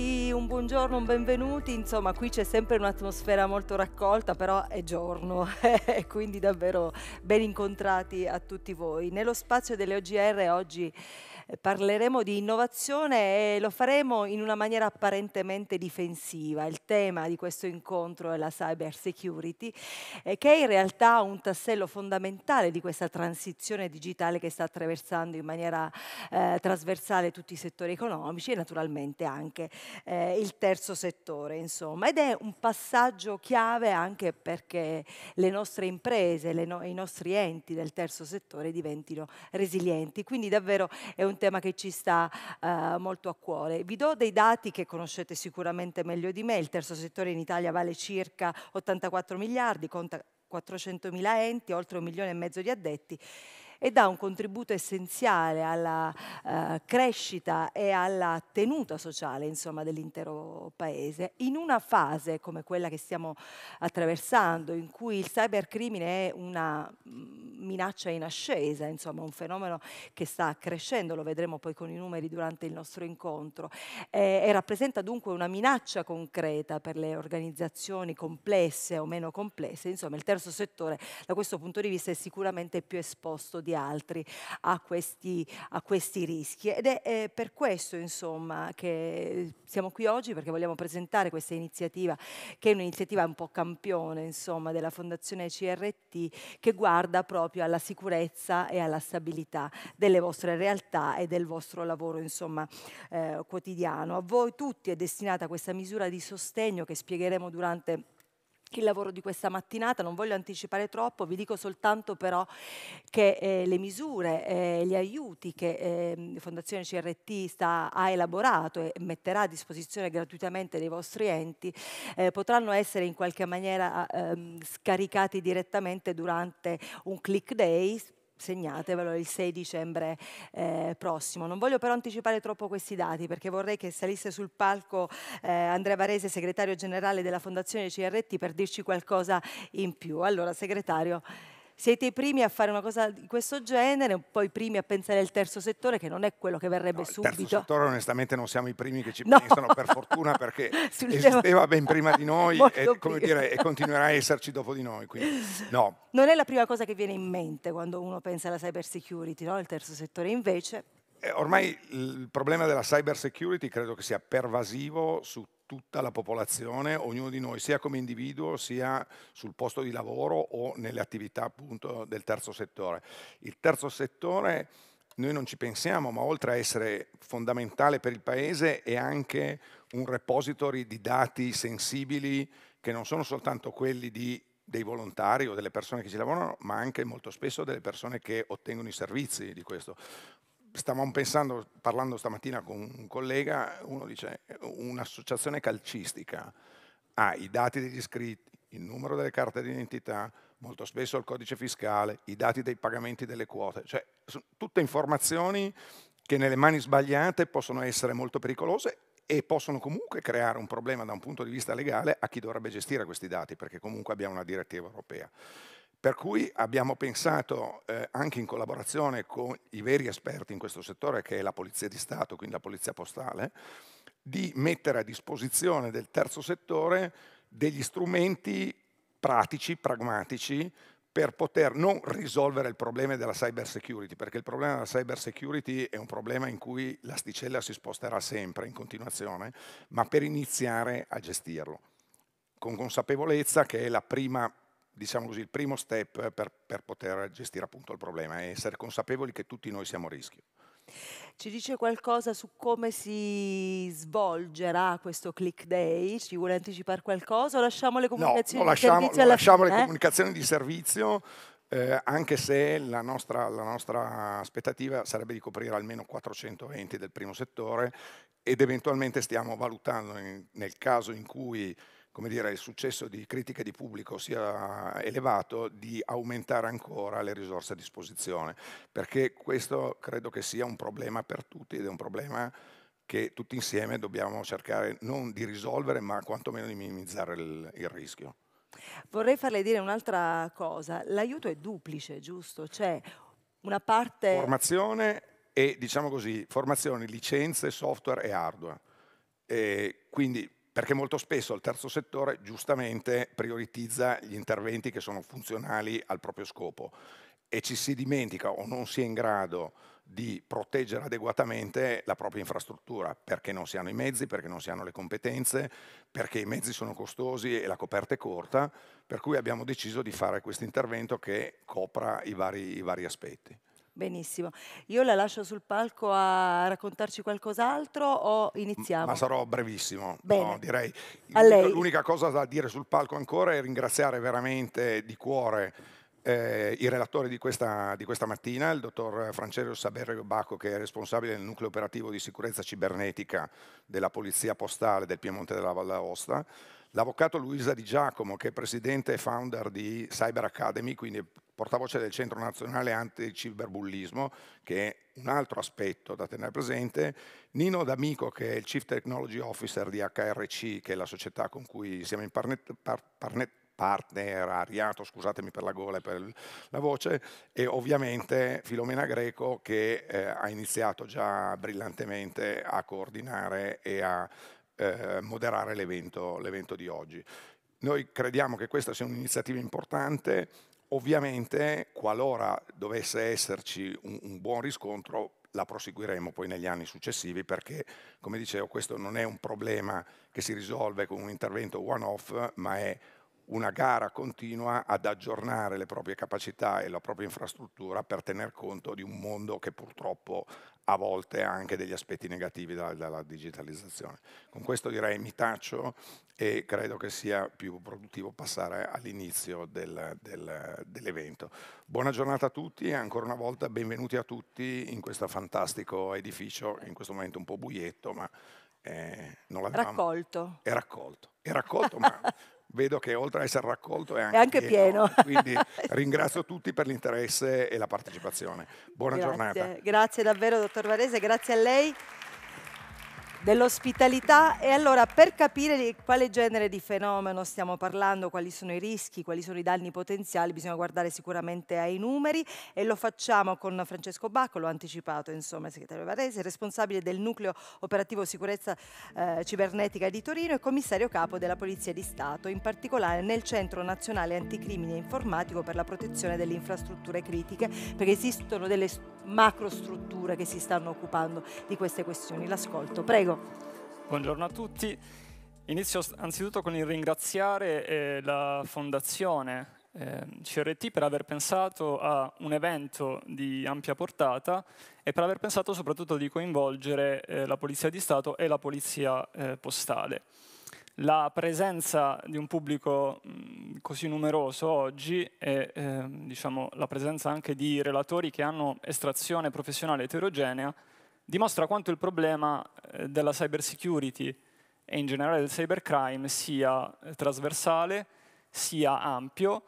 tutti un buongiorno, un benvenuti, insomma qui c'è sempre un'atmosfera molto raccolta, però è giorno e quindi davvero ben incontrati a tutti voi. Nello spazio delle OGR oggi eh, parleremo di innovazione e lo faremo in una maniera apparentemente difensiva. Il tema di questo incontro è la cyber security, eh, che è in realtà un tassello fondamentale di questa transizione digitale che sta attraversando in maniera eh, trasversale tutti i settori economici e naturalmente anche eh, il terzo settore, insomma. Ed è un passaggio chiave anche perché le nostre imprese, le no i nostri enti del terzo settore diventino resilienti. Quindi davvero è un tema che ci sta eh, molto a cuore. Vi do dei dati che conoscete sicuramente meglio di me. Il terzo settore in Italia vale circa 84 miliardi, conta 400 mila enti, oltre un milione e mezzo di addetti e dà un contributo essenziale alla eh, crescita e alla tenuta sociale insomma, dell'intero Paese. In una fase come quella che stiamo attraversando, in cui il cybercrimine è una mm, minaccia in ascesa, insomma, un fenomeno che sta crescendo, lo vedremo poi con i numeri durante il nostro incontro, eh, e rappresenta dunque una minaccia concreta per le organizzazioni complesse o meno complesse, insomma il terzo settore da questo punto di vista è sicuramente più esposto di di altri a questi, a questi rischi. Ed è eh, per questo insomma, che siamo qui oggi, perché vogliamo presentare questa iniziativa, che è un'iniziativa un po' campione insomma, della Fondazione CRT, che guarda proprio alla sicurezza e alla stabilità delle vostre realtà e del vostro lavoro insomma, eh, quotidiano. A voi tutti è destinata questa misura di sostegno che spiegheremo durante il lavoro di questa mattinata, non voglio anticipare troppo, vi dico soltanto però che eh, le misure, eh, gli aiuti che eh, Fondazione CRT sta, ha elaborato e metterà a disposizione gratuitamente dei vostri enti eh, potranno essere in qualche maniera ehm, scaricati direttamente durante un click day segnatevelo il 6 dicembre eh, prossimo. Non voglio però anticipare troppo questi dati perché vorrei che salisse sul palco eh, Andrea Varese, segretario generale della Fondazione CRT, per dirci qualcosa in più. Allora, segretario siete i primi a fare una cosa di questo genere, poi i primi a pensare al terzo settore che non è quello che verrebbe no, subito. Il terzo settore onestamente non siamo i primi che ci no. pensano per fortuna perché esisteva ben prima di noi e, dire, e, continuerà a esserci dopo di noi. Quindi, no. Non è la prima cosa che viene in mente quando uno pensa alla cyber security, no? il terzo settore invece eh, Ormai il problema della cyber security credo che sia pervasivo su tutta la popolazione, ognuno di noi, sia come individuo, sia sul posto di lavoro o nelle attività appunto del terzo settore. Il terzo settore noi non ci pensiamo, ma oltre a essere fondamentale per il Paese è anche un repository di dati sensibili che non sono soltanto quelli di, dei volontari o delle persone che ci lavorano, ma anche molto spesso delle persone che ottengono i servizi di questo stavamo pensando, parlando stamattina con un collega, uno dice un'associazione calcistica ha i dati degli iscritti, il numero delle carte d'identità, molto spesso il codice fiscale, i dati dei pagamenti delle quote, cioè sono tutte informazioni che nelle mani sbagliate possono essere molto pericolose e possono comunque creare un problema da un punto di vista legale a chi dovrebbe gestire questi dati, perché comunque abbiamo una direttiva europea. Per cui abbiamo pensato, eh, anche in collaborazione con i veri esperti in questo settore, che è la Polizia di Stato, quindi la Polizia Postale, di mettere a disposizione del terzo settore degli strumenti pratici, pragmatici, per poter non risolvere il problema della cyber security, perché il problema della cyber security è un problema in cui l'asticella si sposterà sempre in continuazione, ma per iniziare a gestirlo, con consapevolezza che è la prima diciamo così, il primo step per, per poter gestire appunto il problema e essere consapevoli che tutti noi siamo a rischio. Ci dice qualcosa su come si svolgerà questo click day? Ci vuole anticipare qualcosa o lasciamo le comunicazioni no, di lasciamo, servizio? No, lasciamo fine, le eh? comunicazioni di servizio, eh, anche se la nostra, la nostra aspettativa sarebbe di coprire almeno 420 del primo settore ed eventualmente stiamo valutando in, nel caso in cui come dire, il successo di critica di pubblico sia elevato, di aumentare ancora le risorse a disposizione, perché questo credo che sia un problema per tutti ed è un problema che tutti insieme dobbiamo cercare non di risolvere, ma quantomeno di minimizzare il, il rischio. Vorrei farle dire un'altra cosa, l'aiuto è duplice, giusto? Cioè una parte... Formazione e, diciamo così, formazione, licenze, software e hardware. E quindi perché molto spesso il terzo settore giustamente prioritizza gli interventi che sono funzionali al proprio scopo e ci si dimentica o non si è in grado di proteggere adeguatamente la propria infrastruttura, perché non si hanno i mezzi, perché non si hanno le competenze, perché i mezzi sono costosi e la coperta è corta, per cui abbiamo deciso di fare questo intervento che copra i vari, i vari aspetti. Benissimo. Io la lascio sul palco a raccontarci qualcos'altro o iniziamo? Ma sarò brevissimo, no, direi. L'unica cosa da dire sul palco ancora è ringraziare veramente di cuore eh, il relatore di questa, di questa, mattina, il dottor Francesco Saberio Bacco, che è responsabile del nucleo operativo di sicurezza cibernetica della Polizia Postale del Piemonte della Valle d'Aosta, l'avvocato Luisa Di Giacomo, che è presidente e founder di Cyber Academy, quindi portavoce del Centro Nazionale Anti-Ciberbullismo, che è un altro aspetto da tenere presente, Nino D'Amico, che è il Chief Technology Officer di HRC, che è la società con cui siamo in parnet, par, parnet, partnerariato, scusatemi per la gola e per la voce, e ovviamente Filomena Greco che eh, ha iniziato già brillantemente a coordinare e a eh, moderare l'evento, l'evento di oggi. Noi crediamo che questa sia un'iniziativa importante, Ovviamente, qualora dovesse esserci un, un buon riscontro, la proseguiremo poi negli anni successivi perché, come dicevo, questo non è un problema che si risolve con un intervento one-off, ma è una gara continua ad aggiornare le proprie capacità e la propria infrastruttura per tener conto di un mondo che purtroppo a volte anche degli aspetti negativi dalla, dalla digitalizzazione. Con questo direi mi taccio e credo che sia più produttivo passare all'inizio del, del, dell'evento. Buona giornata a tutti e ancora una volta benvenuti a tutti in questo fantastico edificio, in questo momento un po' buietto, ma eh, non l'avevamo. Diciamo. Raccolto. È raccolto, è raccolto, ma vedo che oltre a essere raccolto è anche, è anche pieno. pieno. Eh, quindi ringrazio tutti per l'interesse e la partecipazione. Buona grazie. giornata. Grazie davvero, dottor Varese, grazie a lei dell'ospitalità e allora per capire di quale genere di fenomeno stiamo parlando, quali sono i rischi, quali sono i danni potenziali, bisogna guardare sicuramente ai numeri e lo facciamo con Francesco Bacco, l'ho anticipato, insomma, segretario Varese, responsabile del nucleo operativo sicurezza eh, cibernetica di Torino e commissario capo della Polizia di Stato, in particolare nel Centro Nazionale Anticrimine Informatico per la protezione delle infrastrutture critiche, perché esistono delle macrostrutture che si stanno occupando di queste questioni. L'ascolto, prego. Prego. Buongiorno a tutti. Inizio anzitutto con il ringraziare eh, la Fondazione eh, CRT per aver pensato a un evento di ampia portata e per aver pensato soprattutto di coinvolgere eh, la Polizia di Stato e la Polizia eh, Postale. La presenza di un pubblico mh, mm, così numeroso oggi e eh, diciamo, la presenza anche di relatori che hanno estrazione professionale eterogenea dimostra quanto il problema eh, della cybersecurity e in generale del cybercrime sia eh, trasversale, sia ampio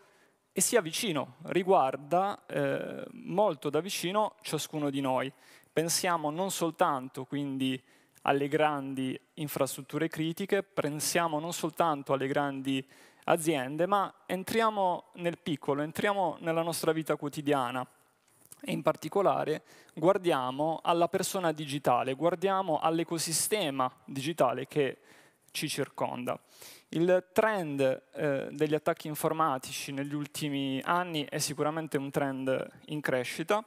e sia vicino, riguarda eh, molto da vicino ciascuno di noi. Pensiamo non soltanto quindi alle grandi infrastrutture critiche, pensiamo non soltanto alle grandi aziende, ma entriamo nel piccolo, entriamo nella nostra vita quotidiana e in particolare guardiamo alla persona digitale, guardiamo all'ecosistema digitale che ci circonda. Il trend eh, degli attacchi informatici negli ultimi anni è sicuramente un trend in crescita,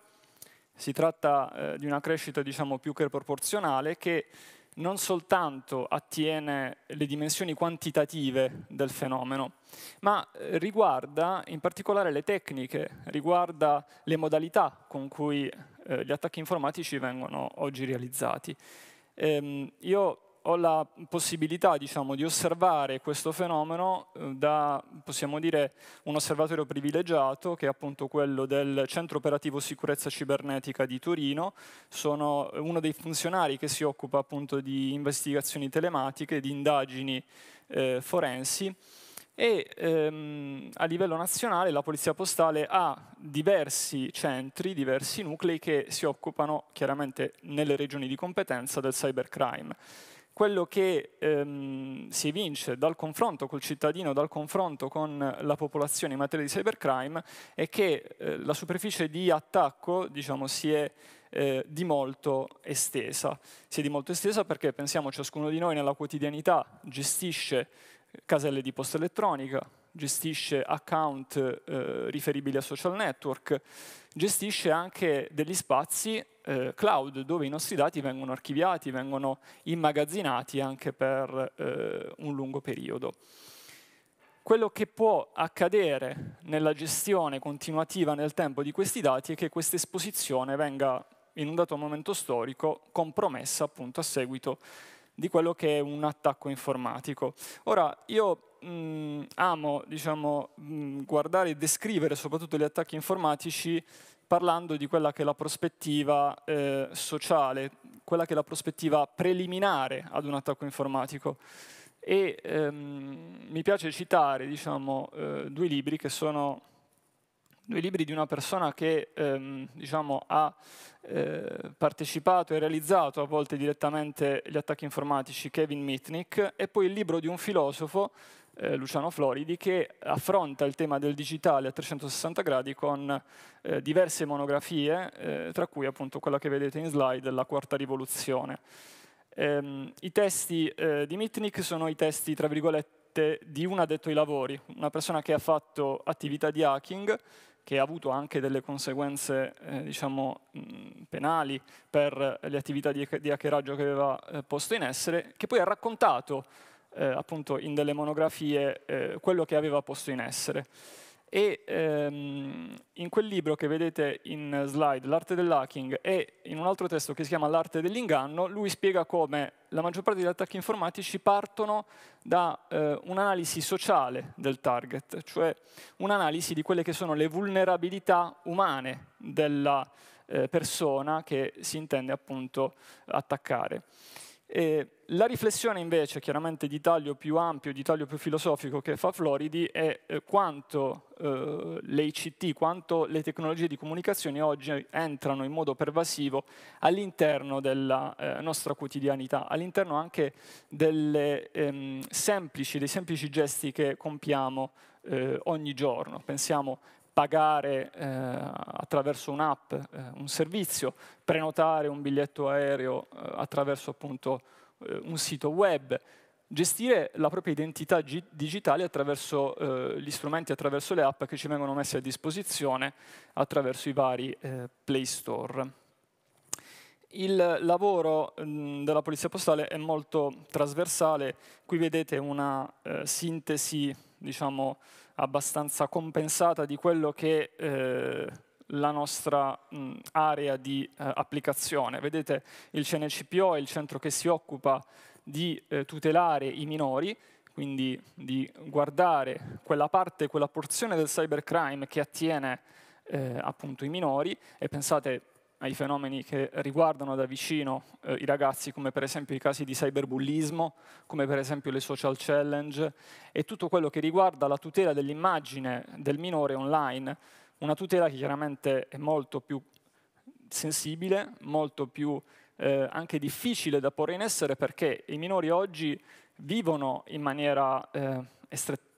si tratta eh, di una crescita diciamo, più che proporzionale che non soltanto attiene le dimensioni quantitative del fenomeno, ma eh, riguarda in particolare le tecniche, riguarda le modalità con cui eh, gli attacchi informatici vengono oggi realizzati. Ehm, io ho la possibilità diciamo, di osservare questo fenomeno eh, da, possiamo dire, un osservatorio privilegiato, che è appunto quello del Centro Operativo Sicurezza Cibernetica di Torino. Sono uno dei funzionari che si occupa appunto di investigazioni telematiche, di indagini eh, forensi e ehm, a livello nazionale la Polizia Postale ha diversi centri, diversi nuclei che si occupano chiaramente nelle regioni di competenza del cybercrime quello che ehm, si evince dal confronto col cittadino, dal confronto con la popolazione in materia di cybercrime, è che eh, la superficie di attacco diciamo, si è eh, di molto estesa. Si è di molto estesa perché pensiamo ciascuno di noi nella quotidianità gestisce eh, caselle di posta elettronica, gestisce account eh, riferibili a social network, gestisce anche degli spazi eh, cloud dove i nostri dati vengono archiviati, vengono immagazzinati anche per eh, un lungo periodo. Quello che può accadere nella gestione continuativa nel tempo di questi dati è che questa esposizione venga in un dato momento storico compromessa appunto a seguito di quello che è un attacco informatico. Ora, io mh, mm, amo diciamo, mh, mm, guardare e descrivere soprattutto gli attacchi informatici parlando di quella che è la prospettiva eh, sociale, quella che è la prospettiva preliminare ad un attacco informatico. E ehm, mi piace citare diciamo, eh, due libri che sono due libri di una persona che ehm, diciamo, ha eh, partecipato e realizzato a volte direttamente gli attacchi informatici, Kevin Mitnick, e poi il libro di un filosofo eh, Luciano Floridi, che affronta il tema del digitale a 360 gradi con eh, diverse monografie, eh, tra cui appunto quella che vedete in slide, la quarta rivoluzione. Ehm, I testi eh, di Mitnick sono i testi, tra virgolette, di un addetto ai lavori, una persona che ha fatto attività di hacking, che ha avuto anche delle conseguenze eh, diciamo, mh, penali per le attività di, di hackeraggio che aveva eh, posto in essere, che poi ha raccontato eh, appunto in delle monografie eh, quello che aveva posto in essere. E ehm, in quel libro che vedete in slide, L'arte dell'hacking, e in un altro testo che si chiama L'arte dell'inganno, lui spiega come la maggior parte degli attacchi informatici partono da eh, un'analisi sociale del target, cioè un'analisi di quelle che sono le vulnerabilità umane della eh, persona che si intende appunto attaccare. E la riflessione invece, chiaramente di taglio più ampio, di taglio più filosofico che fa Floridi, è eh, quanto eh, le ICT, quanto le tecnologie di comunicazione oggi entrano in modo pervasivo all'interno della eh, nostra quotidianità, all'interno anche delle, ehm, semplici, dei semplici gesti che compiamo eh, ogni giorno. Pensiamo pagare eh, attraverso un'app eh, un servizio, prenotare un biglietto aereo eh, attraverso appunto eh, un sito web, gestire la propria identità digitale attraverso eh, gli strumenti, attraverso le app che ci vengono messe a disposizione attraverso i vari eh, Play Store. Il lavoro mh, mm, della Polizia Postale è molto trasversale, qui vedete una sintesi, diciamo, abbastanza compensata di quello che eh, la nostra mh, area di eh, applicazione. Vedete, il CNCPO è il centro che si occupa di eh, tutelare i minori, quindi di guardare quella parte, quella porzione del cybercrime che attiene eh, appunto i minori e pensate ai fenomeni che riguardano da vicino eh, i ragazzi, come per esempio i casi di cyberbullismo, come per esempio le social challenge e tutto quello che riguarda la tutela dell'immagine del minore online, una tutela che chiaramente è molto più sensibile, molto più eh, anche difficile da porre in essere perché i minori oggi vivono in maniera eh,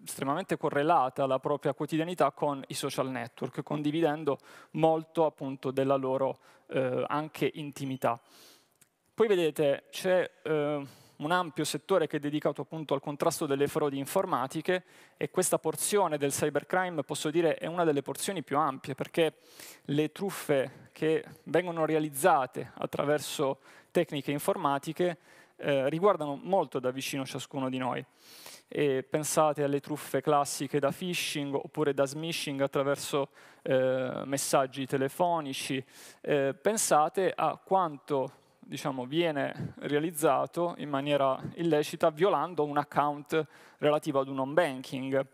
estremamente correlata la propria quotidianità con i social network, condividendo molto appunto della loro eh, anche intimità. Poi vedete, c'è eh, un ampio settore che è dedicato appunto al contrasto delle frodi informatiche e questa porzione del cybercrime, posso dire, è una delle porzioni più ampie perché le truffe che vengono realizzate attraverso tecniche informatiche eh, riguardano molto da vicino ciascuno di noi. E pensate alle truffe classiche da phishing oppure da smishing attraverso eh, messaggi telefonici, eh, pensate a quanto diciamo, viene realizzato in maniera illecita violando un account relativo ad un non banking.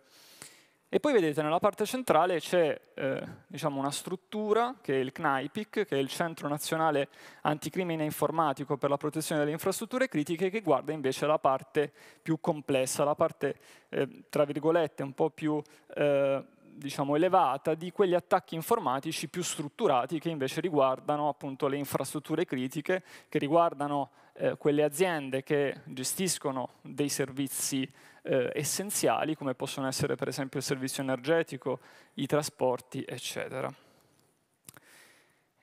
E poi vedete nella parte centrale c'è eh, diciamo una struttura che è il CNAIPIC, che è il Centro Nazionale Anticrimine Informatico per la protezione delle infrastrutture critiche, che guarda invece la parte più complessa, la parte eh, tra virgolette un po' più eh, diciamo, elevata di quegli attacchi informatici più strutturati che invece riguardano appunto le infrastrutture critiche, che riguardano eh, quelle aziende che gestiscono dei servizi eh, essenziali come possono essere per esempio il servizio energetico, i trasporti, eccetera.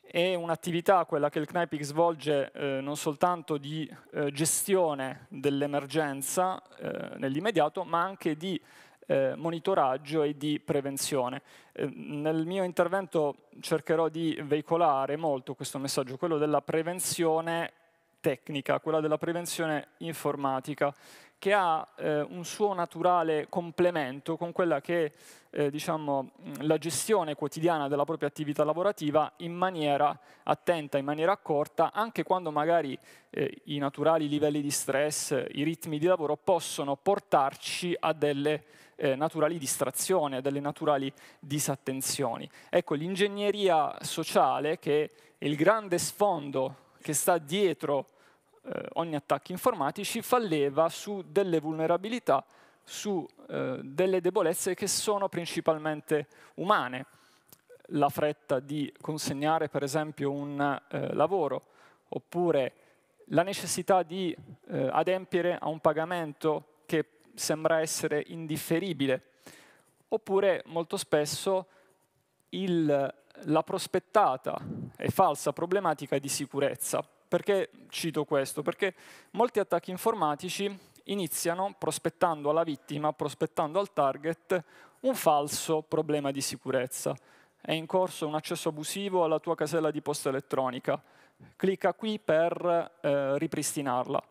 È un'attività, quella che il CNIPIC svolge, eh, non soltanto di eh, gestione dell'emergenza eh, nell'immediato, ma anche di eh, monitoraggio e di prevenzione. Eh, nel mio intervento cercherò di veicolare molto questo messaggio, quello della prevenzione tecnica, quella della prevenzione informatica, che ha eh, un suo naturale complemento con quella che è eh, diciamo, la gestione quotidiana della propria attività lavorativa in maniera attenta, in maniera accorta, anche quando magari eh, i naturali livelli di stress, i ritmi di lavoro possono portarci a delle eh, naturali distrazioni, a delle naturali disattenzioni. Ecco, l'ingegneria sociale, che è il grande sfondo che sta dietro eh, ogni attacco informatici fa leva su delle vulnerabilità, su eh, delle debolezze che sono principalmente umane. La fretta di consegnare, per esempio, un eh, lavoro, oppure la necessità di eh, adempiere a un pagamento che sembra essere indifferibile, oppure molto spesso il la prospettata e falsa problematica di sicurezza. Perché cito questo? Perché molti attacchi informatici iniziano prospettando alla vittima, prospettando al target, un falso problema di sicurezza. È in corso un accesso abusivo alla tua casella di posta elettronica. Clicca qui per eh, ripristinarla.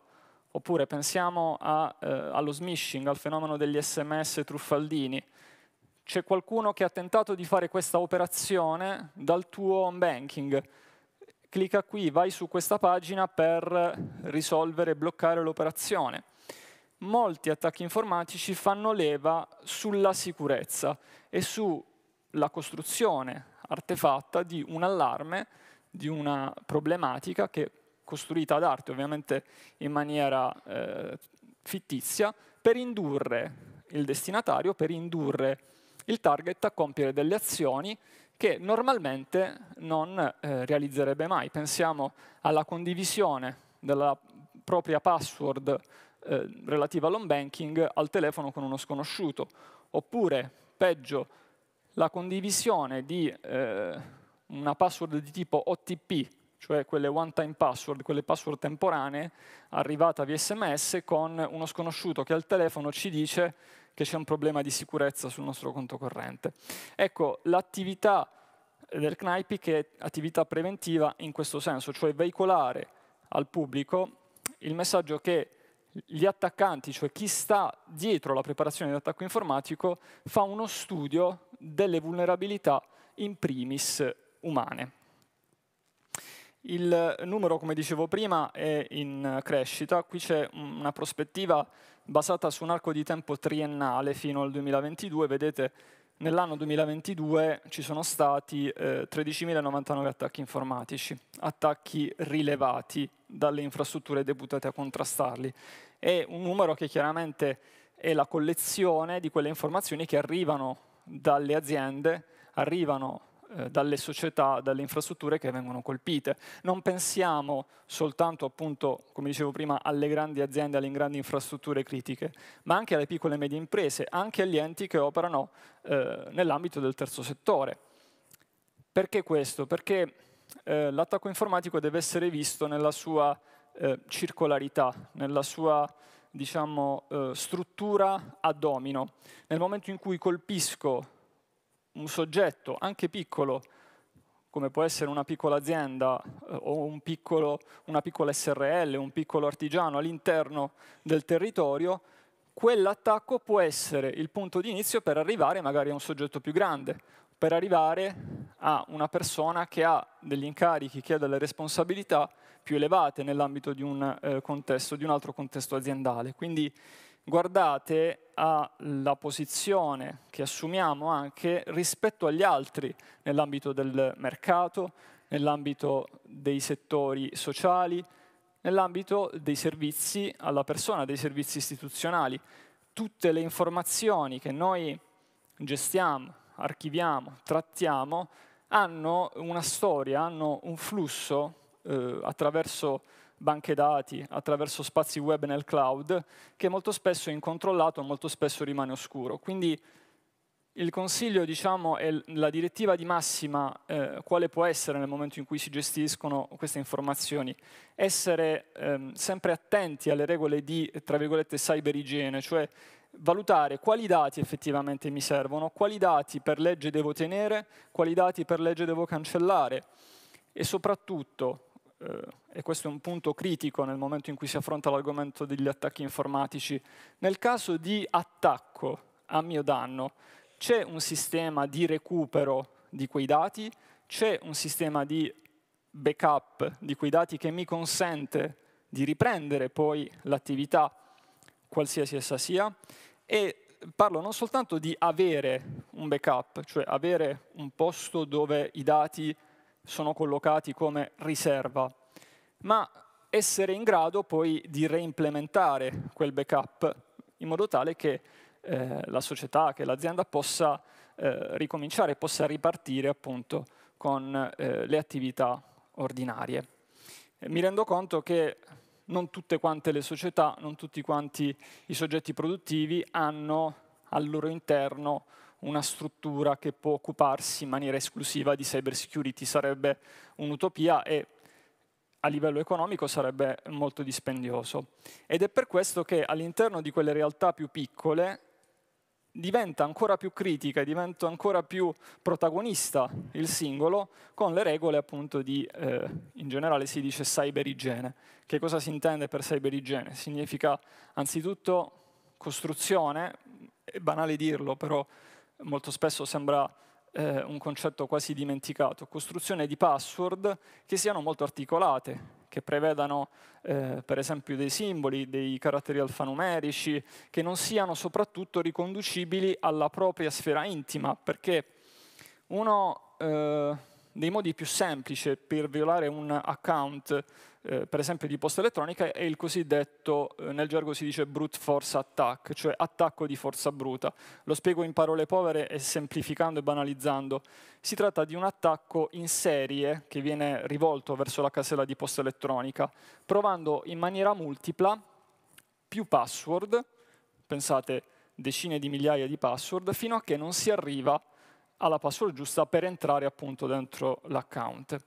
Oppure pensiamo a, eh, allo smishing, al fenomeno degli sms truffaldini c'è qualcuno che ha tentato di fare questa operazione dal tuo home banking. Clicca qui, vai su questa pagina per risolvere e bloccare l'operazione. Molti attacchi informatici fanno leva sulla sicurezza e sulla costruzione artefatta di un allarme, di una problematica che è costruita ad arte, ovviamente in maniera eh, fittizia, per indurre il destinatario, per indurre il target a compiere delle azioni che normalmente non eh, realizzerebbe mai. Pensiamo alla condivisione della propria password eh, relativa all'home banking al telefono con uno sconosciuto, oppure, peggio, la condivisione di eh, una password di tipo OTP, cioè quelle one time password, quelle password temporanee, arrivata via sms con uno sconosciuto che al telefono ci dice che c'è un problema di sicurezza sul nostro conto corrente. Ecco, l'attività del CNAIPI che è attività preventiva in questo senso, cioè veicolare al pubblico il messaggio che gli attaccanti, cioè chi sta dietro la preparazione dell'attacco informatico, fa uno studio delle vulnerabilità in primis umane. Il numero, come dicevo prima, è in crescita. Qui c'è una prospettiva basata su un arco di tempo triennale fino al 2022. Vedete, nell'anno 2022 ci sono stati eh, 13.099 attacchi informatici, attacchi rilevati dalle infrastrutture deputate a contrastarli. È un numero che chiaramente è la collezione di quelle informazioni che arrivano dalle aziende, arrivano eh, dalle società, dalle infrastrutture che vengono colpite. Non pensiamo soltanto, appunto, come dicevo prima, alle grandi aziende, alle grandi infrastrutture critiche, ma anche alle piccole e medie imprese, anche agli enti che operano eh, nell'ambito del terzo settore. Perché questo? Perché eh, l'attacco informatico deve essere visto nella sua eh, circolarità, nella sua diciamo, eh, struttura a domino. Nel momento in cui colpisco un soggetto, anche piccolo, come può essere una piccola azienda eh, o un piccolo, una piccola SRL, un piccolo artigiano all'interno del territorio, quell'attacco può essere il punto di inizio per arrivare magari a un soggetto più grande, per arrivare a una persona che ha degli incarichi, che ha delle responsabilità più elevate nell'ambito di un eh, contesto, di un altro contesto aziendale. Quindi guardate alla posizione che assumiamo anche rispetto agli altri nell'ambito del mercato, nell'ambito dei settori sociali, nell'ambito dei servizi alla persona, dei servizi istituzionali. Tutte le informazioni che noi gestiamo, archiviamo, trattiamo, hanno una storia, hanno un flusso eh, attraverso banche dati, attraverso spazi web nel cloud, che molto spesso è incontrollato, molto spesso rimane oscuro. Quindi il consiglio, diciamo, è la direttiva di massima eh, quale può essere nel momento in cui si gestiscono queste informazioni. Essere ehm, sempre attenti alle regole di, tra virgolette, cyberigiene, cioè valutare quali dati effettivamente mi servono, quali dati per legge devo tenere, quali dati per legge devo cancellare e soprattutto eh, e questo è un punto critico nel momento in cui si affronta l'argomento degli attacchi informatici, nel caso di attacco a mio danno c'è un sistema di recupero di quei dati, c'è un sistema di backup di quei dati che mi consente di riprendere poi l'attività, qualsiasi essa sia, e parlo non soltanto di avere un backup, cioè avere un posto dove i dati sono collocati come riserva, ma essere in grado poi di reimplementare quel backup in modo tale che eh, la società, che l'azienda possa eh, ricominciare, possa ripartire appunto con eh, le attività ordinarie. Eh, mi rendo conto che non tutte quante le società, non tutti quanti i soggetti produttivi hanno al loro interno una struttura che può occuparsi in maniera esclusiva di cyber security, sarebbe un'utopia e a livello economico sarebbe molto dispendioso. Ed è per questo che all'interno di quelle realtà più piccole diventa ancora più critica, diventa ancora più protagonista il singolo con le regole appunto di, eh, in generale si dice cyber igiene. Che cosa si intende per cyber igiene? Significa anzitutto costruzione, è banale dirlo, però molto spesso sembra eh, un concetto quasi dimenticato, costruzione di password che siano molto articolate, che prevedano eh, per esempio dei simboli, dei caratteri alfanumerici, che non siano soprattutto riconducibili alla propria sfera intima, perché uno eh, dei modi più semplici per violare un account, eh, per esempio di posta elettronica, è il cosiddetto, eh, nel gergo si dice brute force attack, cioè attacco di forza bruta. Lo spiego in parole povere e semplificando e banalizzando. Si tratta di un attacco in serie che viene rivolto verso la casella di posta elettronica, provando in maniera multipla più password, pensate decine di migliaia di password, fino a che non si arriva a ha la password giusta per entrare appunto dentro l'account.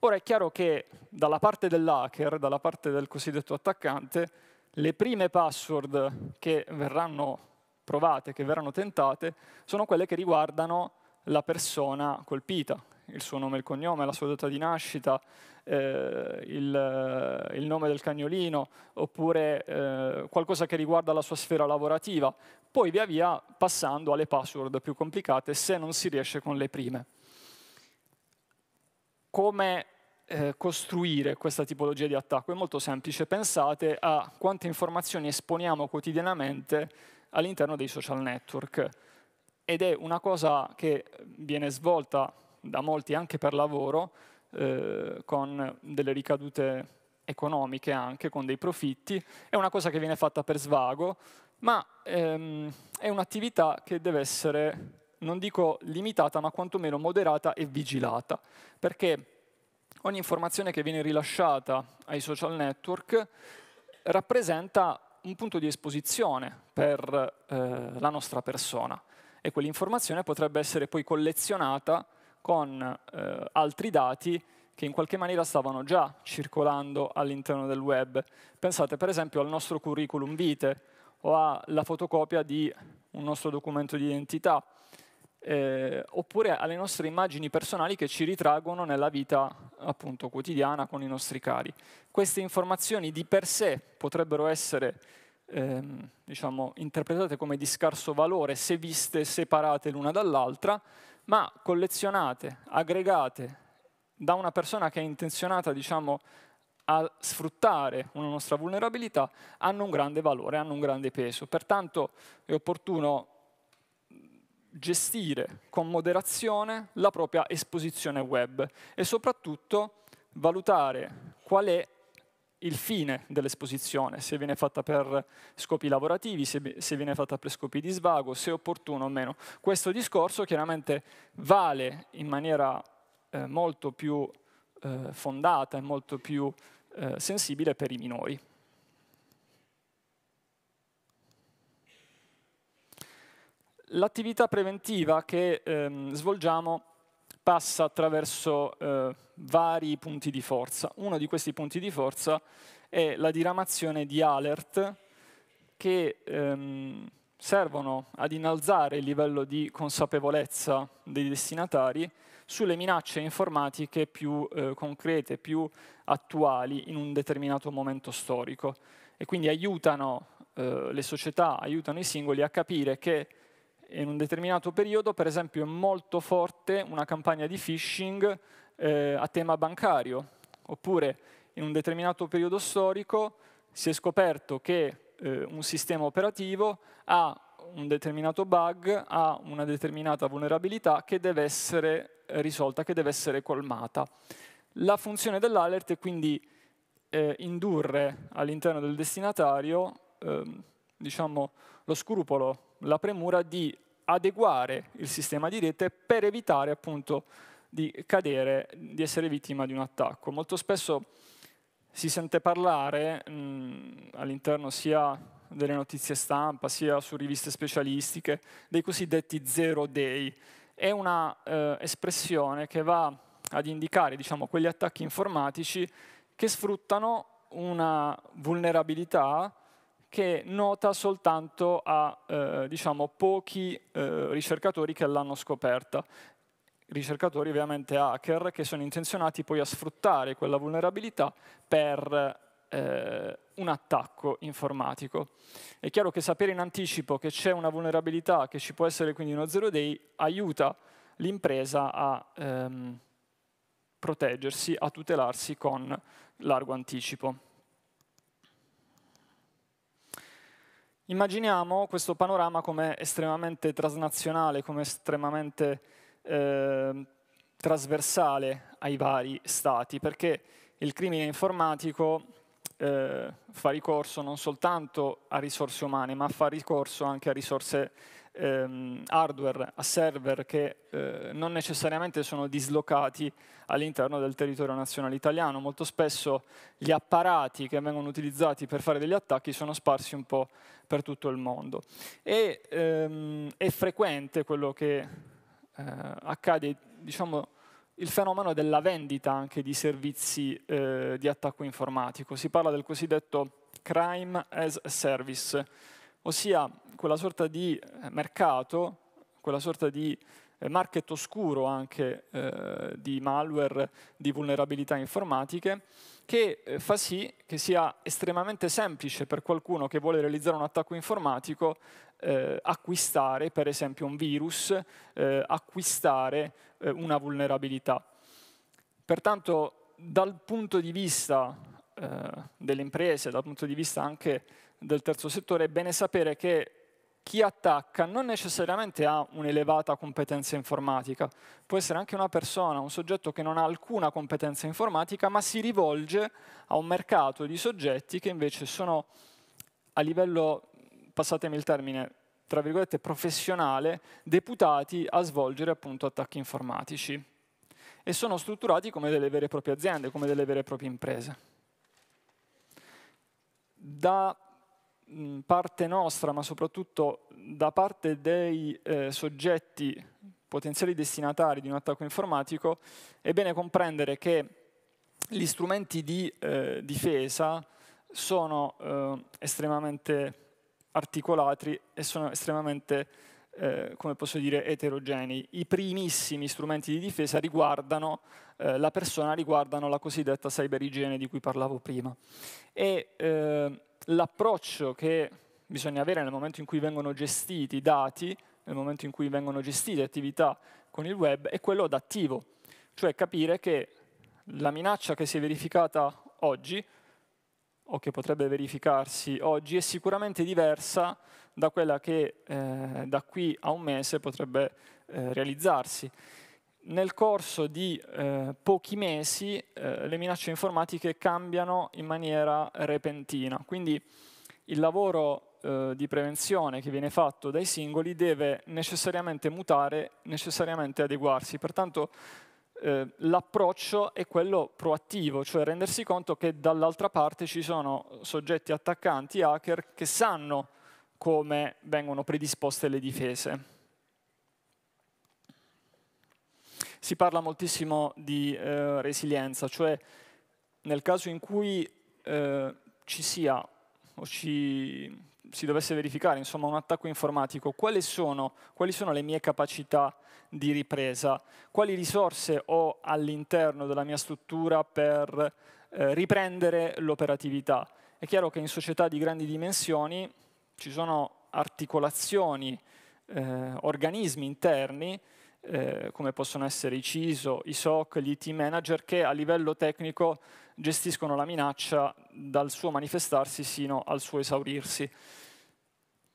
Ora è chiaro che dalla parte dell'hacker, dalla parte del cosiddetto attaccante, le prime password che verranno provate, che verranno tentate, sono quelle che riguardano la persona colpita, il suo nome e il cognome, la sua data di nascita, eh, il, il, nome del cagnolino, oppure eh, qualcosa che riguarda la sua sfera lavorativa, poi via via passando alle password più complicate se non si riesce con le prime. Come eh, costruire questa tipologia di attacco? È molto semplice, pensate a quante informazioni esponiamo quotidianamente all'interno dei social network ed è una cosa che viene svolta da molti anche per lavoro, eh, con delle ricadute economiche anche, con dei profitti, è una cosa che viene fatta per svago, ma ehm, è un'attività che deve essere, non dico limitata, ma quantomeno moderata e vigilata, perché ogni informazione che viene rilasciata ai social network rappresenta un punto di esposizione per eh, la nostra persona e quell'informazione potrebbe essere poi collezionata con eh, altri dati che in qualche maniera stavano già circolando all'interno del web. Pensate per esempio al nostro curriculum vitae o alla fotocopia di un nostro documento di identità, eh, oppure alle nostre immagini personali che ci ritraggono nella vita appunto, quotidiana con i nostri cari. Queste informazioni di per sé potrebbero essere ehm, diciamo, interpretate come di scarso valore se viste separate l'una dall'altra, ma collezionate, aggregate da una persona che è intenzionata diciamo, a sfruttare una nostra vulnerabilità, hanno un grande valore, hanno un grande peso. Pertanto è opportuno gestire con moderazione la propria esposizione web e soprattutto valutare qual è il fine dell'esposizione, se viene fatta per scopi lavorativi, se, se, viene fatta per scopi di svago, se è opportuno o meno. Questo discorso chiaramente vale in maniera eh, molto più eh, fondata e molto più eh, sensibile per i minori. L'attività preventiva che ehm, svolgiamo passa attraverso eh, vari punti di forza. Uno di questi punti di forza è la diramazione di alert che ehm, servono ad innalzare il livello di consapevolezza dei destinatari sulle minacce informatiche più eh, concrete, più attuali in un determinato momento storico e quindi aiutano eh, le società, aiutano i singoli a capire che in un determinato periodo, per esempio, è molto forte una campagna di phishing eh, a tema bancario, oppure in un determinato periodo storico si è scoperto che eh, un sistema operativo ha un determinato bug, ha una determinata vulnerabilità che deve essere risolta, che deve essere colmata. La funzione dell'alert è quindi eh, indurre all'interno del destinatario ehm, diciamo, lo scrupolo, la premura di adeguare il sistema di rete per evitare appunto di cadere, di essere vittima di un attacco. Molto spesso si sente parlare all'interno sia delle notizie stampa, sia su riviste specialistiche, dei cosiddetti zero day. È un'espressione eh, che va ad indicare diciamo, quegli attacchi informatici che sfruttano una vulnerabilità che è nota soltanto a eh, diciamo, pochi eh, ricercatori che l'hanno scoperta. Ricercatori ovviamente hacker che sono intenzionati poi a sfruttare quella vulnerabilità per eh, un attacco informatico. È chiaro che sapere in anticipo che c'è una vulnerabilità, che ci può essere quindi uno zero day, aiuta l'impresa a ehm, proteggersi, a tutelarsi con largo anticipo. Immaginiamo questo panorama come estremamente transnazionale, come estremamente eh, trasversale ai vari stati, perché il crimine informatico eh, fa ricorso non soltanto a risorse umane, ma fa ricorso anche a risorse ehm, hardware a server che eh, non necessariamente sono dislocati all'interno del territorio nazionale italiano. Molto spesso gli apparati che vengono utilizzati per fare degli attacchi sono sparsi un po' per tutto il mondo. E ehm, è frequente quello che eh, accade, diciamo, il fenomeno della vendita anche di servizi eh, di attacco informatico. Si parla del cosiddetto crime as a service, ossia quella sorta di eh, mercato, quella sorta di eh, market oscuro anche eh, di malware, di vulnerabilità informatiche, che eh, fa sì che sia estremamente semplice per qualcuno che vuole realizzare un attacco informatico eh, acquistare per esempio un virus, eh, acquistare una vulnerabilità. Pertanto dal punto di vista delle imprese, dal punto di vista anche del terzo settore, è bene sapere che chi attacca non necessariamente ha un'elevata competenza informatica, può essere anche una persona, un soggetto che non ha alcuna competenza informatica, ma si rivolge a un mercato di soggetti che invece sono a livello, passatemi il termine, tra virgolette professionale, deputati a svolgere appunto attacchi informatici e sono strutturati come delle vere e proprie aziende, come delle vere e proprie imprese. Da parte nostra, ma soprattutto da parte dei eh, soggetti potenziali destinatari di un attacco informatico, è bene comprendere che gli strumenti di eh, difesa sono eh, estremamente articolati e sono estremamente eh, come posso dire, eterogenei. I primissimi strumenti di difesa riguardano eh, la persona, riguardano la cosiddetta cyberigiene di cui parlavo prima. E eh, l'approccio che bisogna avere nel momento in cui vengono gestiti i dati, nel momento in cui vengono gestite attività con il web, è quello adattivo, cioè capire che la minaccia che si è verificata oggi o che potrebbe verificarsi oggi è sicuramente diversa da quella che eh, da qui a un mese potrebbe eh, realizzarsi. Nel corso di eh, pochi mesi eh, le minacce informatiche cambiano in maniera repentina, quindi il lavoro eh, di prevenzione che viene fatto dai singoli deve necessariamente mutare, necessariamente adeguarsi. Pertanto eh, l'approccio è quello proattivo, cioè rendersi conto che dall'altra parte ci sono soggetti attaccanti, hacker, che sanno come vengono predisposte le difese. Si parla moltissimo di eh, resilienza, cioè nel caso in cui eh, ci sia o ci, si dovesse verificare insomma, un attacco informatico, quali sono, quali sono le mie capacità di di ripresa, quali risorse ho all'interno della mia struttura per eh, riprendere l'operatività. È chiaro che in società di grandi dimensioni ci sono articolazioni, eh, organismi interni, eh, come possono essere i CISO, i SOC, gli IT manager, che a livello tecnico gestiscono la minaccia dal suo manifestarsi sino al suo esaurirsi.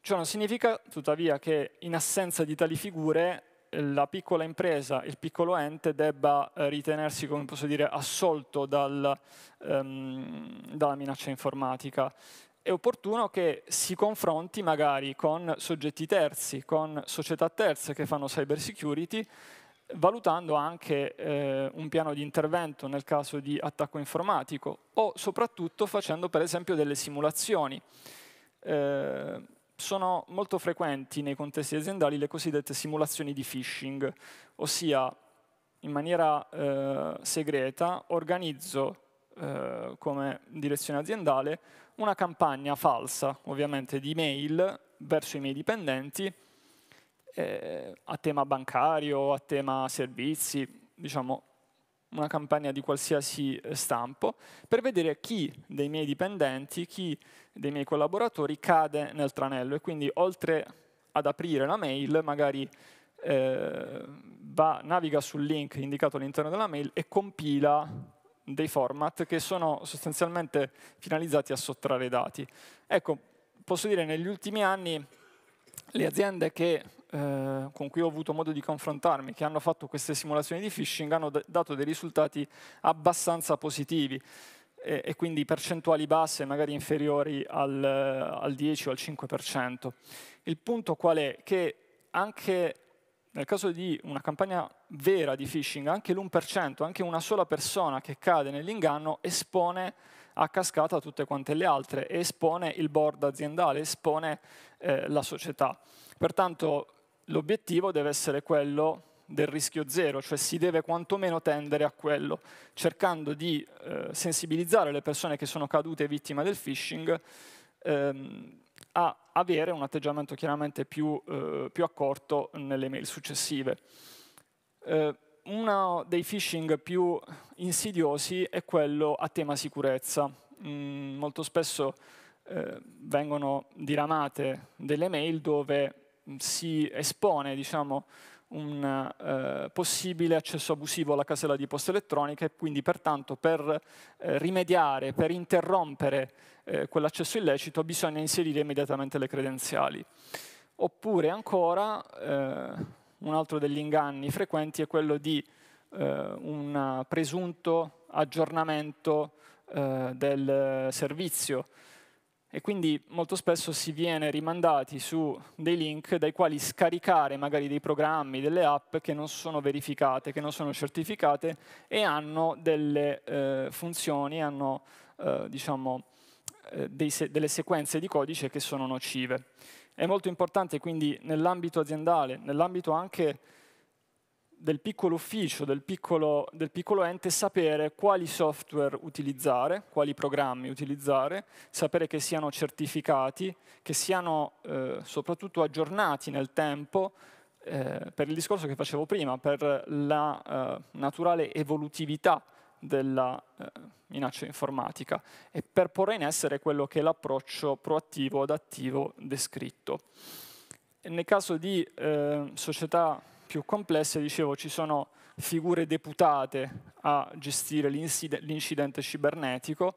Ciò non significa, tuttavia, che in assenza di tali figure la piccola impresa, il piccolo ente debba eh, ritenersi, come posso dire, assolto dal, um, dalla minaccia informatica. È opportuno che si confronti magari con soggetti terzi, con società terze che fanno cyber security, valutando anche eh, un piano di intervento nel caso di attacco informatico o soprattutto facendo per esempio delle simulazioni. Eh, sono molto frequenti nei contesti aziendali le cosiddette simulazioni di phishing, ossia in maniera eh, segreta organizzo eh, come direzione aziendale una campagna falsa, ovviamente di mail, verso i miei dipendenti, eh, a tema bancario, a tema servizi, diciamo una campagna di qualsiasi eh, stampo, per vedere chi dei miei dipendenti, chi dei miei collaboratori cade nel tranello e quindi oltre ad aprire la mail magari eh, va, naviga sul link indicato all'interno della mail e compila dei format che sono sostanzialmente finalizzati a sottrarre dati. Ecco, posso dire negli ultimi anni le aziende che, eh, con cui ho avuto modo di confrontarmi, che hanno fatto queste simulazioni di phishing, hanno dato dei risultati abbastanza positivi e, e quindi percentuali basse, magari inferiori al, al 10 o al 5%. Il punto qual è? Che anche nel caso di una campagna vera di phishing, anche l'1%, anche una sola persona che cade nell'inganno espone a cascata tutte quante le altre e espone il board aziendale, espone eh, la società. Pertanto l'obiettivo deve essere quello del rischio zero, cioè si deve quantomeno tendere a quello, cercando di eh, sensibilizzare le persone che sono cadute vittime del phishing ehm, a avere un atteggiamento chiaramente più, eh, più accorto nelle mail successive. Eh, uno dei phishing più insidiosi è quello a tema sicurezza. Mm, molto spesso eh, vengono diramate delle mail dove si espone diciamo, un eh, possibile accesso abusivo alla casella di posta elettronica e quindi pertanto per eh, rimediare, per interrompere eh, quell'accesso illecito bisogna inserire immediatamente le credenziali. Oppure ancora eh, un altro degli inganni frequenti è quello di eh, un presunto aggiornamento eh, del servizio e quindi molto spesso si viene rimandati su dei link dai quali scaricare magari dei programmi, delle app che non sono verificate, che non sono certificate e hanno delle eh, funzioni, hanno eh, diciamo, eh, se delle sequenze di codice che sono nocive. È molto importante quindi nell'ambito aziendale, nell'ambito anche del piccolo ufficio, del piccolo, del piccolo, ente, sapere quali software utilizzare, quali programmi utilizzare, sapere che siano certificati, che siano eh, soprattutto aggiornati nel tempo, eh, per il discorso che facevo prima, per la eh, naturale evolutività della eh, minaccia informatica e per porre in essere quello che è l'approccio proattivo adattivo descritto. E nel caso di eh, società più complesse, dicevo, ci sono figure deputate a gestire l'incidente cibernetico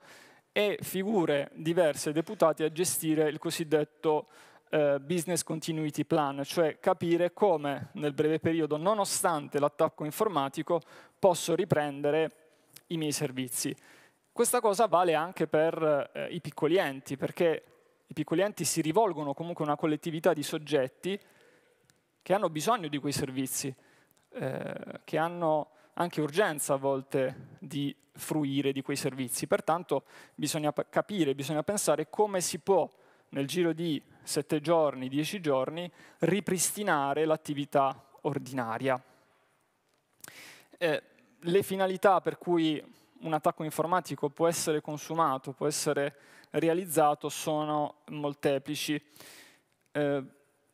e figure diverse deputate a gestire il cosiddetto eh, business continuity plan, cioè capire come nel breve periodo, nonostante l'attacco informatico, posso riprendere i miei servizi. Questa cosa vale anche per eh, i piccoli enti, perché i piccoli enti si rivolgono comunque a una collettività di soggetti che hanno bisogno di quei servizi, eh, che hanno anche urgenza a volte di fruire di quei servizi. Pertanto bisogna capire, bisogna pensare come si può nel giro di sette giorni, dieci giorni, ripristinare l'attività ordinaria. Eh, le finalità per cui un attacco informatico può essere consumato, può essere realizzato, sono molteplici. Eh,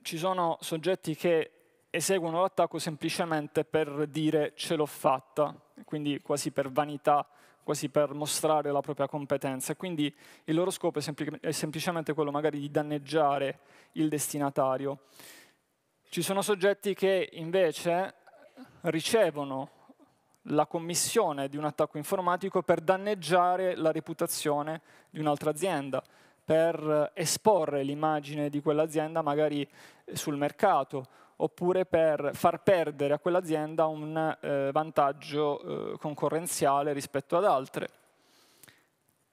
ci sono soggetti che eseguono l'attacco semplicemente per dire ce l'ho fatta, quindi quasi per vanità, quasi per mostrare la propria competenza. Quindi il loro scopo è, sempli è semplicemente quello magari di danneggiare il destinatario. Ci sono soggetti che invece ricevono la commissione di un attacco informatico per danneggiare la reputazione di un'altra azienda, per eh, esporre l'immagine di quell'azienda magari eh, sul mercato, oppure per far perdere a quell'azienda un eh, vantaggio eh, concorrenziale rispetto ad altre.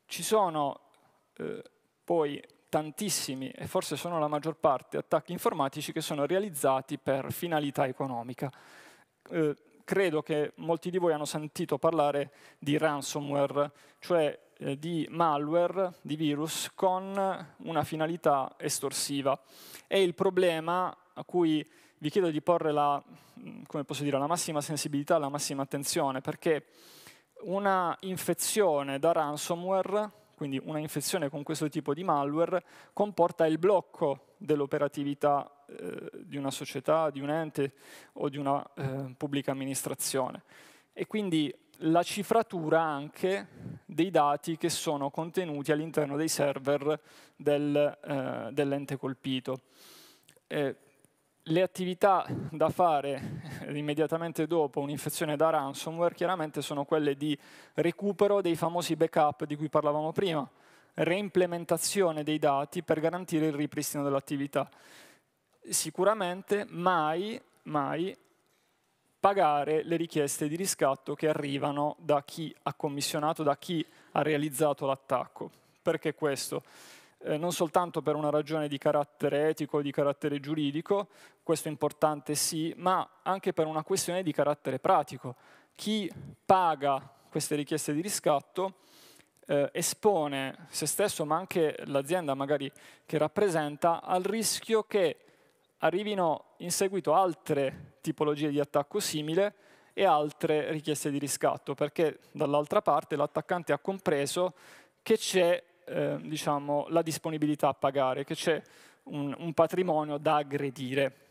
Ci sono eh, poi tantissimi, e forse sono la maggior parte, attacchi informatici che sono realizzati per finalità economica. Eh, credo che molti di voi hanno sentito parlare di ransomware, cioè eh, di malware, di virus, con una finalità estorsiva. E il problema a cui vi chiedo di porre la, mm, dire, la massima sensibilità, la massima attenzione, perché una infezione da ransomware quindi una infezione con questo tipo di malware comporta il blocco dell'operatività eh, di una società, di un ente o di una eh, pubblica amministrazione. E quindi la cifratura anche dei dati che sono contenuti all'interno dei server del, eh, dell'ente colpito. Eh, le attività da fare immediatamente dopo un'infezione da ransomware chiaramente sono quelle di recupero dei famosi backup di cui parlavamo prima, reimplementazione dei dati per garantire il ripristino dell'attività sicuramente mai, mai pagare le richieste di riscatto che arrivano da chi ha commissionato, da chi ha realizzato l'attacco. Perché questo? Eh, non soltanto per una ragione di carattere etico, di carattere giuridico, questo è importante sì, ma anche per una questione di carattere pratico. Chi paga queste richieste di riscatto eh, espone se stesso, ma anche l'azienda magari che rappresenta, al rischio che arrivino in seguito altre tipologie di attacco simile e altre richieste di riscatto, perché dall'altra parte l'attaccante ha compreso che c'è eh, diciamo, la disponibilità a pagare, che c'è un, un patrimonio da aggredire.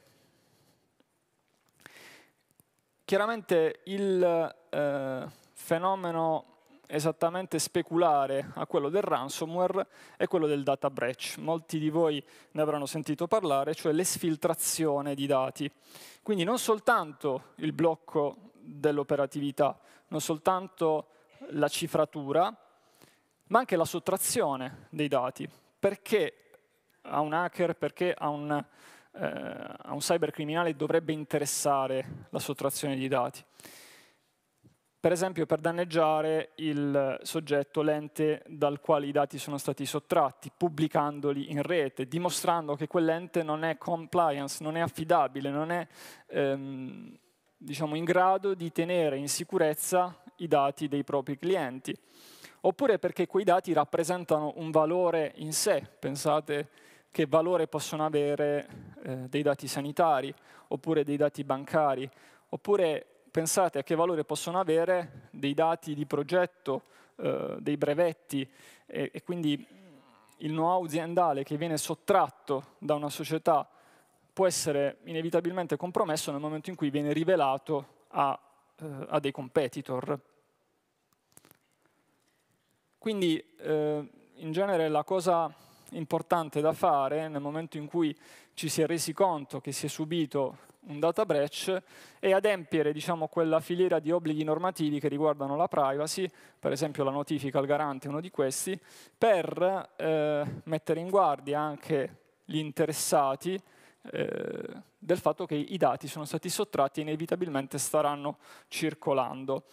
Chiaramente il eh, fenomeno esattamente speculare a quello del ransomware è quello del data breach. Molti di voi ne avranno sentito parlare, cioè l'esfiltrazione di dati. Quindi non soltanto il blocco dell'operatività, non soltanto la cifratura, ma anche la sottrazione dei dati. Perché a un hacker, perché a un, eh, a un cybercriminale dovrebbe interessare la sottrazione di dati? per esempio per danneggiare il soggetto, l'ente dal quale i dati sono stati sottratti, pubblicandoli in rete, dimostrando che quell'ente non è compliance, non è affidabile, non è ehm, diciamo, in grado di tenere in sicurezza i dati dei propri clienti. Oppure perché quei dati rappresentano un valore in sé, pensate che valore possono avere eh, dei dati sanitari, oppure dei dati bancari, oppure pensate a che valore possono avere dei dati di progetto, eh, dei brevetti e, e quindi il know-how aziendale che viene sottratto da una società può essere inevitabilmente compromesso nel momento in cui viene rivelato a, eh, a dei competitor. Quindi eh, in genere la cosa importante da fare nel momento in cui ci si è resi conto che si è subito un data breach e adempiere diciamo, quella filiera di obblighi normativi che riguardano la privacy, per esempio la notifica al garante è uno di questi, per eh, mettere in guardia anche gli interessati eh, del fatto che i dati sono stati sottratti e inevitabilmente staranno circolando.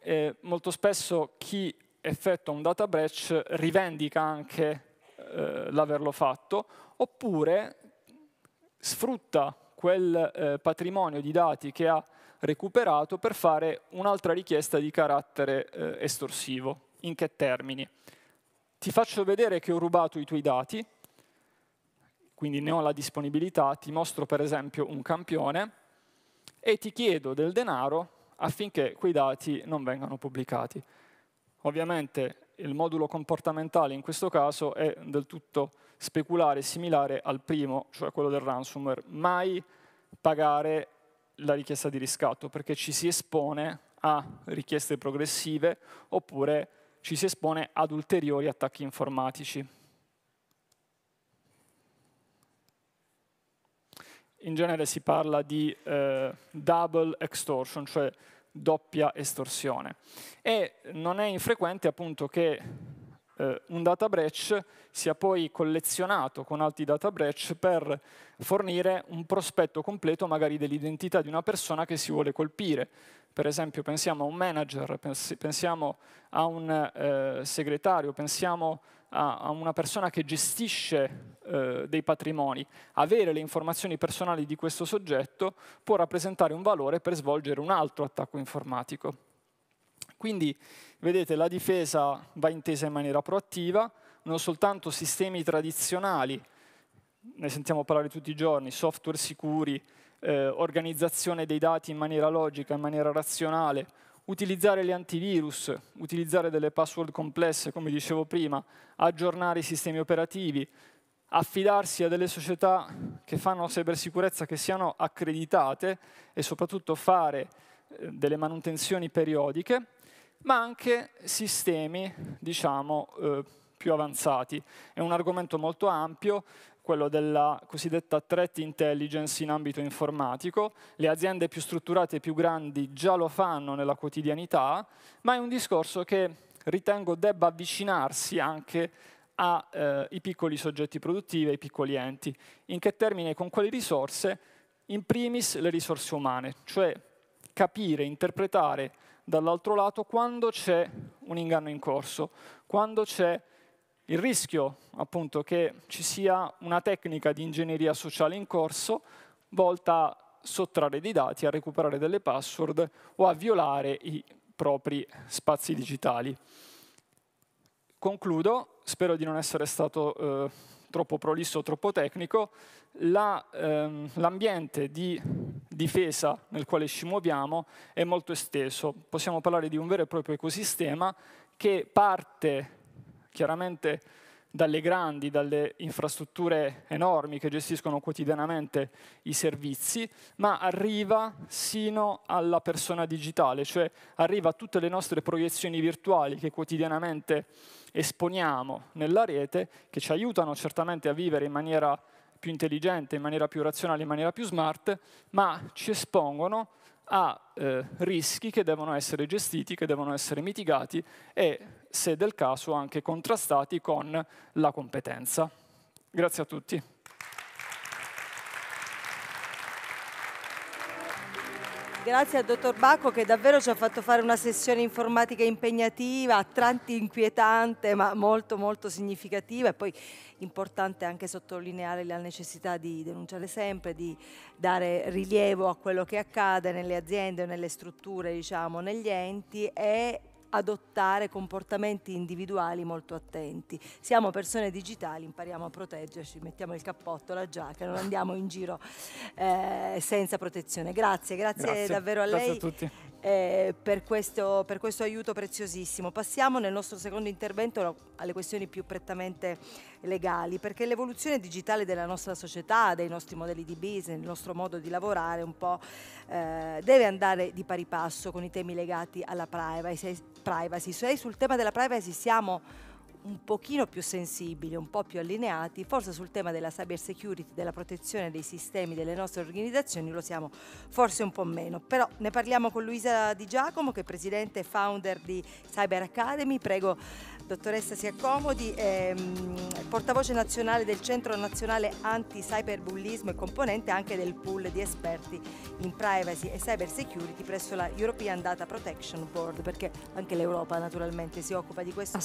E molto spesso chi effettua un data breach rivendica anche eh, l'averlo fatto, oppure sfrutta quel eh, patrimonio di dati che ha recuperato per fare un'altra richiesta di carattere eh, estorsivo. In che termini? Ti faccio vedere che ho rubato i tuoi dati, quindi ne ho la disponibilità, ti mostro per esempio un campione e ti chiedo del denaro affinché quei dati non vengano pubblicati. Ovviamente il modulo comportamentale in questo caso è del tutto speculare similare al primo, cioè quello del ransomware. Mai pagare la richiesta di riscatto, perché ci si espone a richieste progressive oppure ci si espone ad ulteriori attacchi informatici. In genere si parla di eh, double extortion, cioè doppia estorsione. E non è infrequente appunto che eh, un data breach sia poi collezionato con altri data breach per fornire un prospetto completo magari dell'identità di una persona che si vuole colpire. Per esempio pensiamo a un manager, pensiamo a un eh, segretario, pensiamo a, una persona che gestisce eh, dei patrimoni, avere le informazioni personali di questo soggetto può rappresentare un valore per svolgere un altro attacco informatico. Quindi, vedete, la difesa va intesa in maniera proattiva, non soltanto sistemi tradizionali, ne sentiamo parlare tutti i giorni, software sicuri, eh, organizzazione dei dati in maniera logica, in maniera razionale, utilizzare gli antivirus, utilizzare delle password complesse, come dicevo prima, aggiornare i sistemi operativi, affidarsi a delle società che fanno cybersicurezza che siano accreditate e soprattutto fare eh, delle manutenzioni periodiche ma anche sistemi, diciamo, eh, più avanzati. È un argomento molto ampio, quello della cosiddetta threat intelligence in ambito informatico. Le aziende più strutturate e più grandi già lo fanno nella quotidianità, ma è un discorso che ritengo debba avvicinarsi anche ai eh, piccoli soggetti produttivi, ai piccoli enti. In che termine? Con quali risorse? In primis le risorse umane, cioè capire, interpretare dall'altro lato quando c'è un inganno in corso, quando c'è il rischio appunto che ci sia una tecnica di ingegneria sociale in corso volta a sottrarre dei dati, a recuperare delle password o a violare i propri spazi digitali. Concludo, spero di non essere stato eh, troppo prolisso o troppo tecnico, l'ambiente La, ehm, di difesa nel quale ci muoviamo è molto esteso. Possiamo parlare di un vero e proprio ecosistema che parte chiaramente dalle grandi, dalle infrastrutture enormi che gestiscono quotidianamente i servizi, ma arriva sino alla persona digitale, cioè arriva a tutte le nostre proiezioni virtuali che quotidianamente esponiamo nella rete, che ci aiutano certamente a vivere in maniera più intelligente, in maniera più razionale, in maniera più smart, ma ci espongono a eh, rischi che devono essere gestiti, che devono essere mitigati e, se del caso, anche contrastati con la competenza. Grazie a tutti. Grazie al dottor Bacco che davvero ci ha fatto fare una sessione informatica impegnativa, a tratti inquietante ma molto molto significativa e poi importante anche sottolineare la necessità di denunciare sempre, di dare rilievo a quello che accade nelle aziende, nelle strutture, diciamo, negli enti e adottare comportamenti individuali molto attenti. Siamo persone digitali, impariamo a proteggerci, mettiamo il cappotto, la giacca, non andiamo in giro eh, senza protezione. Grazie, grazie, grazie davvero a lei. Grazie a tutti eh, per, questo, per, questo, aiuto preziosissimo. Passiamo nel nostro secondo intervento alle questioni più prettamente legali, perché l'evoluzione digitale della nostra società, dei nostri modelli di business, del nostro modo di lavorare un po' eh, deve andare di pari passo con i temi legati alla privacy. privacy. Se sul tema della privacy siamo un pochino più sensibili, un po' più allineati, forse sul tema della cyber security, della protezione dei sistemi delle nostre organizzazioni lo siamo forse un po' meno, però ne parliamo con Luisa Di Giacomo che è presidente e founder di Cyber Academy, prego Dottoressa, si accomodi, è ehm, portavoce nazionale del Centro Nazionale Anti-Cyberbullismo e componente anche del pool di esperti in privacy e cyber security presso la European Data Protection Board, perché anche l'Europa naturalmente si occupa di questo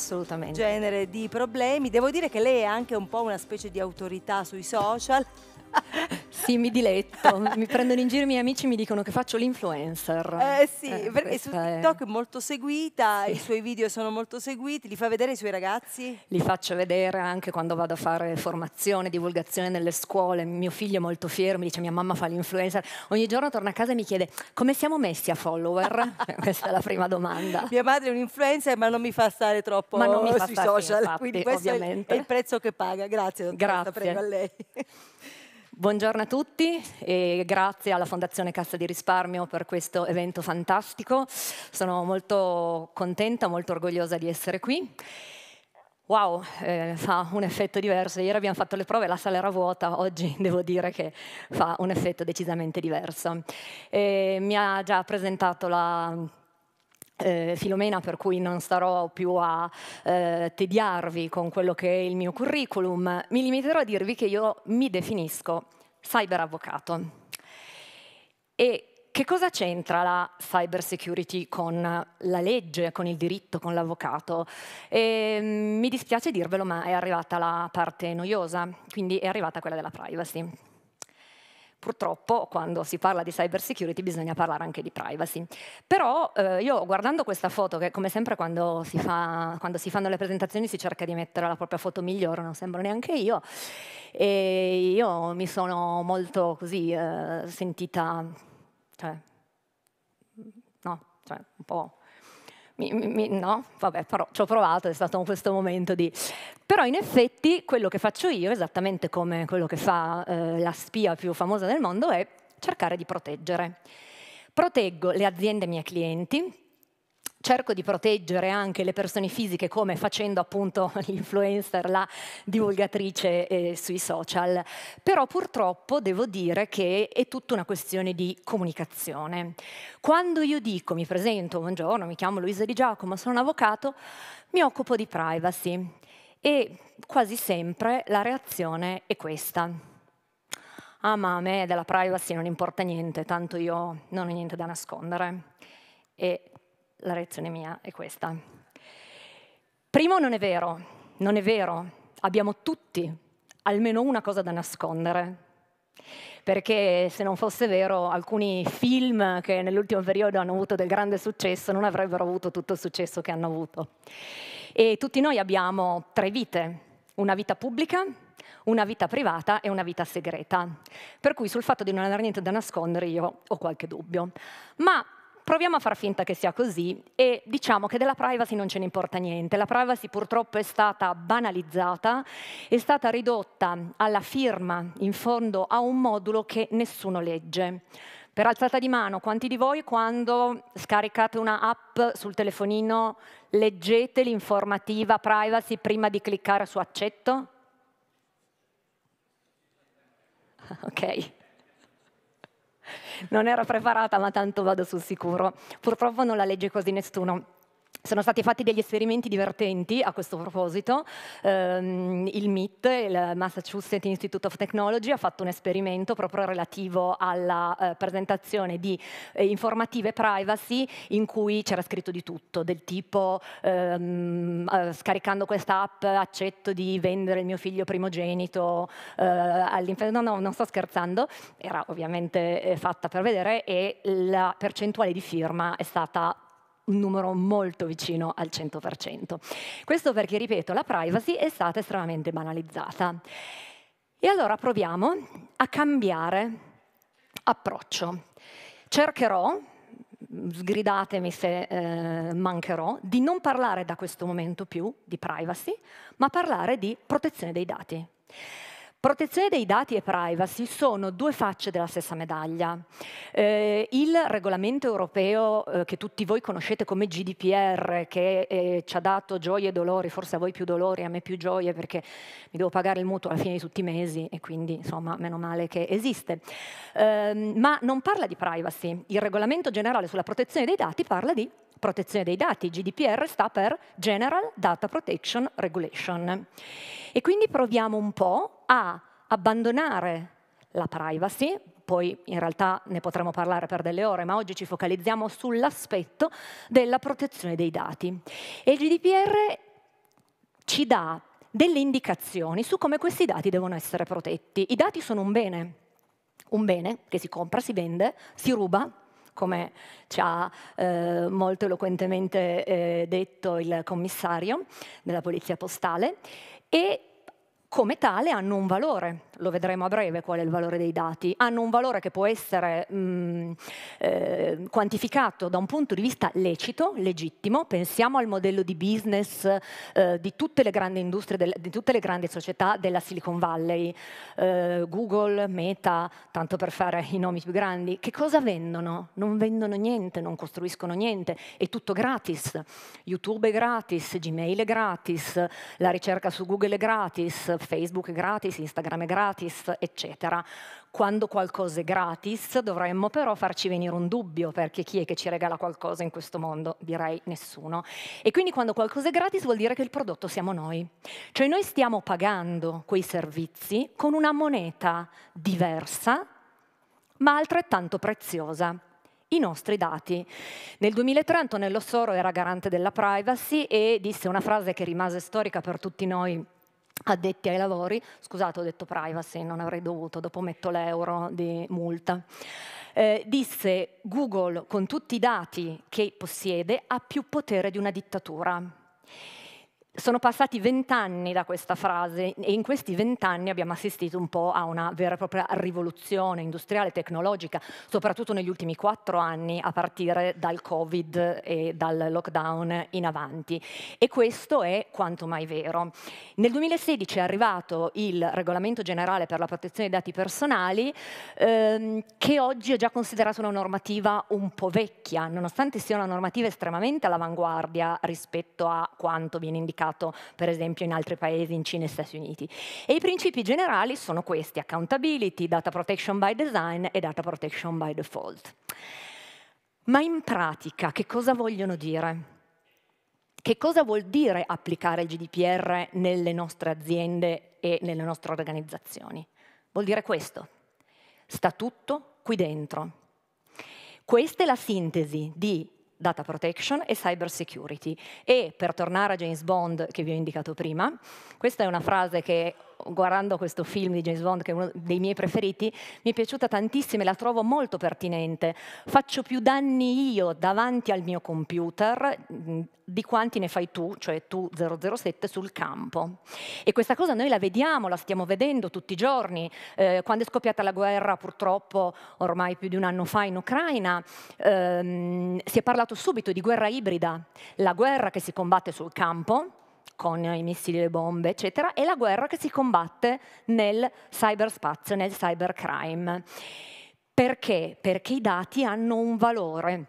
genere di problemi. Devo dire che lei è anche un po' una specie di autorità sui social, sì, mi diletto. mi prendono in giro i miei amici e mi dicono che faccio l'influencer. Eh sì, eh, perché su TikTok è molto seguita, sì. i suoi video sono molto seguiti, li fa vedere i suoi ragazzi? Li faccio vedere anche quando vado a fare formazione, divulgazione nelle scuole. Mio figlio è molto fiero, mi dice mia mamma fa l'influencer. Ogni giorno torna a casa e mi chiede come siamo messi a follower? Cioè, questa è la prima domanda. Mia madre è un influencer ma non mi fa stare troppo ma non mi fa sui social, infatti, quindi questo ovviamente. è il prezzo che paga. Grazie, dottoressa, Grazie. prego a lei. Buongiorno a tutti e grazie alla Fondazione Cassa di Risparmio per questo evento fantastico. Sono molto contenta, molto orgogliosa di essere qui. Wow, eh, fa un effetto diverso. Ieri abbiamo fatto le prove, la sala era vuota, oggi devo dire che fa un effetto decisamente diverso. Eh, mi ha già presentato la eh, Filomena, per cui non starò più a eh, tediarvi con quello che è il mio curriculum, mi limiterò a dirvi che io mi definisco cyberavvocato. E che cosa c'entra la cyber security con la legge, con il diritto, con l'avvocato? E, ehm, mi dispiace dirvelo, ma è arrivata la parte noiosa, quindi è arrivata quella della privacy purtroppo quando si parla di cyber security bisogna parlare anche di privacy. Però eh, io guardando questa foto, che come sempre quando si, fa, quando si, fanno le presentazioni si cerca di mettere la propria foto migliore, non sembro neanche io, e io mi sono molto così eh, sentita, cioè, no, cioè un po' mi, mi, no, vabbè, però ci ho provato, è stato questo momento di... Però in effetti quello che faccio io, esattamente come quello che fa eh, la spia più famosa del mondo, è cercare di proteggere. Proteggo le aziende miei clienti, cerco di proteggere anche le persone fisiche come facendo appunto l'influencer, la divulgatrice eh, sui social, però purtroppo devo dire che è tutta una questione di comunicazione. Quando io dico mi presento, buongiorno, mi chiamo Luisa Di Giacomo, sono un avvocato, mi occupo di privacy e quasi sempre la reazione è questa. Ah ma a me della privacy non importa niente, tanto io non ho niente da nascondere. E la reazione mia è questa. Primo, non è vero, non è vero. Abbiamo tutti almeno una cosa da nascondere. Perché se non fosse vero, alcuni film che nell'ultimo periodo hanno avuto del grande successo non avrebbero avuto tutto il successo che hanno avuto. E tutti noi abbiamo tre vite, una vita pubblica, una vita privata e una vita segreta. Per cui sul fatto di non avere niente da nascondere io ho qualche dubbio. Ma proviamo a far finta che sia così e diciamo che della privacy non ce ne importa niente. La privacy purtroppo è stata banalizzata, è stata ridotta alla firma in fondo a un modulo che nessuno legge. Per alzata di mano, quanti di voi quando scaricate una app sul telefonino leggete l'informativa privacy prima di cliccare su accetto? Ok. Non ero preparata, ma tanto vado sul sicuro. Purtroppo non la legge così nessuno. Sono stati fatti degli esperimenti divertenti a questo proposito. Um, il MIT, il Massachusetts Institute of Technology, ha fatto un esperimento proprio relativo alla eh, presentazione di eh, informative privacy in cui c'era scritto di tutto, del tipo ehm, eh, scaricando questa app accetto di vendere il mio figlio primogenito eh, all'inferno. No, no, non sto scherzando, era ovviamente eh, fatta per vedere e la percentuale di firma è stata un numero molto vicino al 100%. Questo perché, ripeto, la privacy è stata estremamente banalizzata. E allora proviamo a cambiare approccio. Cercherò, sgridatemi se eh, mancherò, di non parlare da questo momento più di privacy, ma parlare di protezione dei dati. Protezione dei dati e privacy sono due facce della stessa medaglia. Eh, il regolamento europeo eh, che tutti voi conoscete come GDPR, che eh, ci ha dato gioie e dolori, forse a voi più dolori, a me più gioie perché mi devo pagare il mutuo alla fine di tutti i mesi e quindi insomma meno male che esiste. Ehm, ma non parla di privacy. Il regolamento generale sulla protezione dei dati parla di protezione dei dati. GDPR sta per General Data Protection Regulation. E quindi proviamo un po' a abbandonare la privacy, poi in realtà ne potremo parlare per delle ore, ma oggi ci focalizziamo sull'aspetto della protezione dei dati. E il GDPR ci dà delle indicazioni su come questi dati devono essere protetti. I dati sono un bene, un bene che si compra, si vende, si ruba, come ci ha eh, molto eloquentemente eh, detto il commissario della Polizia Postale, e come tale hanno un valore, lo vedremo a breve qual è il valore dei dati, hanno un valore che può essere mh, mm, eh, quantificato da un punto di vista lecito, legittimo, pensiamo al modello di business eh, di tutte le grandi industrie, del, di tutte le grandi società della Silicon Valley, eh, Google, Meta, tanto per fare i nomi più grandi, che cosa vendono? Non vendono niente, non costruiscono niente, è tutto gratis, YouTube è gratis, Gmail è gratis, la ricerca su Google è gratis, Facebook è gratis, Instagram è gratis, eccetera. Quando qualcosa è gratis dovremmo però farci venire un dubbio, perché chi è che ci regala qualcosa in questo mondo? Direi nessuno. E quindi quando qualcosa è gratis vuol dire che il prodotto siamo noi. Cioè noi stiamo pagando quei servizi con una moneta diversa, ma altrettanto preziosa i nostri dati. Nel 2003 Antonello Soro era garante della privacy e disse una frase che rimase storica per tutti noi addetti ai lavori, scusate ho detto privacy, non avrei dovuto, dopo metto l'euro di multa. Eh, disse Google con tutti i dati che possiede ha più potere di una dittatura sono passati vent'anni da questa frase e in questi vent'anni abbiamo assistito un po' a una vera e propria rivoluzione industriale, tecnologica, soprattutto negli ultimi quattro anni a partire dal Covid e dal lockdown in avanti. E questo è quanto mai vero. Nel 2016 è arrivato il Regolamento Generale per la Protezione dei Dati Personali ehm, che oggi è già considerato una normativa un po' vecchia, nonostante sia una normativa estremamente all'avanguardia rispetto a quanto viene indicato applicato per esempio in altri paesi, in Cina e Stati Uniti. E i principi generali sono questi, accountability, data protection by design e data protection by default. Ma in pratica che cosa vogliono dire? Che cosa vuol dire applicare il GDPR nelle nostre aziende e nelle nostre organizzazioni? Vuol dire questo. Sta tutto qui dentro. Questa è la sintesi di data protection e cyber security. E per tornare a James Bond che vi ho indicato prima, questa è una frase che guardando questo film di James Bond, che è uno dei miei preferiti, mi è piaciuta tantissimo e la trovo molto pertinente. Faccio più danni io davanti al mio computer mm, di quanti ne fai tu, cioè tu 007, sul campo. E questa cosa noi la vediamo, la stiamo vedendo tutti i giorni. Eh, quando è scoppiata la guerra, purtroppo ormai più di un anno fa in Ucraina, ehm, si è parlato subito di guerra ibrida, la guerra che si combatte sul campo con i missili, le bombe, eccetera, è la guerra che si combatte nel cyberspazio, nel cybercrime. Perché? Perché i dati hanno un valore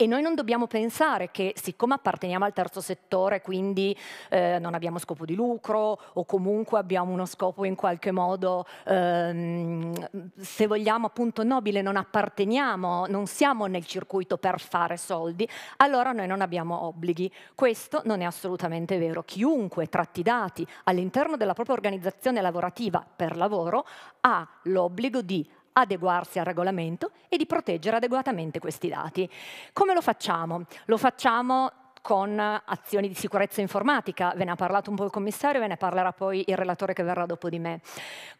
e noi non dobbiamo pensare che siccome apparteniamo al terzo settore, quindi eh, non abbiamo scopo di lucro o comunque abbiamo uno scopo in qualche modo, ehm, se vogliamo appunto nobile, non apparteniamo, non siamo nel circuito per fare soldi, allora noi non abbiamo obblighi. Questo non è assolutamente vero. Chiunque tratti dati all'interno della propria organizzazione lavorativa per lavoro ha l'obbligo di adeguarsi al regolamento e di proteggere adeguatamente questi dati. Come lo facciamo? Lo facciamo con azioni di sicurezza informatica, ve ne ha parlato un po' il commissario, ve ne parlerà poi il relatore che verrà dopo di me,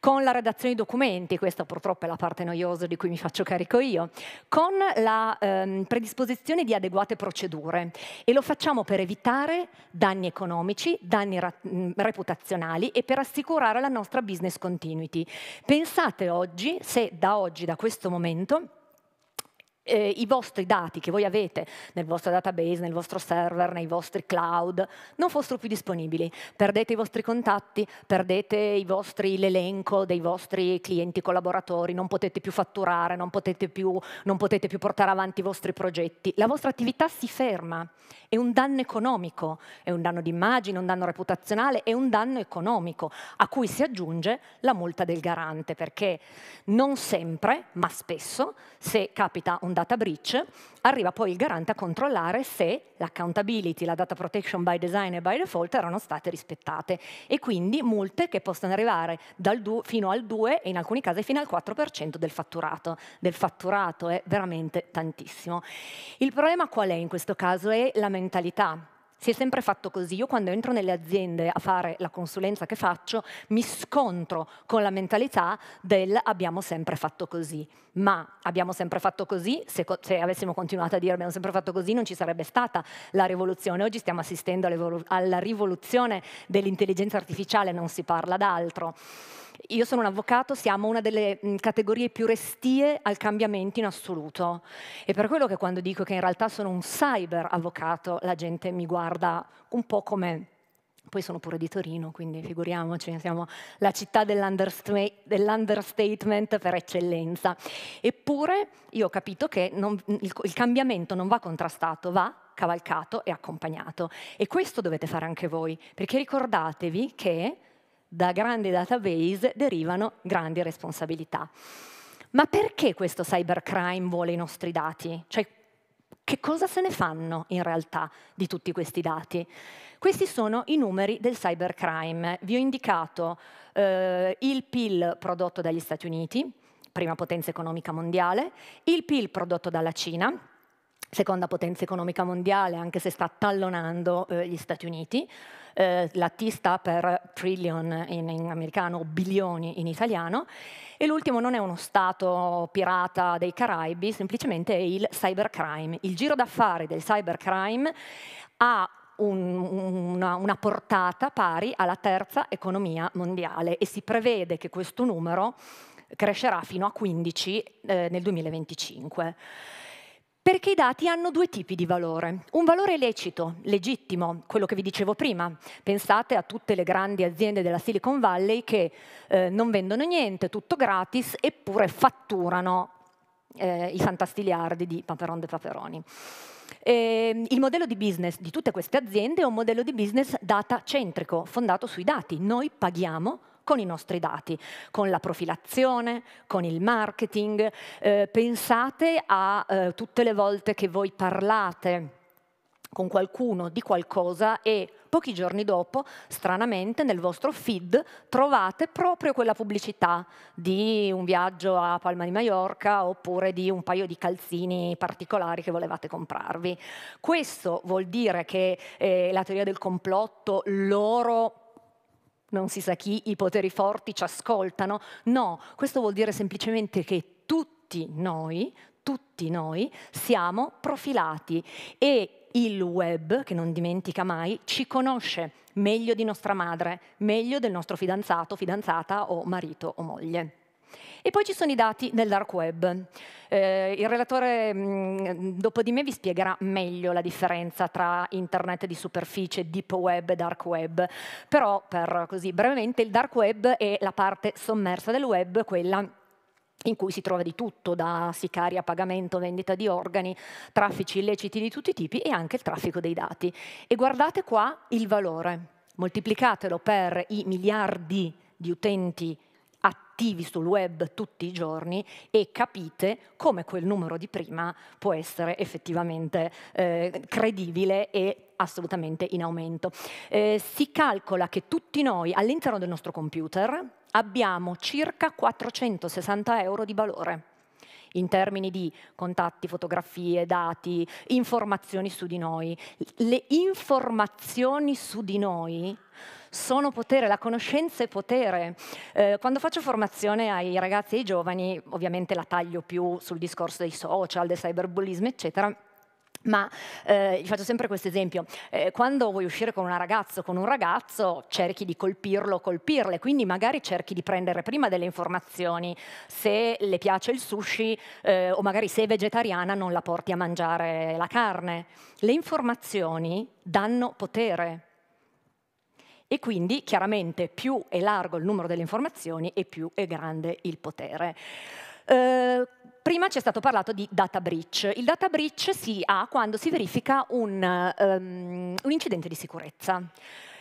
con la redazione di documenti, questa purtroppo è la parte noiosa di cui mi faccio carico io, con la ehm, predisposizione di adeguate procedure e lo facciamo per evitare danni economici, danni mm, reputazionali e per assicurare la nostra business continuity. Pensate oggi, se da oggi, da questo momento, eh, i vostri dati che voi avete nel vostro database, nel vostro server, nei vostri cloud, non fossero più disponibili. Perdete i vostri contatti, perdete vostri, l'elenco dei vostri clienti collaboratori, non potete più fatturare, non potete più, non potete più portare avanti i vostri progetti. La vostra attività si ferma. È un danno economico, è un danno di immagine, un danno reputazionale, è un danno economico, a cui si aggiunge la multa del garante, perché non sempre, ma spesso, se capita un danno data breach, arriva poi il garante a controllare se l'accountability, la data protection by design e by default erano state rispettate e quindi multe che possono arrivare du- fino al 2 e in alcuni casi fino al 4% del fatturato. Del fatturato è veramente tantissimo. Il problema qual è in questo caso? È la mentalità si è sempre fatto così. Io quando entro nelle aziende a fare la consulenza che faccio, mi scontro con la mentalità del abbiamo sempre fatto così. Ma abbiamo sempre fatto così, se, se avessimo continuato a dire abbiamo sempre fatto così, non ci sarebbe stata la rivoluzione. Oggi stiamo assistendo alla rivoluzione dell'intelligenza artificiale, non si parla d'altro. Io sono un avvocato, siamo una delle categorie più restie al cambiamento in assoluto. E per quello che quando dico che in realtà sono un cyber avvocato, la gente mi guarda un po' come... Poi sono pure di Torino, quindi figuriamoci, siamo la città dell'understatement per eccellenza. Eppure io ho capito che non, il, il cambiamento non va contrastato, va cavalcato e accompagnato. E questo dovete fare anche voi, perché ricordatevi che da grandi database derivano grandi responsabilità. Ma perché questo cybercrime vuole i nostri dati? Cioè, che cosa se ne fanno in realtà di tutti questi dati? Questi sono i numeri del cybercrime. Vi ho indicato eh, il PIL prodotto dagli Stati Uniti, prima potenza economica mondiale, il PIL prodotto dalla Cina, seconda potenza economica mondiale, anche se sta tallonando eh, gli Stati Uniti, eh, la T sta per trillion in, in americano, bilioni in italiano, e l'ultimo non è uno stato pirata dei Caraibi, semplicemente è il cybercrime. Il giro d'affari del cybercrime ha un, una, una, portata pari alla terza economia mondiale e si prevede che questo numero crescerà fino a 15 eh, nel 2025. Perché i dati hanno due tipi di valore. Un valore lecito, legittimo, quello che vi dicevo prima. Pensate a tutte le grandi aziende della Silicon Valley che eh, non vendono niente, tutto gratis, eppure fatturano eh, i fantastiliardi di Paperon de Paperoni. Eh, il modello di business di tutte queste aziende è un modello di business data centrico, fondato sui dati. Noi paghiamo con i nostri dati, con la profilazione, con il marketing. Eh, pensate a eh, tutte le volte che voi parlate con qualcuno di qualcosa e pochi giorni dopo, stranamente, nel vostro feed trovate proprio quella pubblicità di un viaggio a Palma di Mallorca oppure di un paio di calzini particolari che volevate comprarvi. Questo vuol dire che eh, la teoria del complotto, loro non si sa chi, i poteri forti ci ascoltano. No, questo vuol dire semplicemente che tutti noi, tutti noi siamo profilati e il web, che non dimentica mai, ci conosce meglio di nostra madre, meglio del nostro fidanzato, fidanzata o marito o moglie. E poi ci sono i dati del dark web. Eh, il relatore mh, mm, dopo di me vi spiegherà meglio la differenza tra internet di superficie, deep web e dark web, però per così brevemente il dark web è la parte sommersa del web, quella in cui si trova di tutto, da sicari a pagamento, vendita di organi, traffici illeciti di tutti i tipi e anche il traffico dei dati. E guardate qua il valore, moltiplicatelo per i miliardi di utenti attivi sul web tutti i giorni e capite come quel numero di prima può essere effettivamente eh, credibile e assolutamente in aumento. Eh, si calcola che tutti noi all'interno del nostro computer abbiamo circa 460 euro di valore in termini di contatti, fotografie, dati, informazioni su di noi. Le informazioni su di noi sono potere, la conoscenza è potere. Eh, quando faccio formazione ai ragazzi e ai giovani, ovviamente la taglio più sul discorso dei social, del cyberbullismo, eccetera, ma eh, vi faccio sempre questo esempio, eh, quando vuoi uscire con una ragazza o con un ragazzo cerchi di colpirlo o colpirle, quindi magari cerchi di prendere prima delle informazioni, se le piace il sushi eh, o magari se è vegetariana non la porti a mangiare la carne. Le informazioni danno potere e quindi chiaramente più è largo il numero delle informazioni e più è grande il potere. Eh, Prima ci è stato parlato di data breach. Il data breach si ha quando si verifica un, um, un incidente di sicurezza.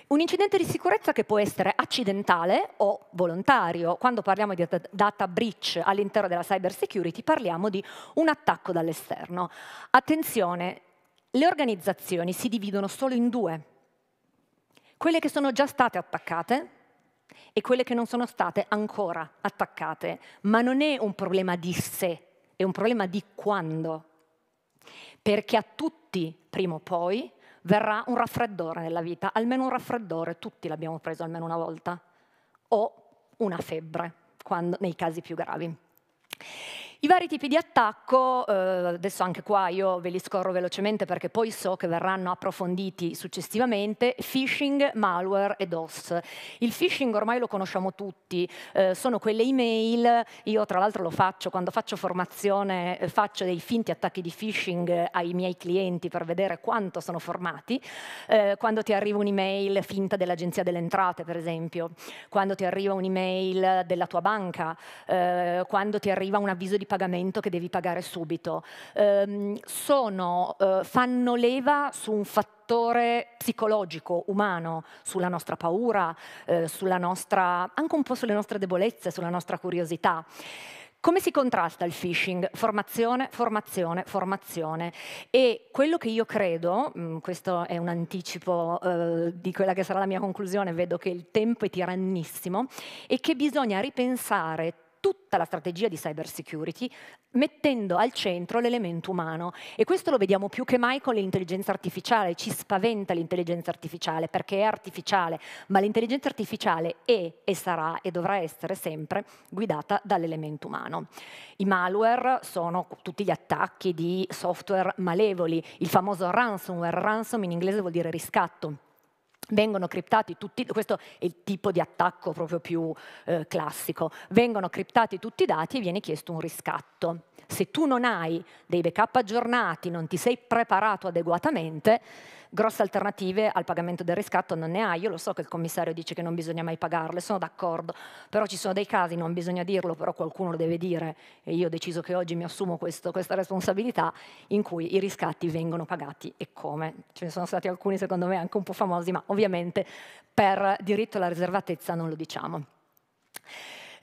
Un incidente di sicurezza che può essere accidentale o volontario. Quando parliamo di data breach all'interno della cyber security parliamo di un attacco dall'esterno. Attenzione, le organizzazioni si dividono solo in due. Quelle che sono già state attaccate e quelle che non sono state ancora attaccate, ma non è un problema di sé è un problema di quando, perché a tutti, prima o poi, verrà un raffreddore nella vita, almeno un raffreddore, tutti l'abbiamo preso almeno una volta, o una febbre, quando, nei casi più gravi. I vari tipi di attacco, eh, adesso anche qua io ve li scorro velocemente perché poi so che verranno approfonditi successivamente, phishing, malware e DOS. Il phishing ormai lo conosciamo tutti, eh, sono quelle email, io tra l'altro lo faccio quando faccio formazione, eh, faccio dei finti attacchi di phishing eh, ai miei clienti per vedere quanto sono formati, eh, quando ti arriva un'email finta dell'agenzia delle entrate per esempio, quando ti arriva un'email della tua banca, eh, quando ti arriva un avviso di pagamento che devi pagare subito, ehm, sono, eh, fanno leva su un fattore psicologico, umano, sulla nostra paura, eh, sulla nostra, anche un po' sulle nostre debolezze, sulla nostra curiosità. Come si contrasta il phishing? Formazione, formazione, formazione. E quello che io credo, mm, questo è un anticipo eh, di quella che sarà la mia conclusione, vedo che il tempo è tirannissimo, è che bisogna ripensare tutta la strategia di cyber security mettendo al centro l'elemento umano. E questo lo vediamo più che mai con l'intelligenza artificiale, ci spaventa l'intelligenza artificiale perché è artificiale, ma l'intelligenza artificiale è e sarà e dovrà essere sempre guidata dall'elemento umano. I malware sono tutti gli attacchi di software malevoli, il famoso ransomware, ransom in inglese vuol dire riscatto Vengono criptati tutti, questo è il tipo di attacco proprio più eh, classico, vengono criptati tutti i dati e viene chiesto un riscatto. Se tu non hai dei backup aggiornati, non ti sei preparato adeguatamente, grosse alternative al pagamento del riscatto non ne ha. Io lo so che il commissario dice che non bisogna mai pagarle, sono d'accordo, però ci sono dei casi, non bisogna dirlo, però qualcuno lo deve dire e io ho deciso che oggi mi assumo questo, questa responsabilità in cui i riscatti vengono pagati e come. Ce ne sono stati alcuni secondo me anche un po' famosi, ma ovviamente per diritto alla riservatezza non lo diciamo.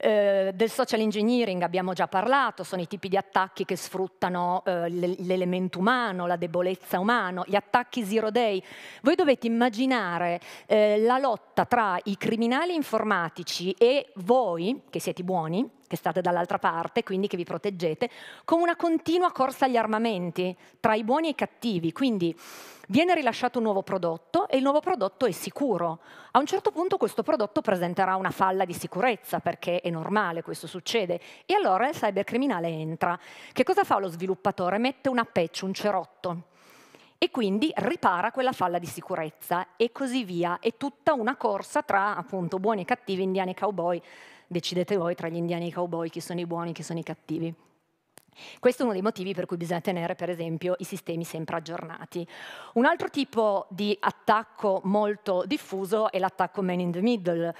Eh, del social engineering abbiamo già parlato, sono i tipi di attacchi che sfruttano eh, l'elemento umano, la debolezza umana, gli attacchi zero day. Voi dovete immaginare eh, la lotta tra i criminali informatici e voi, che siete buoni, che state dall'altra parte, quindi che vi proteggete, come una continua corsa agli armamenti tra i buoni e i cattivi. Quindi viene rilasciato un nuovo prodotto e il nuovo prodotto è sicuro. A un certo punto questo prodotto presenterà una falla di sicurezza, perché è normale, questo succede, e allora il cybercriminale entra. Che cosa fa lo sviluppatore? Mette una patch, un cerotto e quindi ripara quella falla di sicurezza e così via. È tutta una corsa tra appunto buoni e cattivi, indiani e cowboy, decidete voi tra gli indiani e i cowboy chi sono i buoni e chi sono i cattivi. Questo è uno dei motivi per cui bisogna tenere, per esempio, i sistemi sempre aggiornati. Un altro tipo di attacco molto diffuso è l'attacco man in the middle.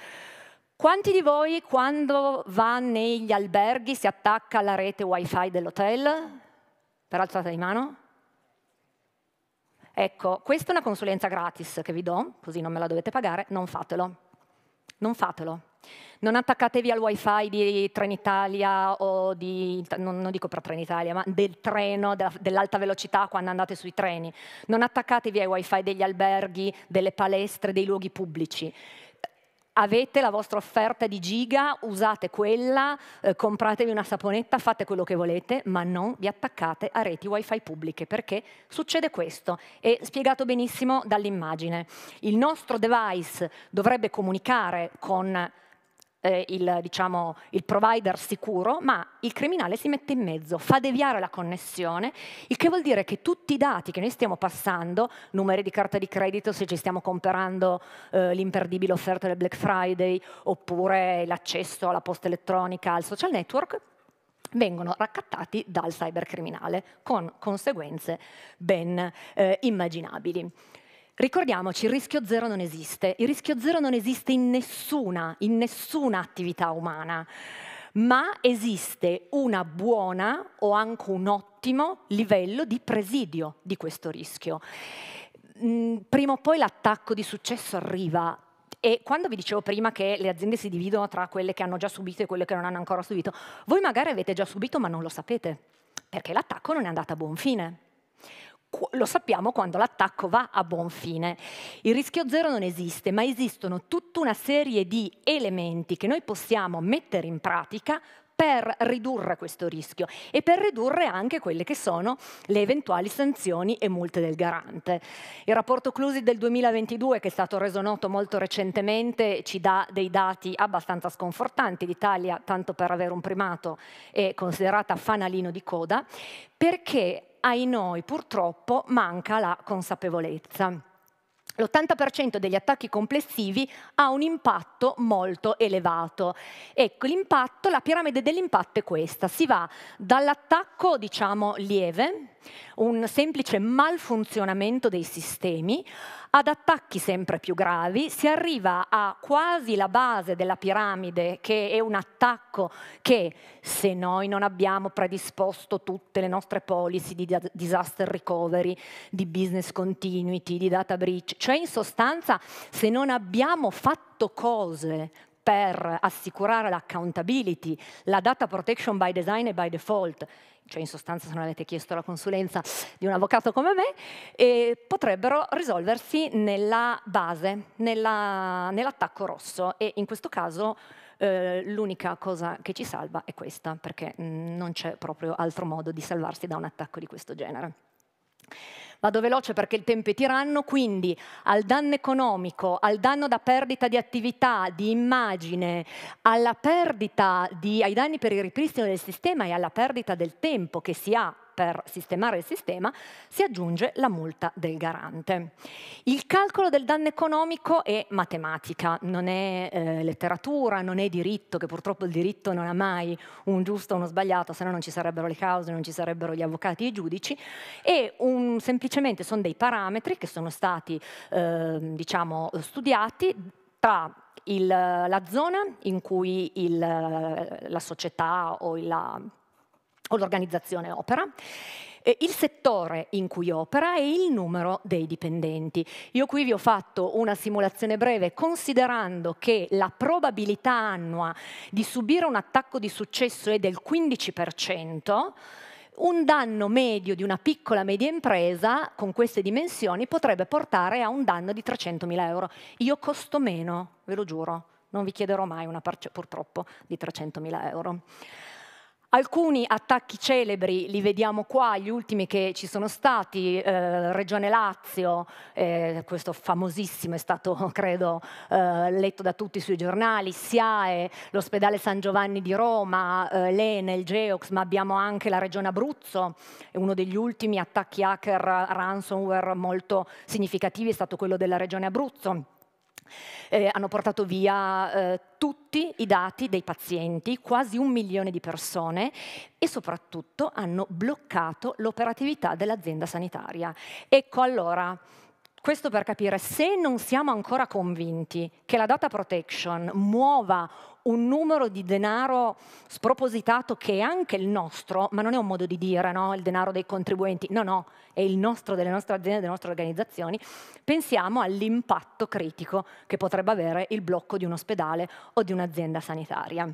Quanti di voi quando va negli alberghi si attacca alla rete wifi dell'hotel? Per alzata di mano? Ecco, questa è una consulenza gratis che vi do, così non me la dovete pagare, non fatelo. Non fatelo non attaccatevi al wifi di Trenitalia o di, non, non dico per Trenitalia, ma del treno, dell'alta velocità quando andate sui treni. Non attaccatevi ai wifi degli alberghi, delle palestre, dei luoghi pubblici avete la vostra offerta di giga, usate quella, eh, compratevi una saponetta, fate quello che volete, ma non vi attaccate a reti wifi pubbliche, perché succede questo, è spiegato benissimo dall'immagine. Il nostro device dovrebbe comunicare con eh, il, diciamo, il provider sicuro, ma il criminale si mette in mezzo, fa deviare la connessione, il che vuol dire che tutti i dati che noi stiamo passando, numeri di carta di credito se ci stiamo comprando eh, l'imperdibile offerta del Black Friday, oppure l'accesso alla posta elettronica, al social network, vengono raccattati dal cybercriminale con conseguenze ben eh, immaginabili. Ricordiamoci, il rischio zero non esiste. Il rischio zero non esiste in nessuna, in nessuna attività umana, ma esiste una buona o anche un ottimo livello di presidio di questo rischio. Mm, prima o poi l'attacco di successo arriva, e quando vi dicevo prima che le aziende si dividono tra quelle che hanno già subito e quelle che non hanno ancora subito, voi magari avete già subito ma non lo sapete, perché l'attacco non è andato a buon fine lo sappiamo quando l'attacco va a buon fine. Il rischio zero non esiste, ma esistono tutta una serie di elementi che noi possiamo mettere in pratica per ridurre questo rischio e per ridurre anche quelle che sono le eventuali sanzioni e multe del garante. Il rapporto Clusi del 2022, che è stato reso noto molto recentemente, ci dà dei dati abbastanza sconfortanti. L'Italia, tanto per avere un primato, è considerata fanalino di coda, perché ai noi purtroppo manca la consapevolezza. L'80% degli attacchi complessivi ha un impatto molto elevato. Ecco, l'impatto, la piramide dell'impatto è questa. Si va dall'attacco, diciamo, lieve, un semplice malfunzionamento dei sistemi, ad attacchi sempre più gravi, si arriva a quasi la base della piramide che è un attacco che se noi non abbiamo predisposto tutte le nostre policy di disaster recovery, di business continuity, di data breach, cioè in sostanza se non abbiamo fatto cose per assicurare l'accountability, la data protection by design e by default cioè in sostanza se non avete chiesto la consulenza di un avvocato come me, eh, potrebbero risolversi nella base, nella, nell'attacco rosso e in questo caso eh, l'unica cosa che ci salva è questa, perché mh, mm, non c'è proprio altro modo di salvarsi da un attacco di questo genere. Vado veloce perché il tempo è tiranno, quindi al danno economico, al danno da perdita di attività, di immagine, alla perdita di, ai danni per il ripristino del sistema e alla perdita del tempo che si ha per sistemare il sistema, si aggiunge la multa del garante. Il calcolo del danno economico è matematica, non è eh, letteratura, non è diritto, che purtroppo il diritto non ha mai un giusto o uno sbagliato, se no non ci sarebbero le cause, non ci sarebbero gli avvocati e i giudici, è un, semplicemente sono dei parametri che sono stati eh, diciamo, studiati tra il, la zona in cui il, la società o la o l'organizzazione opera, il settore in cui opera e il numero dei dipendenti. Io qui vi ho fatto una simulazione breve considerando che la probabilità annua di subire un attacco di successo è del 15%, un danno medio di una piccola media impresa con queste dimensioni potrebbe portare a un danno di 300.000 euro. Io costo meno, ve lo giuro, non vi chiederò mai una parce purtroppo di 300.000 euro. Alcuni attacchi celebri li vediamo qua, gli ultimi che ci sono stati, eh, Regione Lazio, eh, questo famosissimo è stato credo eh, letto da tutti sui giornali, SIAE, l'ospedale San Giovanni di Roma, eh, l'Enel, Geox, ma abbiamo anche la Regione Abruzzo, uno degli ultimi attacchi hacker ransomware molto significativi è stato quello della Regione Abruzzo. Eh, hanno portato via eh, tutti i dati dei pazienti, quasi un milione di persone, e soprattutto hanno bloccato l'operatività dell'azienda sanitaria. Ecco allora questo per capire se non siamo ancora convinti che la data protection muova un numero di denaro spropositato che è anche il nostro, ma non è un modo di dire, no? il denaro dei contribuenti, no, no, è il nostro, delle nostre aziende, delle nostre organizzazioni, pensiamo all'impatto critico che potrebbe avere il blocco di un ospedale o di un'azienda sanitaria.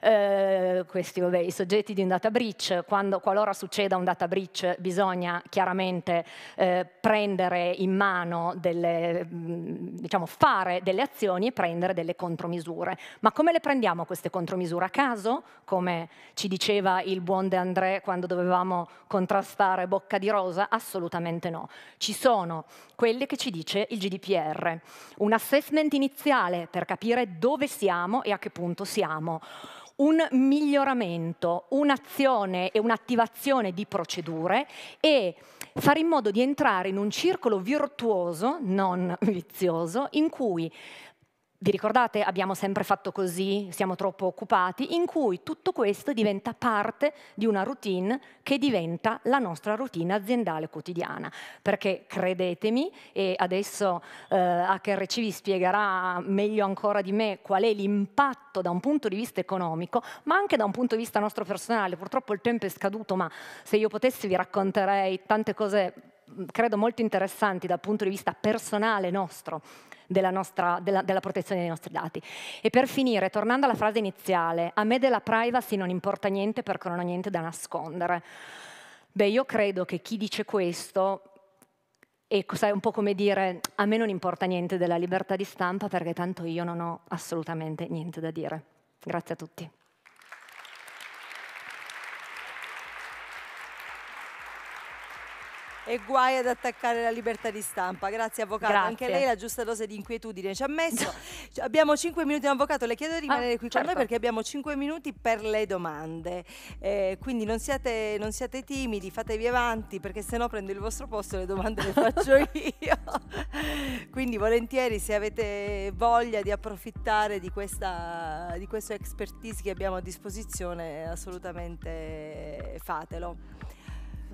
Eh, questi, vabbè, i soggetti di un data breach, quando, qualora succeda un data breach bisogna chiaramente eh, prendere in mano delle, mm, diciamo, fare delle azioni e prendere delle contromisure. Ma come le prendiamo queste contromisure? A caso, come ci diceva il buon De André quando dovevamo contrastare Bocca di Rosa? Assolutamente no. Ci sono quelle che ci dice il GDPR, un assessment iniziale per capire dove siamo e a che punto siamo un miglioramento, un'azione e un'attivazione di procedure e fare in modo di entrare in un circolo virtuoso, non vizioso, in cui vi ricordate abbiamo sempre fatto così, siamo troppo occupati, in cui tutto questo diventa parte di una routine che diventa la nostra routine aziendale quotidiana. Perché credetemi, e adesso eh, HRC vi spiegherà meglio ancora di me qual è l'impatto da un punto di vista economico, ma anche da un punto di vista nostro personale. Purtroppo il tempo è scaduto, ma se io potessi vi racconterei tante cose credo molto interessanti dal punto di vista personale nostro, della, nostra, della, della, protezione dei nostri dati. E per finire, tornando alla frase iniziale, a me della privacy non importa niente perché non ho niente da nascondere. Beh, io credo che chi dice questo, e sai, un po' come dire, a me non importa niente della libertà di stampa perché tanto io non ho assolutamente niente da dire. Grazie a tutti. e guai ad attaccare la libertà di stampa. Grazie avvocato, Grazie. anche lei la giusta dose di inquietudine ci ha messo. abbiamo 5 minuti, avvocato, le chiedo di ah, rimanere ah, qui certo. con noi certo. perché abbiamo 5 minuti per le domande. Eh, quindi non siate, non siate, timidi, fatevi avanti perché se no prendo il vostro posto e le domande le faccio io. quindi volentieri se avete voglia di approfittare di, questa, di questo expertise che abbiamo a disposizione, assolutamente fatelo.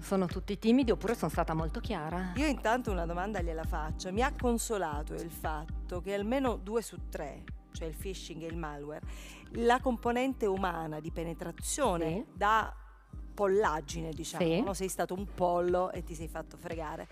Sono tutti timidi oppure sono stata molto chiara? Io intanto una domanda gliela faccio. Mi ha consolato il fatto che almeno due su tre, cioè il phishing e il malware, la componente umana di penetrazione sì. da pollaggine, diciamo, sì. sei stato un pollo e ti sei fatto fregare.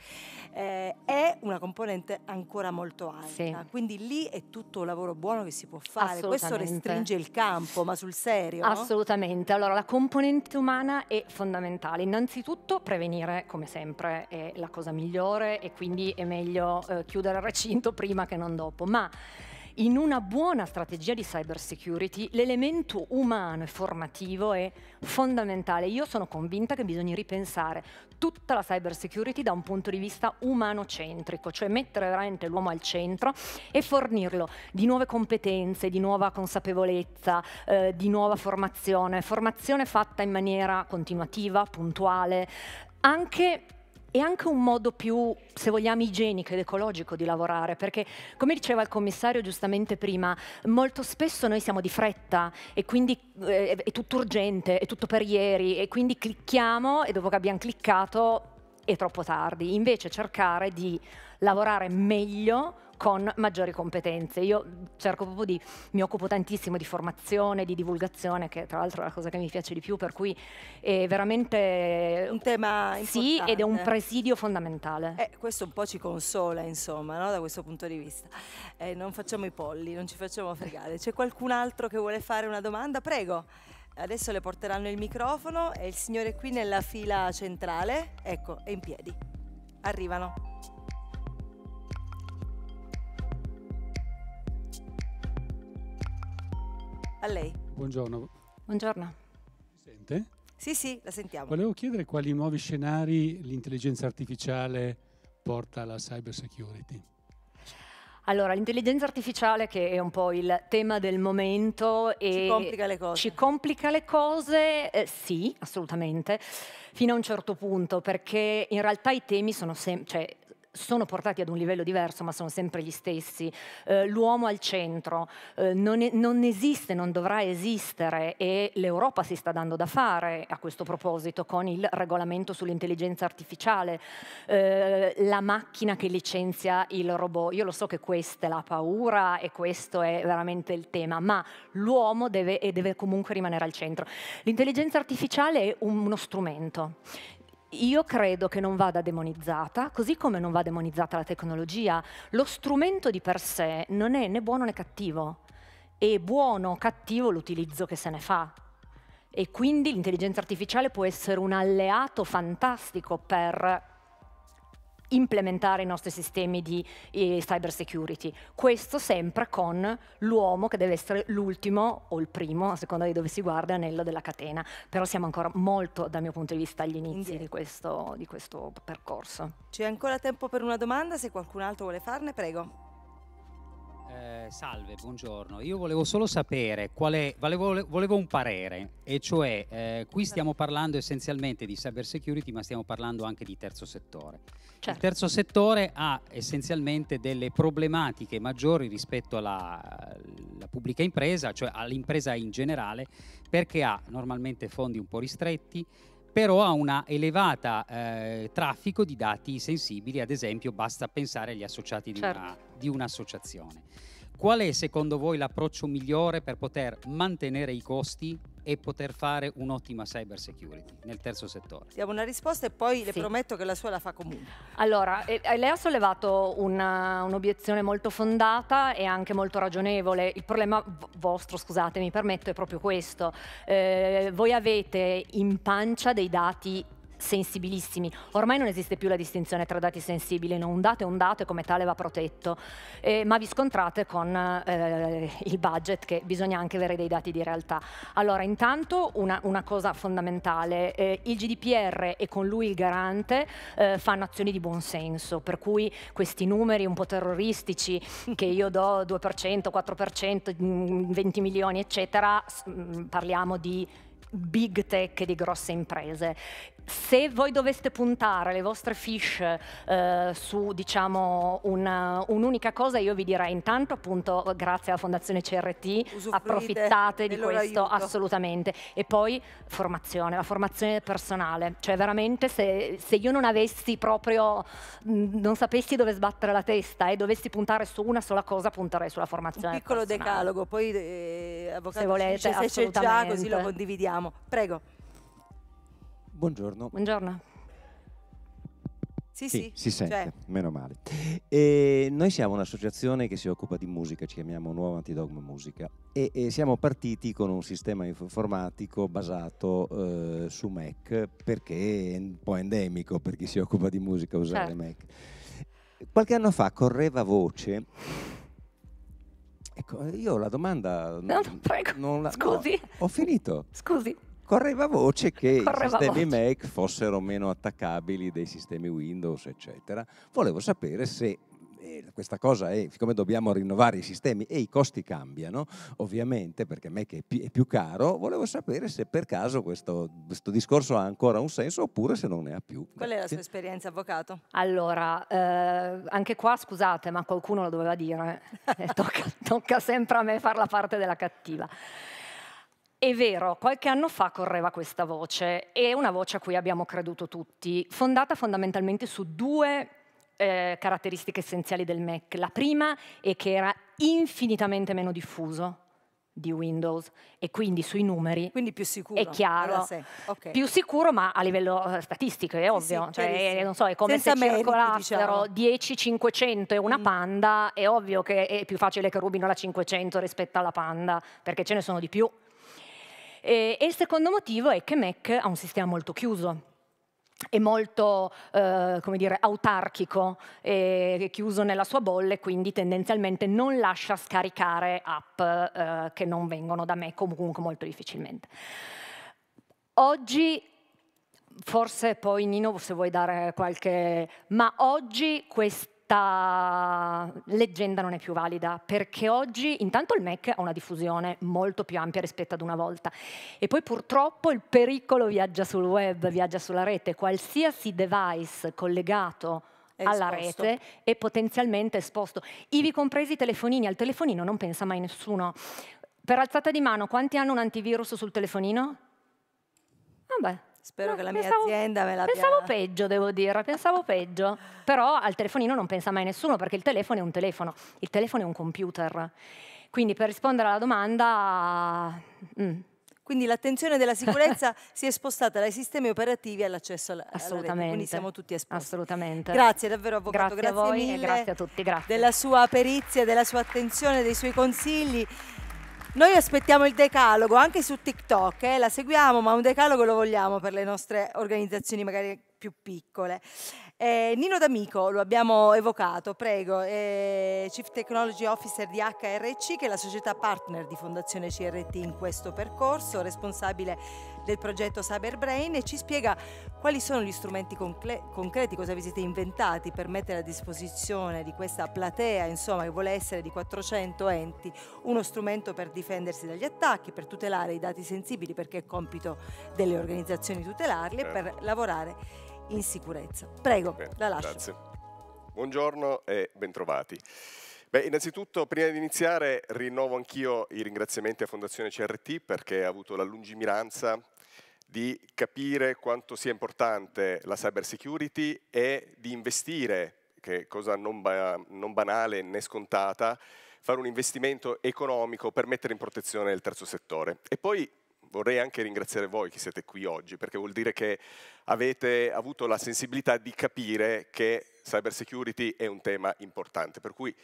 Eh, è una componente ancora molto alta, sì. quindi lì è tutto un lavoro buono che si può fare, questo restringe il campo, ma sul serio. Assolutamente, no? allora la componente umana è fondamentale, innanzitutto prevenire come sempre è la cosa migliore e quindi è meglio eh, chiudere il recinto prima che non dopo, ma in una buona strategia di cyber security l'elemento umano e formativo è fondamentale. Io sono convinta che bisogna ripensare tutta la cyber security da un punto di vista umano-centrico, cioè mettere veramente l'uomo al centro e fornirlo di nuove competenze, di nuova consapevolezza, eh, di nuova formazione, formazione fatta in maniera continuativa, puntuale, anche è anche un modo più, se vogliamo, igienico ed ecologico di lavorare, perché come diceva il commissario giustamente prima, molto spesso noi siamo di fretta e quindi eh, è tutto urgente, è tutto per ieri e quindi clicchiamo e dopo che abbiamo cliccato è troppo tardi. Invece cercare di lavorare meglio con maggiori competenze. Io cerco proprio di, mi occupo tantissimo di formazione, di divulgazione, che tra l'altro è la cosa che mi piace di più, per cui è veramente un tema sì, ed è un presidio fondamentale. Eh, questo un po' ci consola, insomma, no? da questo punto di vista. Eh, non facciamo i polli, non ci facciamo fregare. C'è qualcun altro che vuole fare una domanda? Prego. Adesso le porteranno il microfono e il signore qui nella fila centrale, ecco, è in piedi. Arrivano. A lei. Buongiorno. Buongiorno. Mi sente? Sì, sì, la sentiamo. Volevo chiedere quali nuovi scenari l'intelligenza artificiale porta alla cyber security. Allora, l'intelligenza artificiale che è un po' il tema del momento ci complica le cose. Ci complica le cose, eh, sì, assolutamente, fino a un certo punto, perché in realtà i temi sono sempre, cioè sono portati ad un livello diverso, ma sono sempre gli stessi. Eh, l'uomo al centro eh, non, non, esiste, non dovrà esistere e l'Europa si sta dando da fare a questo proposito con il regolamento sull'intelligenza artificiale, eh, la macchina che licenzia il robot. Io lo so che questa è la paura e questo è veramente il tema, ma l'uomo deve, deve comunque rimanere al centro. L'intelligenza artificiale è uno strumento. Io credo che non vada demonizzata, così come non va demonizzata la tecnologia. Lo strumento di per sé non è né buono né cattivo. È buono o cattivo l'utilizzo che se ne fa. E quindi l'intelligenza artificiale può essere un alleato fantastico per implementare i nostri sistemi di eh, cyber security. Questo sempre con l'uomo che deve essere l'ultimo o il primo, a seconda di dove si guarda, anello della catena. Però siamo ancora molto, dal mio punto di vista, agli inizi di questo, di questo percorso. C'è ancora tempo per una domanda, se qualcun altro vuole farne, prego. Eh, salve, buongiorno. Io volevo solo sapere qual è, volevo, volevo un parere, e cioè eh, qui stiamo parlando essenzialmente di cyber security, ma stiamo parlando anche di terzo settore. Certo. Il terzo settore ha essenzialmente delle problematiche maggiori rispetto alla, alla pubblica impresa, cioè all'impresa in generale, perché ha normalmente fondi un po' ristretti, però ha una elevata eh, traffico di dati sensibili, ad esempio basta pensare agli associati certo. una, di un'associazione. Qual è secondo voi l'approccio migliore per poter mantenere i costi e poter fare un'ottima cyber security nel terzo settore. Diamo una risposta e poi le prometto che la sua la fa comunque. Allora, eh, eh, lei ha sollevato eh, un'obiezione molto fondata e anche molto ragionevole. Il problema vostro, scusate, mi permetto, è proprio questo. Eh, voi avete in pancia dei dati sensibilissimi. Ormai non esiste più la distinzione tra dati sensibili, non un dato è un dato e come tale va protetto, eh, ma vi scontrate con eh, il budget che bisogna anche avere dei dati di realtà. Allora, intanto una, una cosa fondamentale, eh, il GDPR e con lui il garante eh, fanno azioni di buon senso, per cui questi numeri un po' terroristici che io do 2%, 4%, 20 milioni, eccetera, mm, parliamo di big tech di grosse imprese se voi doveste puntare le vostre fish eh, su diciamo, un'unica cosa io vi direi intanto appunto grazie alla fondazione CRT Usufruite approfittate di questo aiuto. assolutamente e poi formazione la formazione personale cioè veramente se, se io non avessi proprio non sapessi dove sbattere la testa e dovessi puntare su una sola cosa punterei sulla formazione un piccolo personale. decalogo poi eh, avvocato se volete se c'è già così lo condividiamo prego Buongiorno. Buongiorno. Sì, sì, si sente, cioè... meno male. E noi siamo un'associazione che si occupa di musica, ci chiamiamo Nuovo Antidogma Musica e, e siamo partiti con un sistema informatico basato eh, su Mac perché è un po' endemico per chi si occupa di musica usare certo. Mac. Qualche anno fa correva voce Ecco, io la domanda... No, prego, non la, scusi. No, ho finito. Scusi correva voce che i sistemi voce. Mac fossero meno attaccabili dei sistemi Windows, eccetera. Volevo sapere se eh, questa cosa è, siccome dobbiamo rinnovare i sistemi e i costi cambiano, ovviamente perché Mac è, pi- è più caro, volevo sapere se per caso questo, questo, discorso ha ancora un senso oppure se non ne ha più. Qual è la sua esperienza, avvocato? Allora, eh, anche qua scusate, ma qualcuno lo doveva dire, eh, tocca, tocca sempre a me far la parte della cattiva. È vero, qualche anno fa correva questa voce, è una voce a cui abbiamo creduto tutti, fondata fondamentalmente su due eh, caratteristiche essenziali del Mac. La prima è che era infinitamente meno diffuso di Windows e quindi sui numeri quindi più sicuro è chiaro allora okay. più sicuro ma a livello eh, statistico è ovvio cioè, cioè, sì, cioè, non so è come Senza se meriti, circolassero diciamo. 10 500 e una mm. panda è ovvio che è più facile che rubino la 500 rispetto alla panda perché ce ne sono di più e, e il secondo motivo è che Mac ha un sistema molto chiuso è molto eh, come dire, autarchico, è chiuso nella sua bolle, quindi tendenzialmente non lascia scaricare app eh, che non vengono da me, comunque molto difficilmente. Oggi, forse poi Nino se vuoi dare qualche... ma oggi questi questa leggenda non è più valida, perché oggi intanto il Mac ha una diffusione molto più ampia rispetto ad una volta e poi purtroppo il pericolo viaggia sul web, viaggia sulla rete, qualsiasi device collegato alla rete è potenzialmente esposto, ivi compresi i telefonini, al telefonino non pensa mai nessuno. Per alzata di mano, quanti hanno un antivirus sul telefonino? Vabbè, Spero no, eh, che la mia azienda me la Pensavo piana. peggio, devo dire, pensavo peggio. Però al telefonino non pensa mai nessuno perché il telefono è un telefono, il telefono è un computer. Quindi per rispondere alla domanda... Mm. Quindi l'attenzione della sicurezza si è spostata dai sistemi operativi all'accesso alla, Assolutamente. quindi siamo tutti esposti. Assolutamente. Grazie davvero avvocato, grazie, grazie a voi grazie a tutti, grazie. Della sua perizia, della sua attenzione, dei suoi consigli. Noi aspettiamo il decalogo anche su TikTok, eh? la seguiamo, ma un decalogo lo vogliamo per le nostre organizzazioni magari più piccole. Eh, Nino D'Amico, lo abbiamo evocato, prego, eh, Chief Technology Officer di HRC, che è la società partner di Fondazione CRT in questo percorso, responsabile del progetto Cyberbrain e ci spiega quali sono gli strumenti concreti, cosa vi siete inventati per mettere a disposizione di questa platea, insomma, che vuole essere di 400 enti, uno strumento per difendersi dagli attacchi, per tutelare i dati sensibili, perché è compito delle organizzazioni tutelarli e per certo. lavorare in sicurezza. Prego, Bene, la lascio. Grazie. Buongiorno e bentrovati. Beh, innanzitutto, prima di iniziare, rinnovo anch'io i ringraziamenti a Fondazione CRT perché ha avuto la lungimiranza di capire quanto sia importante la cyber security e di investire, che cosa non, ba non banale né scontata, fare un investimento economico per mettere in protezione il terzo settore. E poi vorrei anche ringraziare voi che siete qui oggi, perché vuol dire che avete avuto la sensibilità di capire che cyber security è un tema importante. Per cui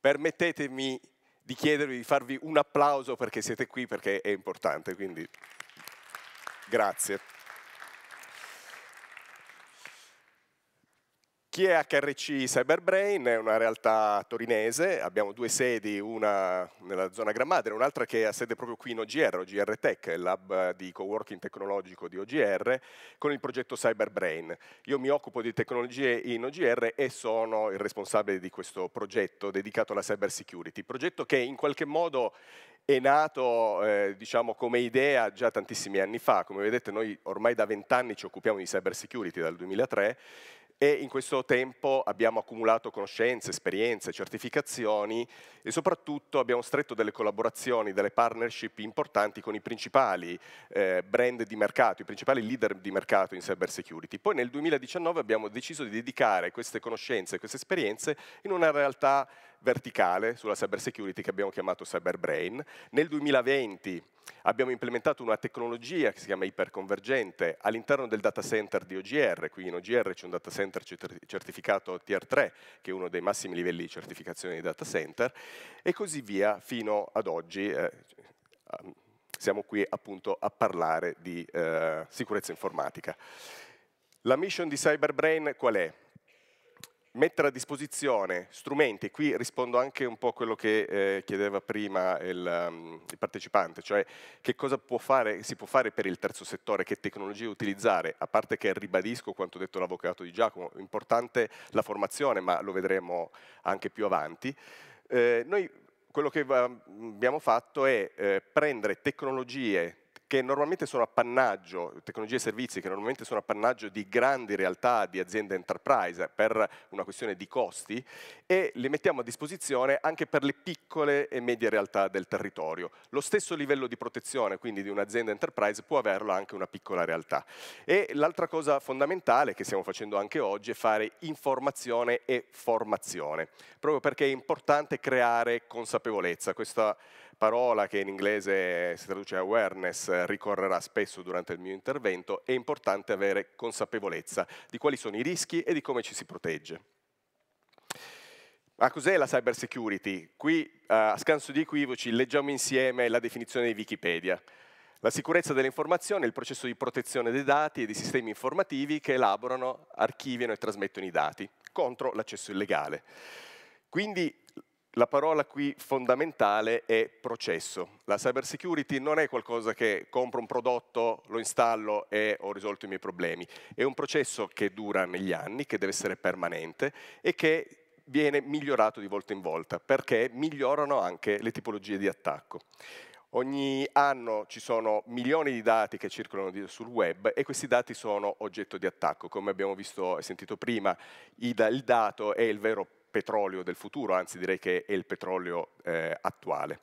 permettetemi di chiedervi di farvi un applauso perché siete qui, perché è importante. Quindi grazie. Chi è HRC Cyberbrain è una realtà torinese, abbiamo due sedi, una nella zona Gran Madre, un'altra che ha sede proprio qui in OGR, OGR Tech, il lab di coworking tecnologico di OGR, con il progetto Cyberbrain. Io mi occupo di tecnologie in OGR e sono il responsabile di questo progetto dedicato alla cyber security, progetto che in qualche modo è nato eh, diciamo, come idea già tantissimi anni fa, come vedete noi ormai da vent'anni ci occupiamo di cyber security dal 2003 e in questo tempo abbiamo accumulato conoscenze, esperienze, certificazioni e soprattutto abbiamo stretto delle collaborazioni, delle partnership importanti con i principali eh, brand di mercato, i principali leader di mercato in cyber security. Poi nel 2019 abbiamo deciso di dedicare queste conoscenze, queste esperienze in una realtà verticale sulla cyber security che abbiamo chiamato Cyber Brain. Nel 2020 abbiamo implementato una tecnologia che si chiama iperconvergente all'interno del data center di OGR, qui in OGR c'è un data center certificato Tier 3, che è uno dei massimi livelli di certificazione di data center, e così via fino ad oggi. Eh, ehm, siamo qui appunto a parlare di eh, sicurezza informatica. La mission di Cyber Brain qual è? mettere a disposizione strumenti, qui rispondo anche un po' a quello che eh, chiedeva prima il, um, il, partecipante, cioè che cosa può fare, si può fare per il terzo settore, che tecnologie utilizzare, a parte che ribadisco quanto detto l'avvocato di Giacomo, importante la formazione, ma lo vedremo anche più avanti. Eh, noi quello che abbiamo fatto è eh, prendere tecnologie che normalmente sono appannaggio, tecnologie e servizi che normalmente sono appannaggio di grandi realtà, di aziende enterprise per una questione di costi e le mettiamo a disposizione anche per le piccole e medie realtà del territorio. Lo stesso livello di protezione quindi di un'azienda enterprise può averlo anche una piccola realtà. E l'altra cosa fondamentale che stiamo facendo anche oggi è fare informazione e formazione, proprio perché è importante creare consapevolezza. Questa parola che in inglese si traduce awareness ricorrerà spesso durante il mio intervento, è importante avere consapevolezza di quali sono i rischi e di come ci si protegge. Ma cos'è la cyber security? Qui, eh, a scanso di equivoci, leggiamo insieme la definizione di Wikipedia. La sicurezza delle informazioni è il processo di protezione dei dati e dei sistemi informativi che elaborano, archiviano e trasmettono i dati contro l'accesso illegale. Quindi la parola qui fondamentale è processo. La cybersecurity non è qualcosa che compro un prodotto, lo installo e ho risolto i miei problemi. È un processo che dura negli anni, che deve essere permanente e che viene migliorato di volta in volta perché migliorano anche le tipologie di attacco. Ogni anno ci sono milioni di dati che circolano sul web e questi dati sono oggetto di attacco. Come abbiamo visto e sentito prima, il dato è il vero petrolio del futuro, anzi direi che è il petrolio eh, attuale.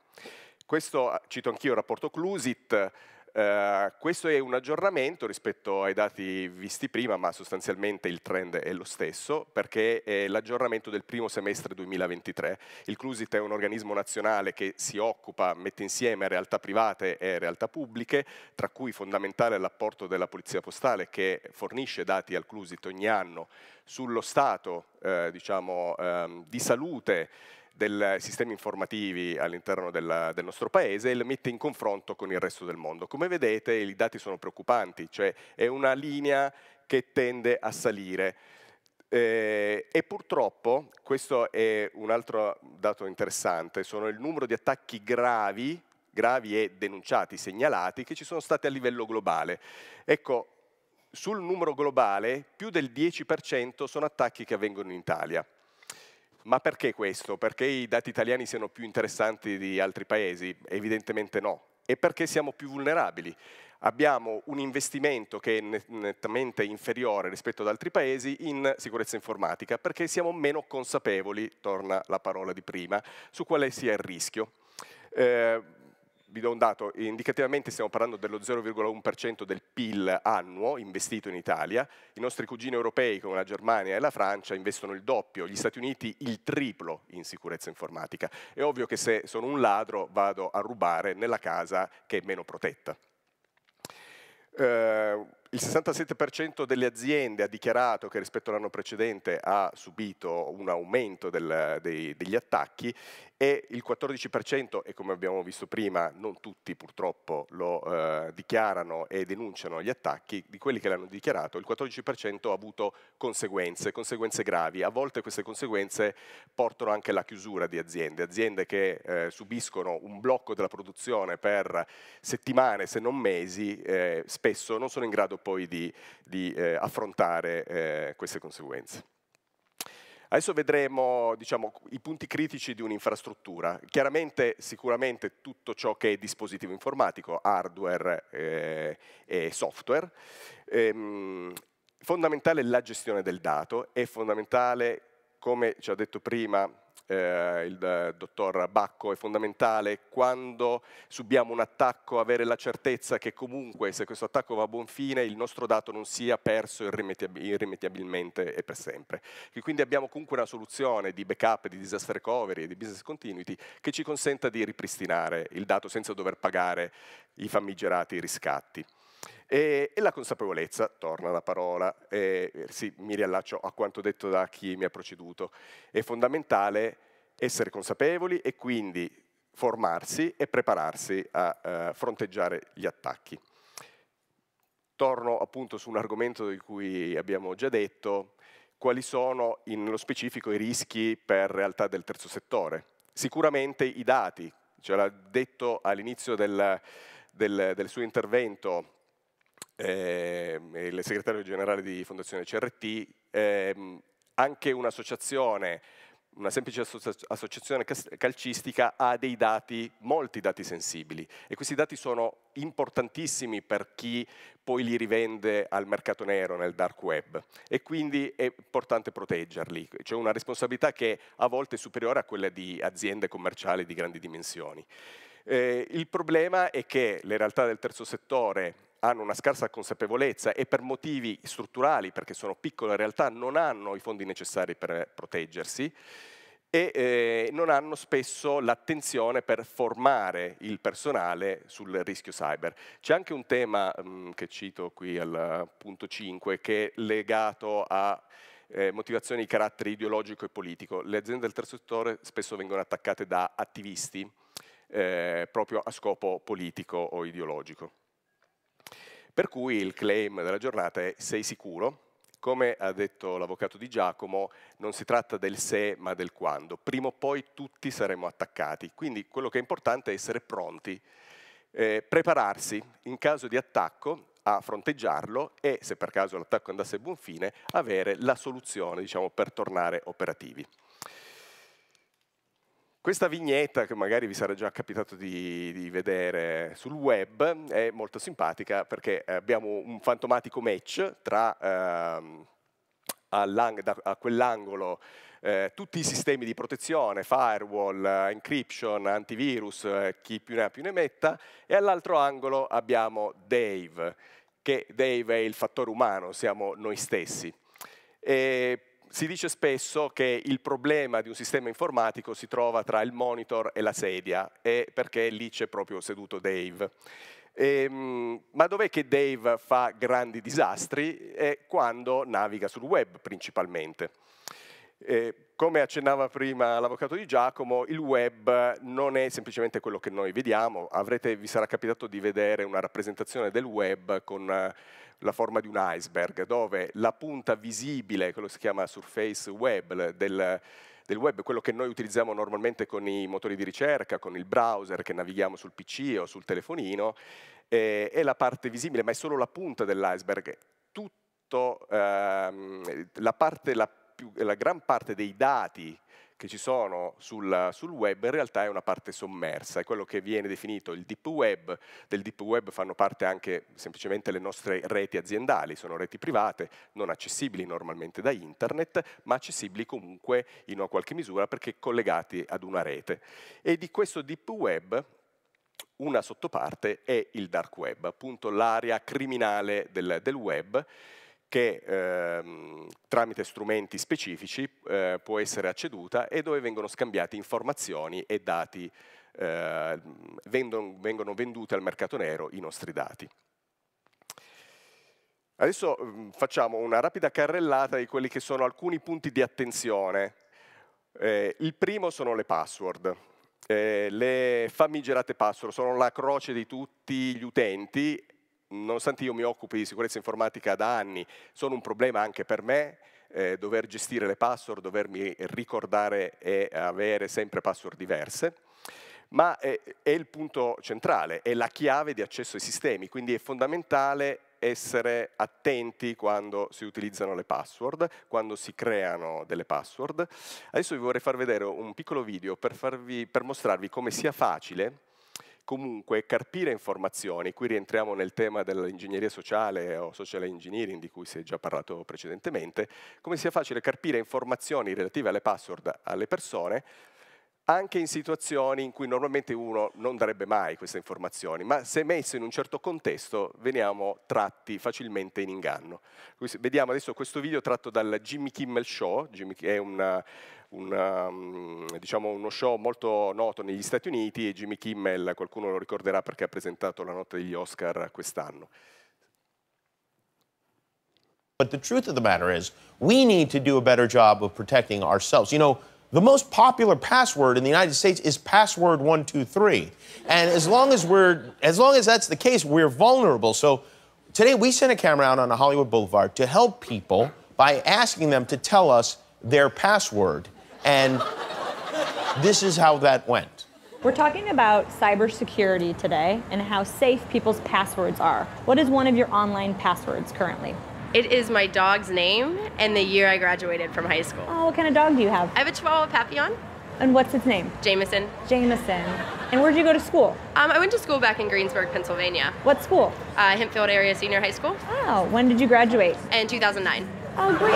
Questo, ah, cito anch'io il rapporto Clusit, eh, questo è un aggiornamento rispetto ai dati visti prima, ma sostanzialmente il trend è lo stesso, perché è l'aggiornamento del primo semestre 2023. Il CLUSIT è un organismo nazionale che si occupa, mette insieme realtà private e realtà pubbliche, tra cui fondamentale l'apporto della Polizia Postale che fornisce dati al CLUSIT ogni anno sullo stato eh, diciamo, ehm, di salute del sistemi informativi all'interno del, del nostro paese e le mette in confronto con il resto del mondo. Come vedete i dati sono preoccupanti, cioè è una linea che tende a salire. Eh, e purtroppo, questo è un altro dato interessante, sono il numero di attacchi gravi, gravi e denunciati, segnalati, che ci sono stati a livello globale. Ecco, sul numero globale più del 10% sono attacchi che avvengono in Italia. Ma perché questo? Perché i dati italiani siano più interessanti di altri paesi? Evidentemente no. E perché siamo più vulnerabili? abbiamo un investimento che è nettamente inferiore rispetto ad altri paesi in sicurezza informatica perché siamo meno consapevoli, torna la parola di prima, su quale sia il rischio. Eh, vi do un dato, indicativamente stiamo parlando dello 0,1% del PIL annuo investito in Italia, i nostri cugini europei come la Germania e la Francia investono il doppio, gli Stati Uniti il triplo in sicurezza informatica. È ovvio che se sono un ladro vado a rubare nella casa che è meno protetta. Eh, il 67% delle aziende ha dichiarato che rispetto all'anno precedente ha subito un aumento del, dei, degli attacchi e il 14%, e come abbiamo visto prima, non tutti purtroppo lo eh, dichiarano e denunciano gli attacchi, di quelli che l'hanno dichiarato, il 14% ha avuto conseguenze, conseguenze gravi. A volte queste conseguenze portano anche alla chiusura di aziende, aziende che eh, subiscono un blocco della produzione per settimane, se non mesi, eh, spesso non sono in grado poi di, di eh, affrontare eh, queste conseguenze. Adesso vedremo diciamo, i punti critici di un'infrastruttura. Chiaramente, sicuramente, tutto ciò che è dispositivo informatico, hardware eh, e software. Ehm, fondamentale la gestione del dato, è fondamentale, come ci ha detto prima eh, il eh, dottor Bacco, è fondamentale quando subiamo un attacco avere la certezza che comunque se questo attacco va a buon fine il nostro dato non sia perso irrimediabilmente e per sempre. E quindi abbiamo comunque una soluzione di backup, di disaster recovery e di business continuity che ci consenta di ripristinare il dato senza dover pagare i famigerati riscatti. E, e, la consapevolezza, torna la parola, eh, sì, mi riallaccio a quanto detto da chi mi ha preceduto, è fondamentale essere consapevoli e quindi formarsi e prepararsi a eh, fronteggiare gli attacchi. Torno appunto su un argomento di cui abbiamo già detto, quali sono nello specifico i rischi per realtà del terzo settore. Sicuramente i dati, ce l'ha detto all'inizio del, del, del suo intervento eh, il segretario generale di Fondazione CRT, eh, anche un'associazione, una semplice associazione calcistica ha dei dati, molti dati sensibili e questi dati sono importantissimi per chi poi li rivende al mercato nero, nel dark web e quindi è importante proteggerli. C'è una responsabilità che a volte è superiore a quella di aziende commerciali di grandi dimensioni. Eh, il problema è che le realtà del terzo settore hanno una scarsa consapevolezza e per motivi strutturali, perché sono piccole realtà, non hanno i fondi necessari per eh, proteggersi e eh, non hanno spesso l'attenzione per formare il personale sul rischio cyber. C'è anche un tema mh, mm, che cito qui al punto 5 che è legato a eh, motivazioni di carattere ideologico e politico. Le aziende del terzo settore spesso vengono attaccate da attivisti eh, proprio a scopo politico o ideologico. Per cui il claim della giornata è sei sicuro, come ha detto l'avvocato di Giacomo, non si tratta del se ma del quando. Prima o poi tutti saremo attaccati, quindi quello che è importante è essere pronti, eh, prepararsi in caso di attacco a fronteggiarlo e, se per caso l'attacco andasse a buon fine, avere la soluzione diciamo, per tornare operativi. Questa vignetta, che magari vi sarà già capitato di, di, vedere sul web, è molto simpatica perché eh, abbiamo un fantomatico match tra ehm, da, a quell'angolo eh, tutti i sistemi di protezione, firewall, encryption, antivirus, eh, chi più ne ha più ne metta, e all'altro angolo abbiamo Dave, che Dave è il fattore umano, siamo noi stessi. E si dice spesso che il problema di un sistema informatico si trova tra il monitor e la sedia, e perché lì c'è proprio seduto Dave. Ehm, ma dov'è che Dave fa grandi disastri? È quando naviga sul web principalmente. Eh, come accennava prima l'avvocato di Giacomo, il web non è semplicemente quello che noi vediamo. Avrete, vi sarà capitato di vedere una rappresentazione del web con eh, la forma di un iceberg, dove la punta visibile, quello che si chiama surface web, del, del web, quello che noi utilizziamo normalmente con i motori di ricerca, con il browser che navighiamo sul PC o sul telefonino, eh, è la parte visibile, ma è solo la punta dell'iceberg. Tutto, ehm, la, parte, la, più, la gran parte dei dati che ci sono sul, sul, web in realtà è una parte sommersa, è quello che viene definito il deep web, del deep web fanno parte anche semplicemente le nostre reti aziendali, sono reti private, non accessibili normalmente da internet, ma accessibili comunque in una qualche misura perché collegati ad una rete. E di questo deep web una sottoparte è il dark web, appunto l'area criminale del, del web, che ehm, tramite strumenti specifici eh, può essere acceduta e dove vengono scambiate informazioni e dati, eh, vendono, vengono vendute al mercato nero i nostri dati. Adesso mh, mm, facciamo una rapida carrellata di quelli che sono alcuni punti di attenzione. Eh, il primo sono le password. Eh, le famigerate password sono la croce di tutti gli utenti nonostante io mi occupi di sicurezza informatica da anni, sono un problema anche per me, eh, dover gestire le password, dovermi ricordare e avere sempre password diverse, ma è, eh, è il punto centrale, è la chiave di accesso ai sistemi, quindi è fondamentale essere attenti quando si utilizzano le password, quando si creano delle password. Adesso vi vorrei far vedere un piccolo video per, farvi, per mostrarvi come sia facile Comunque, carpire informazioni, qui rientriamo nel tema dell'ingegneria sociale o social engineering di cui si è già parlato precedentemente, come sia facile carpire informazioni relative alle password alle persone anche in situazioni in cui normalmente uno non darebbe mai queste informazioni, ma se messo in un certo contesto veniamo tratti facilmente in inganno. Vediamo adesso questo video tratto dal Jimmy Kimmel Show, Jimmy è una, una, um, diciamo uno show molto noto negli Stati Uniti e Jimmy Kimmel qualcuno lo ricorderà perché ha presentato la notte degli Oscar quest'anno. But the truth of the matter is, we need to do a better job of protecting ourselves. You know, The most popular password in the United States is password 123. And as long as we're as long as that's the case, we're vulnerable. So today we sent a camera out on a Hollywood Boulevard to help people by asking them to tell us their password. And this is how that went. We're talking about cybersecurity today and how safe people's passwords are. What is one of your online passwords currently? It is my dog's name and the year I graduated from high school. Oh, what kind of dog do you have? I have a Chihuahua Papillon. And what's its name? Jameson. Jameson. And where'd you go to school? Um, I went to school back in Greensburg, Pennsylvania. What school? Uh, Hempfield Area Senior High School. Oh, when did you graduate? In 2009. Oh, great.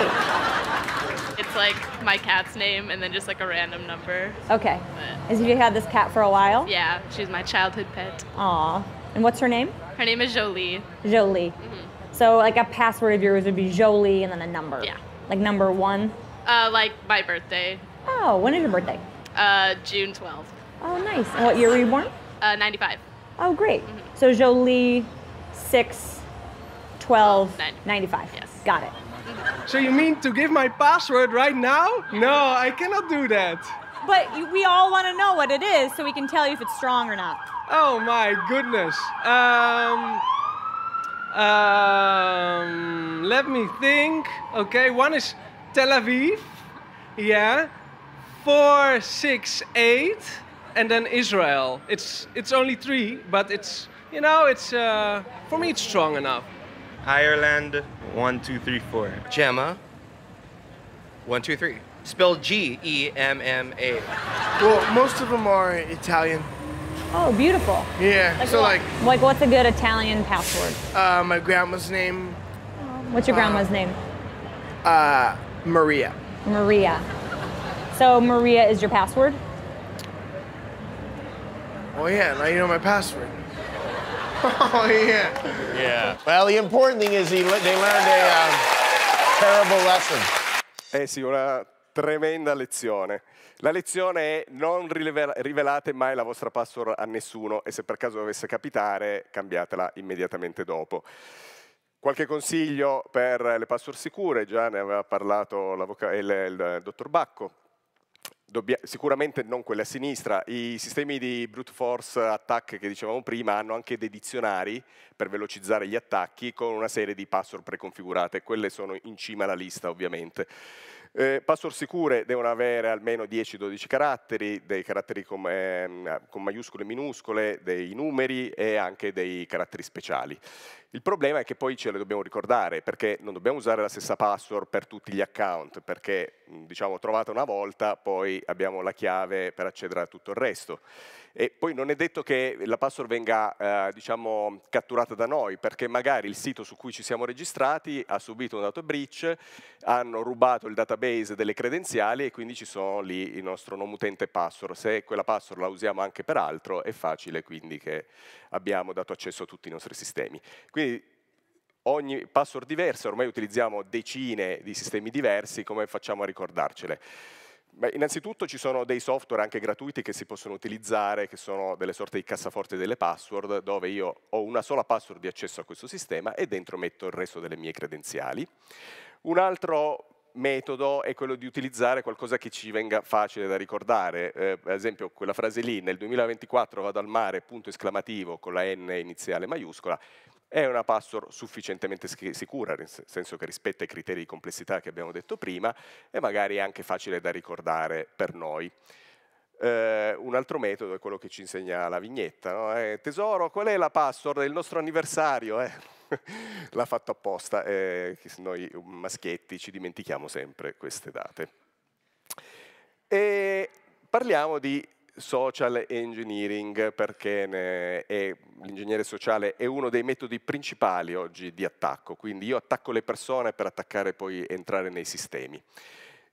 It's like my cat's name and then just like a random number. Okay. Has you had this cat for a while? Yeah, she's my childhood pet. Aw. And what's her name? Her name is Jolie. Jolie. Mm -hmm. So like a password of yours would be Jolie and then a number. Yeah. Like number one. Uh, like my birthday. Oh, when is your birthday? Uh, June 12th. Oh, nice. And what year were you born? Uh, 95. Oh, great. Mm-hmm. So Jolie, 6, 12, 95. Yes. Got it. So you mean to give my password right now? No, I cannot do that. But we all want to know what it is so we can tell you if it's strong or not. Oh my goodness. Um um, let me think. Okay, one is Tel Aviv. Yeah. Four, six, eight. And then Israel. It's, it's only three, but it's, you know, it's, uh, for me, it's strong enough. Ireland, one, two, three, four. Gemma, one, two, three. Spelled G E M M A. Well, most of them are Italian. Oh, beautiful. Yeah. Like so what? like. Like, what's a good Italian password? Uh, my grandma's name. What's your grandma's uh, name? Uh, Maria. Maria. So Maria is your password. Oh yeah, now you know my password. oh yeah. Yeah. Well, the important thing is he, le they learned a um, terrible lesson. Eh sì, una tremenda lezione. La lezione è non rivelate mai la vostra password a nessuno e se per caso dovesse capitare cambiatela immediatamente dopo. Qualche consiglio per le password sicure, già ne aveva parlato il, il eh, dottor Bacco, Dobbia, sicuramente non quelle a sinistra, i sistemi di brute force attack che dicevamo prima hanno anche dei dizionari per velocizzare gli attacchi con una serie di password preconfigurate, quelle sono in cima alla lista ovviamente. Eh, password sicure devono avere almeno 10-12 caratteri, dei caratteri con, eh, con maiuscole e minuscole, dei numeri e anche dei caratteri speciali. Il problema è che poi ce le dobbiamo ricordare, perché non dobbiamo usare la stessa password per tutti gli account, perché diciamo trovata una volta poi abbiamo la chiave per accedere a tutto il resto. E poi non è detto che la password venga eh, diciamo, catturata da noi, perché magari il sito su cui ci siamo registrati ha subito un dato breach, hanno rubato il database delle credenziali e quindi ci sono lì il nostro nome utente password. Se quella password la usiamo anche per altro, è facile quindi che abbiamo dato accesso a tutti i nostri sistemi. Quindi, ogni password diversa, ormai utilizziamo decine di sistemi diversi, come facciamo a ricordarcele? Beh, innanzitutto ci sono dei software anche gratuiti che si possono utilizzare, che sono delle sorte di cassaforte delle password, dove io ho una sola password di accesso a questo sistema e dentro metto il resto delle mie credenziali. Un altro metodo è quello di utilizzare qualcosa che ci venga facile da ricordare. Eh, ad esempio quella frase lì, nel 2024 vado al mare, punto esclamativo, con la N iniziale maiuscola, è una password sufficientemente sicura, nel senso che rispetta i criteri di complessità che abbiamo detto prima e magari è anche facile da ricordare per noi. Eh, un altro metodo è quello che ci insegna la vignetta. No? Eh, tesoro, qual è la password del nostro anniversario? Eh? L'ha fatto apposta, eh, noi maschietti ci dimentichiamo sempre queste date. E parliamo di social engineering perché l'ingegnere sociale è uno dei metodi principali oggi di attacco, quindi io attacco le persone per attaccare e poi entrare nei sistemi.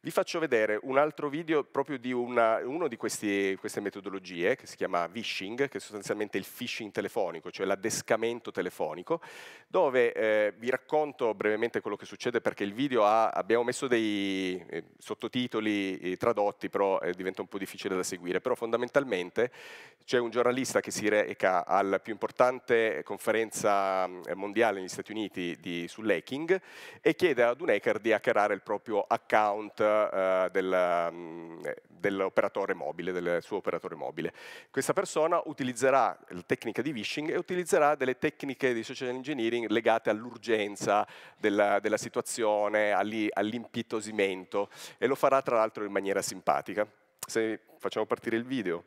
Vi faccio vedere un altro video proprio di una, uno di questi, queste metodologie che si chiama phishing, che è sostanzialmente il phishing telefonico, cioè l'addescamento telefonico, dove eh, vi racconto brevemente quello che succede perché il video ha, abbiamo messo dei eh, sottotitoli eh, tradotti, però eh, diventa un po' difficile da seguire, però fondamentalmente c'è un giornalista che si reca alla più importante conferenza eh, mondiale negli Stati Uniti di, sull'hacking e chiede ad un hacker di hackerare il proprio account eh, del, del, mm, eh, dell'operatore mobile, del suo operatore mobile. Questa persona utilizzerà la tecnica di vishing e utilizzerà delle tecniche di social engineering legate all'urgenza della, della, situazione, all'impietosimento e lo farà tra l'altro in maniera simpatica. Se facciamo partire il video.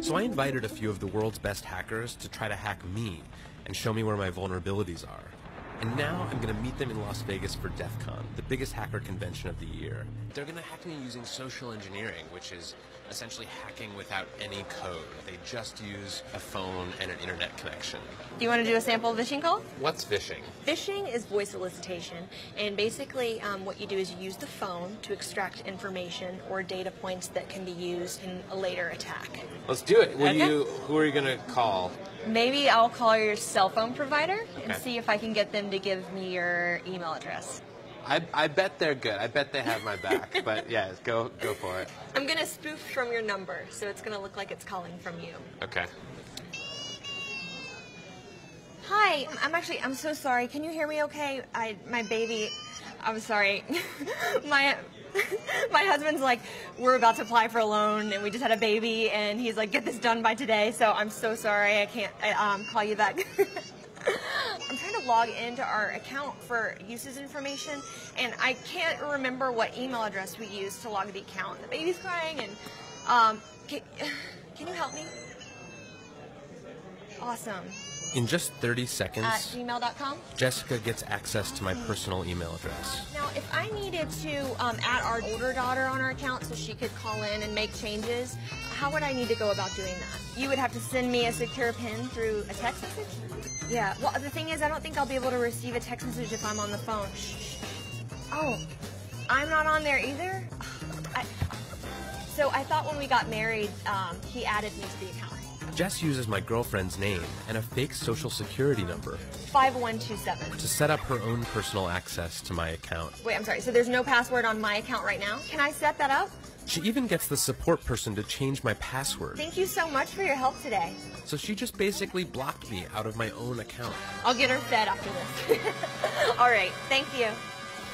So I invited a few of the world's best hackers to try to hack me and show me where my vulnerabilities are. And now I'm going to meet them in Las Vegas for DEF CON, the biggest hacker convention of the year. They're going to hack me using social engineering, which is essentially hacking without any code. They just use a phone and an internet connection. Do you want to do a sample phishing call? What's phishing? Phishing is voice solicitation, and basically um, what you do is you use the phone to extract information or data points that can be used in a later attack. Let's do it. Okay. You, who are you going to call? Maybe I'll call your cell phone provider okay. and see if I can get them to give me your email address. I, I bet they're good. I bet they have my back. but yeah, go go for it. I'm gonna spoof from your number, so it's gonna look like it's calling from you. Okay. Hi, I'm actually I'm so sorry. Can you hear me okay? I my baby, I'm sorry. my my husband's like, we're about to apply for a loan, and we just had a baby, and he's like, get this done by today. So I'm so sorry, I can't I, um, call you back. I'm trying to log into our account for uses information, and I can't remember what email address we used to log the account. The baby's crying, and um, can, can you help me? Awesome. In just 30 seconds, at gmail.com, Jessica gets access to my personal email address. Now, if I needed to um, add our older daughter on our account so she could call in and make changes, how would I need to go about doing that? You would have to send me a secure PIN through a text message? Yeah. Well, the thing is, I don't think I'll be able to receive a text message if I'm on the phone. Oh, I'm not on there either? I, so I thought when we got married, um, he added me to the account. Jess uses my girlfriend's name and a fake social security number. 5127. To set up her own personal access to my account. Wait, I'm sorry. So there's no password on my account right now? Can I set that up? She even gets the support person to change my password. Thank you so much for your help today. So she just basically blocked me out of my own account. I'll get her fed after this. All right, thank you.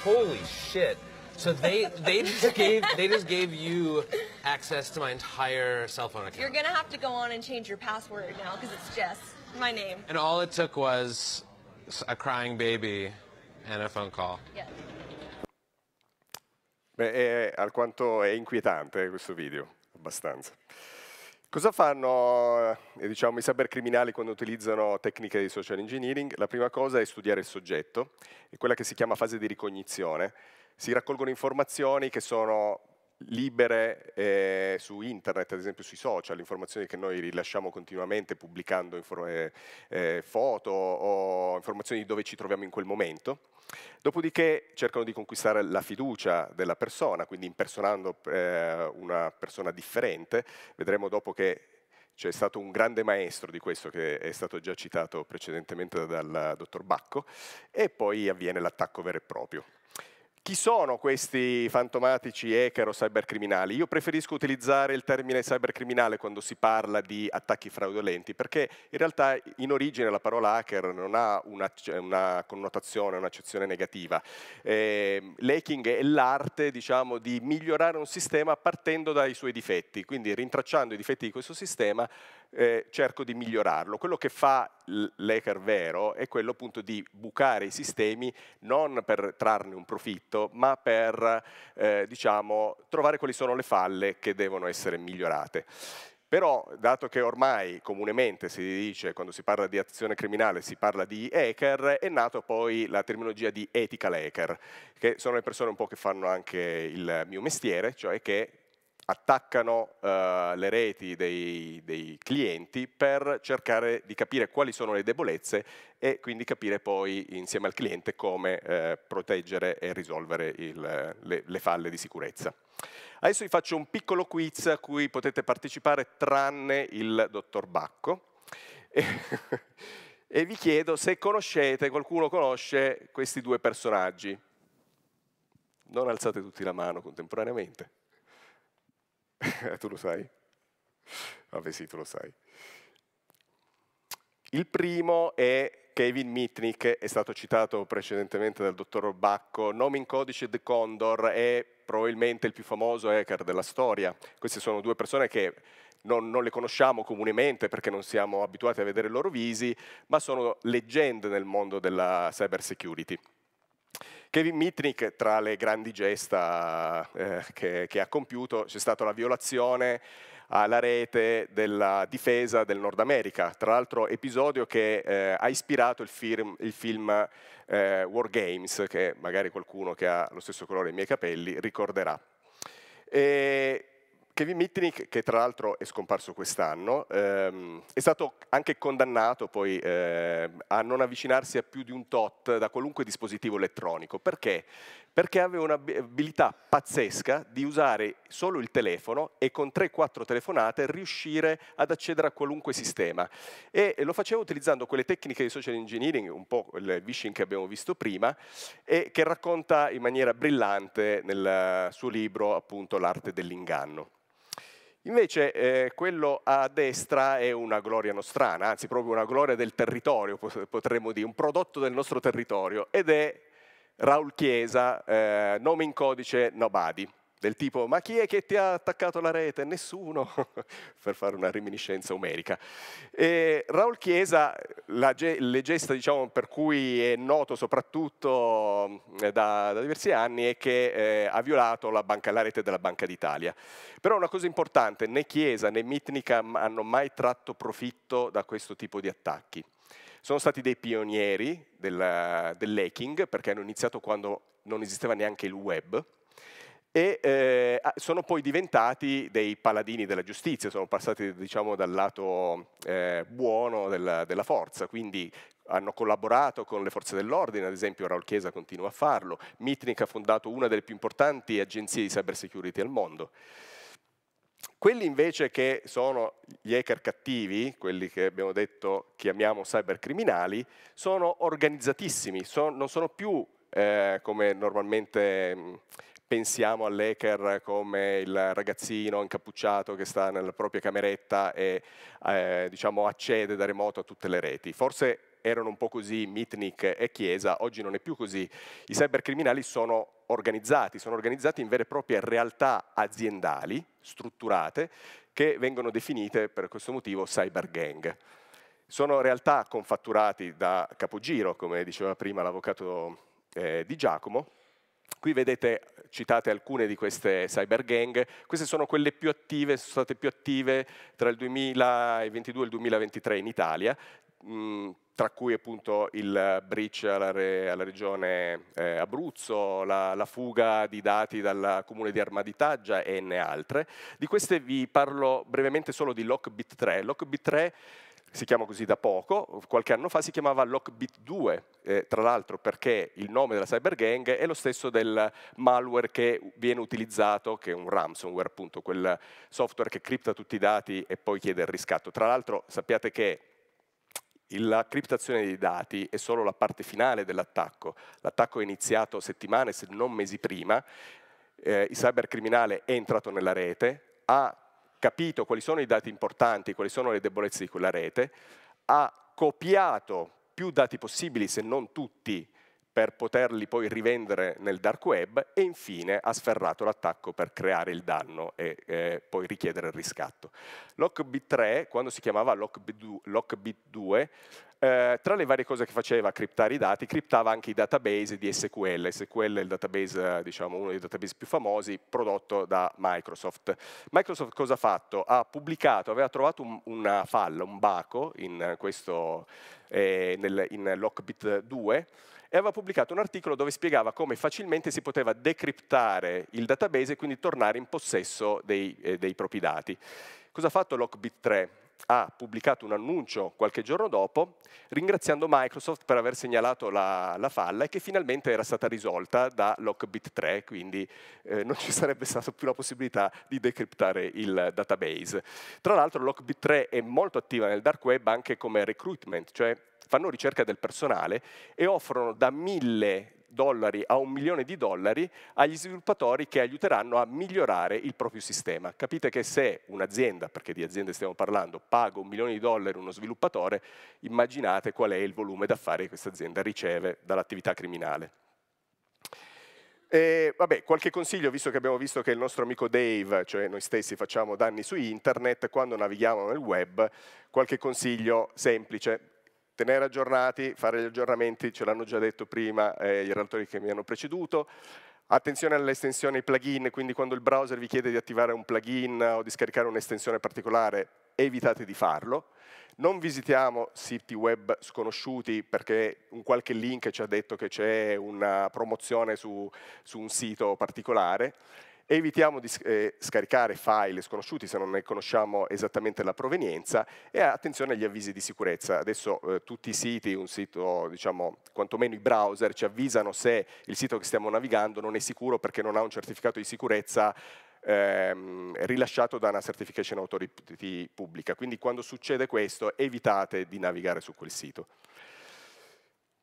Holy shit. So they they just gave they just gave you access to my entire cell phone account. You're gonna have to go on and change your password now because it's Jess, my name. And all it took was a crying baby and a phone call. Yeah. Beh, è alquanto è inquietante questo video, abbastanza. Cosa fanno eh, diciamo, i cybercriminali quando utilizzano tecniche di social engineering? La prima cosa è studiare il soggetto, è quella che si chiama fase di ricognizione si raccolgono informazioni che sono libere eh, su internet, ad esempio sui social, informazioni che noi rilasciamo continuamente pubblicando eh, eh, foto o informazioni di dove ci troviamo in quel momento. Dopodiché cercano di conquistare la fiducia della persona, quindi impersonando eh, una persona differente. Vedremo dopo che c'è stato un grande maestro di questo che è stato già citato precedentemente dal dottor Bacco e poi avviene l'attacco vero e proprio. Chi sono questi fantomatici hacker o cybercriminali? Io preferisco utilizzare il termine cybercriminale quando si parla di attacchi fraudolenti, perché in realtà in origine la parola hacker non ha una, una connotazione, un'accezione negativa. Eh, L'hacking è l'arte diciamo, di migliorare un sistema partendo dai suoi difetti, quindi rintracciando i difetti di questo sistema eh, cerco di migliorarlo. Quello che fa l'hacker vero è quello appunto di bucare i sistemi non per trarne un profitto, ma per eh, diciamo, trovare quali sono le falle che devono essere migliorate. Però, dato che ormai comunemente si dice, quando si parla di azione criminale, si parla di hacker, è nata poi la terminologia di ethical hacker, che sono le persone un po' che fanno anche il mio mestiere, cioè che attaccano eh, le reti dei, dei, clienti per cercare di capire quali sono le debolezze e quindi capire poi insieme al cliente come eh, proteggere e risolvere il, le, le falle di sicurezza. Adesso vi faccio un piccolo quiz a cui potete partecipare tranne il dottor Bacco. e vi chiedo se conoscete, qualcuno conosce questi due personaggi. Non alzate tutti la mano contemporaneamente. tu lo sai? Vabbè sì, tu lo sai. Il primo è Kevin Mitnick, è stato citato precedentemente dal dottor Bacco, nome in codice The Condor, è probabilmente il più famoso hacker della storia. Queste sono due persone che non, non, le conosciamo comunemente perché non siamo abituati a vedere i loro visi, ma sono leggende nel mondo della cyber security. Kevin Mitnick, tra le grandi gesta eh, che, che ha compiuto, c'è stata la violazione alla rete della difesa del Nord America, tra l'altro episodio che eh, ha ispirato il film, il film eh, War Games, che magari qualcuno che ha lo stesso colore dei miei capelli ricorderà. E Kevin Mitnick, che tra l'altro è scomparso quest'anno, ehm, è stato anche condannato poi eh, a non avvicinarsi a più di un tot da qualunque dispositivo elettronico. Perché? Perché aveva un'abilità pazzesca di usare solo il telefono e con 3-4 telefonate riuscire ad accedere a qualunque sistema. E lo faceva utilizzando quelle tecniche di social engineering, un po' il vishing che abbiamo visto prima, e che racconta in maniera brillante nel suo libro appunto L'arte dell'inganno. Invece eh, quello a destra è una gloria nostrana, anzi proprio una gloria del territorio, potremmo dire, un prodotto del nostro territorio, ed è Raul Chiesa, eh, nome in codice Nobody del tipo ma chi è che ti ha attaccato la rete? Nessuno, per fare una reminiscenza omerica. E Raul Chiesa, la, le gesta diciamo, per cui è noto soprattutto da, da diversi anni è che eh, ha violato la, banca, la, rete della Banca d'Italia. Però una cosa importante, né Chiesa né Mitnica hanno mai tratto profitto da questo tipo di attacchi. Sono stati dei pionieri del, del hacking perché hanno iniziato quando non esisteva neanche il web, e eh, sono poi diventati dei paladini della giustizia, sono passati diciamo, dal lato eh, buono della, della, forza, quindi hanno collaborato con le forze dell'ordine, ad esempio Raul Chiesa continua a farlo, Mitnik ha fondato una delle più importanti agenzie di cyber security al mondo. Quelli invece che sono gli hacker cattivi, quelli che abbiamo detto chiamiamo cybercriminali, sono organizzatissimi, son, non sono più eh, come normalmente mm, pensiamo all'hacker come il ragazzino incappucciato che sta nella propria cameretta e eh, diciamo, accede da remoto a tutte le reti. Forse erano un po' così Mitnik e Chiesa, oggi non è più così. I cybercriminali sono organizzati, sono organizzati in vere e proprie realtà aziendali, strutturate, che vengono definite per questo motivo cyber gang. Sono realtà confatturati da capogiro, come diceva prima l'avvocato eh, di Giacomo, Qui vedete citate alcune di queste cyber gang, queste sono quelle più attive, sono state più attive tra il 2022 e il 2023 in Italia, mh, mm, tra cui appunto il breach alla, re, alla regione eh, Abruzzo, la, la, fuga di dati dal comune di Armaditaggia e ne altre. Di queste vi parlo brevemente solo di Lockbit 3. Lockbit 3 si chiama così da poco, qualche anno fa si chiamava Lockbit 2, eh, tra l'altro perché il nome della cyber gang è lo stesso del malware che viene utilizzato, che è un ransomware appunto, quel software che cripta tutti i dati e poi chiede il riscatto. Tra l'altro sappiate che la criptazione dei dati è solo la parte finale dell'attacco. L'attacco è iniziato settimane, se non mesi prima, eh, il cybercriminale è entrato nella rete, ha capito quali sono i dati importanti, quali sono le debolezze di quella rete, ha copiato più dati possibili, se non tutti, per poterli poi rivendere nel dark web e infine ha sferrato l'attacco per creare il danno e eh, poi richiedere il riscatto. Lockbit 3, quando si chiamava Lockbit 2, eh, tra le varie cose che faceva criptare i dati, criptava anche i database di SQL. SQL è database, eh, diciamo, uno dei database più famosi prodotto da Microsoft. Microsoft cosa ha fatto? Ha pubblicato, aveva trovato un, una falla, un baco in, questo, eh, nel, in Lockbit 2, e aveva pubblicato un articolo dove spiegava come facilmente si poteva decriptare il database e quindi tornare in possesso dei, eh, dei propri dati. Cosa ha fatto Lockbit 3? ha pubblicato un annuncio qualche giorno dopo ringraziando Microsoft per aver segnalato la, la falla e che finalmente era stata risolta da Lockbit 3, quindi eh, non ci sarebbe stata più la possibilità di decryptare il database. Tra l'altro Lockbit 3 è molto attiva nel dark web anche come recruitment, cioè fanno ricerca del personale e offrono da mille dollari a un milione di dollari agli sviluppatori che aiuteranno a migliorare il proprio sistema. Capite che se un'azienda, perché di aziende stiamo parlando, paga un milione di dollari uno sviluppatore, immaginate qual è il volume d'affari che questa azienda riceve dall'attività criminale. E, vabbè, qualche consiglio, visto che abbiamo visto che il nostro amico Dave, cioè noi stessi facciamo danni su internet, quando navighiamo nel web, qualche consiglio semplice tenere aggiornati, fare gli aggiornamenti, ce l'hanno già detto prima eh, i relatori che mi hanno preceduto, Attenzione alle estensioni ai plugin, quindi quando il browser vi chiede di attivare un plugin o di scaricare un'estensione particolare, evitate di farlo. Non visitiamo siti web sconosciuti perché un qualche link ci ha detto che c'è una promozione su, su un sito particolare evitiamo di eh, scaricare file sconosciuti se non ne conosciamo esattamente la provenienza e attenzione agli avvisi di sicurezza. Adesso eh, tutti i siti, un sito, diciamo, quantomeno i browser ci avvisano se il sito che stiamo navigando non è sicuro perché non ha un certificato di sicurezza Ehm, rilasciato da una certification authority pubblica. Quindi quando succede questo evitate di navigare su quel sito.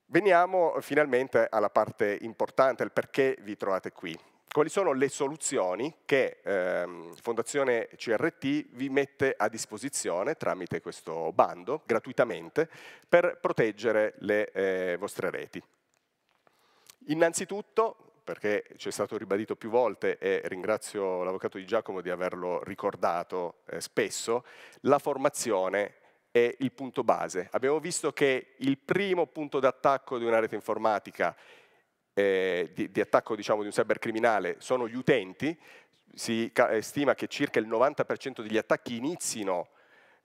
Veniamo finalmente alla parte importante, al perché vi trovate qui quali sono le soluzioni che ehm, Fondazione CRT vi mette a disposizione tramite questo bando gratuitamente per proteggere le eh, vostre reti. Innanzitutto perché ci è stato ribadito più volte e ringrazio l'avvocato Di Giacomo di averlo ricordato eh, spesso, la formazione è il punto base. Abbiamo visto che il primo punto d'attacco di una rete informatica eh, di, di, attacco diciamo, di un cybercriminale sono gli utenti, si eh, stima che circa il 90% degli attacchi inizino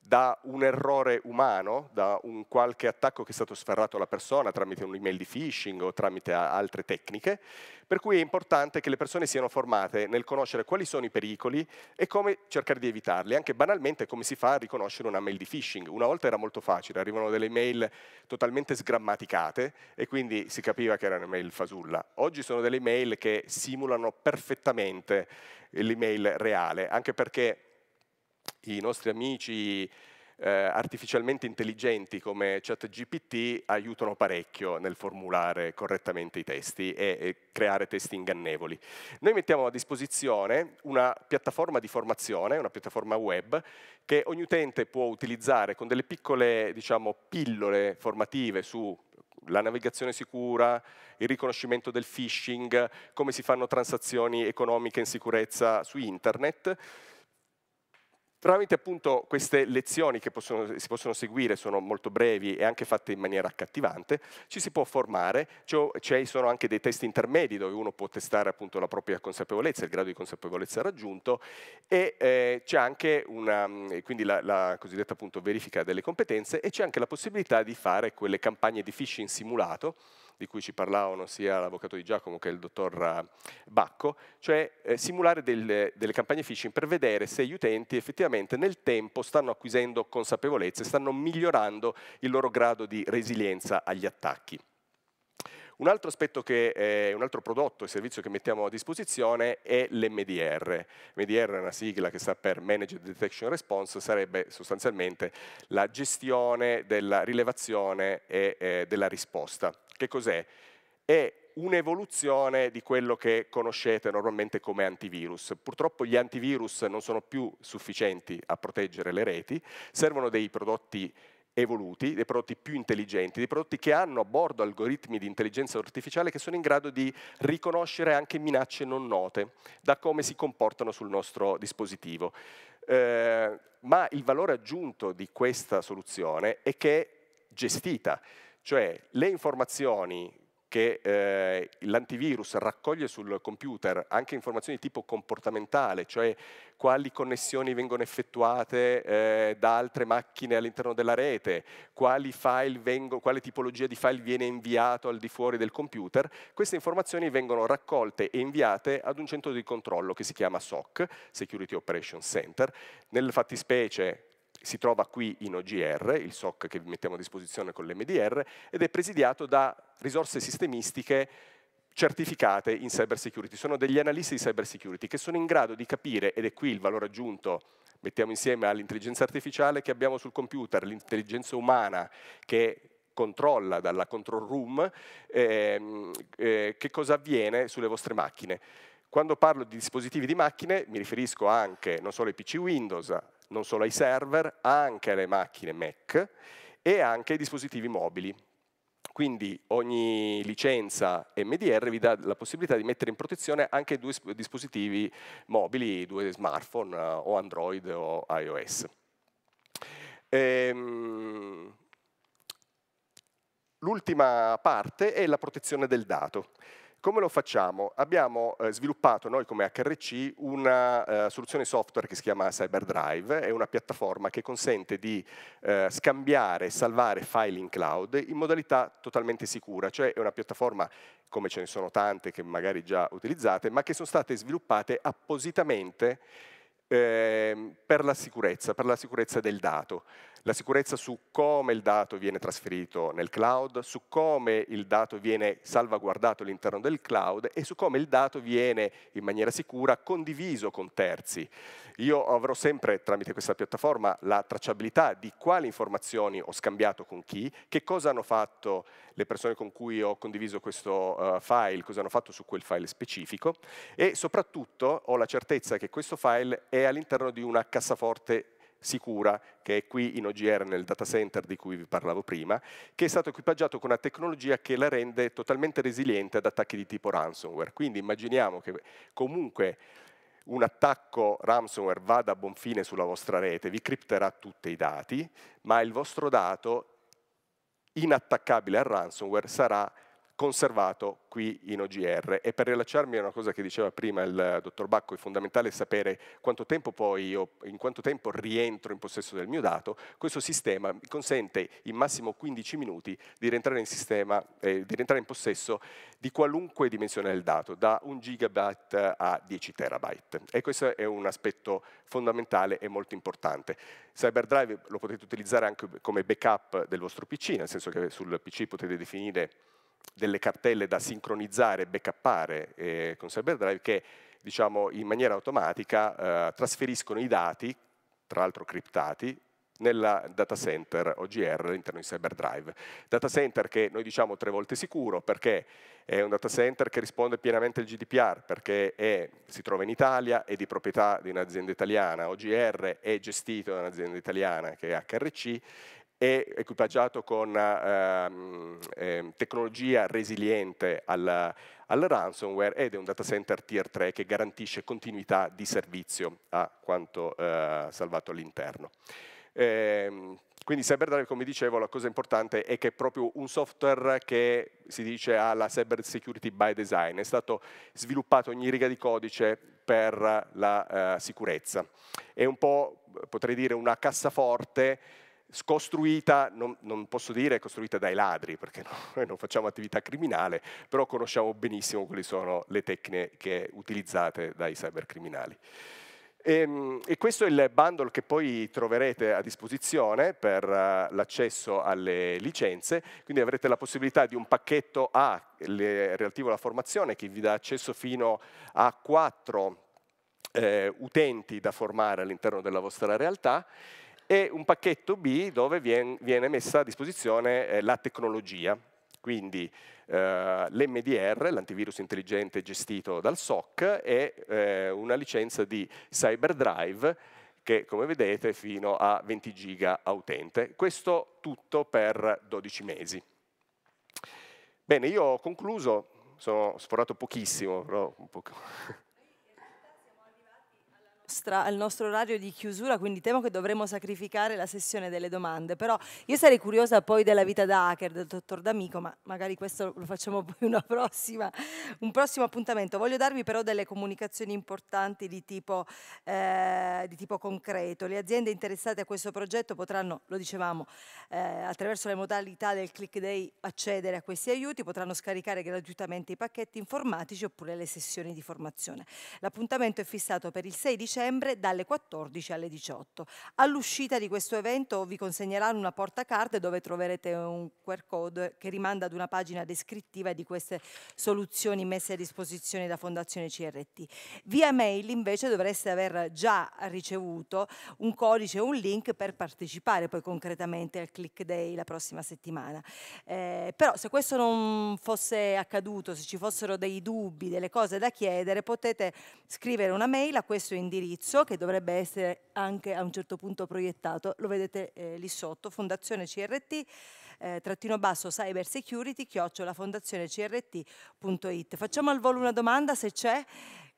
da un errore umano, da un qualche attacco che è stato sferrato alla persona tramite un'email di phishing o tramite altre tecniche, per cui è importante che le persone siano formate nel conoscere quali sono i pericoli e come cercare di evitarli, anche banalmente come si fa a riconoscere una mail di phishing. Una volta era molto facile, arrivano delle mail totalmente sgrammaticate e quindi si capiva che erano mail fasulla. Oggi sono delle mail che simulano perfettamente l'email reale, anche perché i nostri amici eh, artificialmente intelligenti come ChatGPT aiutano parecchio nel formulare correttamente i testi e, e, creare testi ingannevoli. Noi mettiamo a disposizione una piattaforma di formazione, una piattaforma web, che ogni utente può utilizzare con delle piccole diciamo, pillole formative su la navigazione sicura, il riconoscimento del phishing, come si fanno transazioni economiche in sicurezza su internet, Tramite appunto queste lezioni che possono, si possono seguire, sono molto brevi e anche fatte in maniera accattivante, ci si può formare, ci sono anche dei test intermedi dove uno può testare appunto la propria consapevolezza, il grado di consapevolezza raggiunto e eh, c'è anche una, mm, quindi la, la cosiddetta appunto verifica delle competenze e c'è anche la possibilità di fare quelle campagne di phishing simulato di cui ci parlavano sia l'avvocato di Giacomo che il dottor eh, Bacco, cioè eh, simulare del, delle campagne phishing per vedere se gli utenti effettivamente nel tempo stanno acquisendo consapevolezza e stanno migliorando il loro grado di resilienza agli attacchi. Un altro, che, eh, un altro prodotto e servizio che mettiamo a disposizione è l'MDR. MDR è una sigla che sta per Managed Detection Response, sarebbe sostanzialmente la gestione della rilevazione e eh, della risposta. Che cos'è? È un'evoluzione di quello che conoscete normalmente come antivirus. Purtroppo gli antivirus non sono più sufficienti a proteggere le reti, servono dei prodotti evoluti, dei prodotti più intelligenti, dei prodotti che hanno a bordo algoritmi di intelligenza artificiale che sono in grado di riconoscere anche minacce non note da come si comportano sul nostro dispositivo. Eh, ma il valore aggiunto di questa soluzione è che è gestita, cioè le informazioni che eh, l'antivirus raccoglie sul computer, anche informazioni di tipo comportamentale, cioè quali connessioni vengono effettuate eh, da altre macchine all'interno della rete, vengono, quale tipologia di file viene inviato al di fuori del computer, queste informazioni vengono raccolte e inviate ad un centro di controllo che si chiama SOC, Security Operations Center. Nel fattispecie si trova qui in OGR, il SOC che vi mettiamo a disposizione con l'MDR, ed è presidiato da risorse sistemistiche certificate in cyber security. Sono degli analisti di cyber security che sono in grado di capire, ed è qui il valore aggiunto, mettiamo insieme all'intelligenza artificiale che abbiamo sul computer, l'intelligenza umana che controlla dalla control room, ehm, eh, che cosa avviene sulle vostre macchine. Quando parlo di dispositivi di macchine mi riferisco anche non solo ai PC Windows, non solo ai server, anche alle macchine Mac e anche ai dispositivi mobili. Quindi ogni licenza MDR vi dà la possibilità di mettere in protezione anche due dispositivi mobili, due smartphone eh, o Android o iOS. Ehm, L'ultima parte è la protezione del dato. Come lo facciamo? Abbiamo eh, sviluppato noi come HRC una eh, soluzione software che si chiama CyberDrive, è una piattaforma che consente di eh, scambiare e salvare file in cloud in modalità totalmente sicura, cioè è una piattaforma come ce ne sono tante che magari già utilizzate, ma che sono state sviluppate appositamente eh, per la sicurezza, per la sicurezza del dato. La sicurezza su come il dato viene trasferito nel cloud, su come il dato viene salvaguardato all'interno del cloud e su come il dato viene in maniera sicura condiviso con terzi. Io avrò sempre tramite questa piattaforma la tracciabilità di quali informazioni ho scambiato con chi, che cosa hanno fatto le persone con cui ho condiviso questo uh, file, cosa hanno fatto su quel file specifico e soprattutto ho la certezza che questo file è all'interno di una cassaforte sicura, che è qui in OGR nel data center di cui vi parlavo prima, che è stato equipaggiato con una tecnologia che la rende totalmente resiliente ad attacchi di tipo ransomware. Quindi immaginiamo che comunque un attacco ransomware vada a buon fine sulla vostra rete, vi cripterà tutti i dati, ma il vostro dato inattaccabile al ransomware sarà conservato qui in OGR. E per rilacciarmi a una cosa che diceva prima il eh, dottor Bacco, è fondamentale sapere quanto tempo poi io, in quanto tempo rientro in possesso del mio dato, questo sistema mi consente in massimo 15 minuti di rientrare in, sistema, eh, di rientrare in possesso di qualunque dimensione del dato, da 1 gigabyte a 10 terabyte. E questo è un aspetto fondamentale e molto importante. Cyberdrive lo potete utilizzare anche come backup del vostro PC, nel senso che sul PC potete definire delle cartelle da sincronizzare, e backuppare eh, con Cyber Drive che diciamo, in maniera automatica eh, trasferiscono i dati, tra l'altro criptati, nel data center OGR all'interno di CyberDrive. Data center che noi diciamo tre volte sicuro perché è un data center che risponde pienamente al GDPR, perché è, si trova in Italia, è di proprietà di un'azienda italiana, OGR è gestito da un'azienda italiana che è HRC è equipaggiato con ehm, eh, tecnologia resiliente al, al, ransomware ed è un data center tier 3 che garantisce continuità di servizio a quanto eh, salvato all'interno. Eh, quindi CyberDrive, come dicevo, la cosa importante è che è proprio un software che si dice ha la Cyber Security by Design, è stato sviluppato ogni riga di codice per la eh, sicurezza. È un po', potrei dire, una cassaforte scostruita, non, non, posso dire costruita dai ladri, perché no, noi non facciamo attività criminale, però conosciamo benissimo quali sono le tecniche utilizzate dai cybercriminali. E, ehm, e questo è il bundle che poi troverete a disposizione per uh, l'accesso alle licenze, quindi avrete la possibilità di un pacchetto A le, relativo alla formazione che vi dà accesso fino a quattro eh, utenti da formare all'interno della vostra realtà e un pacchetto B dove viene messa a disposizione eh, la tecnologia, quindi eh, l'MDR, l'antivirus intelligente gestito dal SOC, e eh, una licenza di CyberDrive che come vedete fino a 20 giga a utente. Questo tutto per 12 mesi. Bene, io ho concluso, sono sforato pochissimo, però un po' nostra, al nostro orario di chiusura, quindi temo che dovremo sacrificare la sessione delle domande, però io sarei curiosa poi della vita da hacker del dottor D'Amico, ma magari questo lo facciamo poi una prossima, un prossimo appuntamento. Voglio darvi però delle comunicazioni importanti di tipo, eh, di tipo concreto. Le aziende interessate a questo progetto potranno, lo dicevamo, eh, attraverso le modalità del Click Day accedere a questi aiuti, potranno scaricare gratuitamente i pacchetti informatici oppure le sessioni di formazione. L'appuntamento è fissato per il 6 dicembre dicembre dalle 14 alle 18. All'uscita di questo evento vi consegneranno una porta portacarte dove troverete un QR code che rimanda ad una pagina descrittiva di queste soluzioni messe a disposizione da Fondazione CRT. Via mail invece dovreste aver già ricevuto un codice o un link per partecipare poi concretamente al Click Day la prossima settimana. Eh, però se questo non fosse accaduto, se ci fossero dei dubbi, delle cose da chiedere, potete scrivere una mail a questo indirizzo l'indirizzo che dovrebbe essere anche a un certo punto proiettato, lo vedete eh, lì sotto, fondazione CRT, eh, trattino basso cybersecurity, chiocciola fondazione CRT.it. Facciamo al volo una domanda se c'è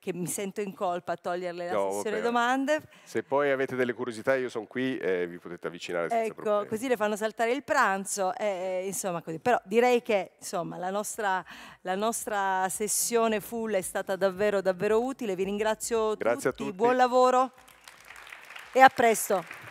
che mi sento in colpa a toglierle la no, sessione vabbè. domande. Se poi avete delle curiosità io sono qui e eh, vi potete avvicinare senza ecco, problemi. così le fanno saltare il pranzo, eh, insomma così. Però direi che insomma, la, nostra, la, nostra, sessione full è stata davvero davvero utile, vi ringrazio tutti, a tutti. buon lavoro e a presto.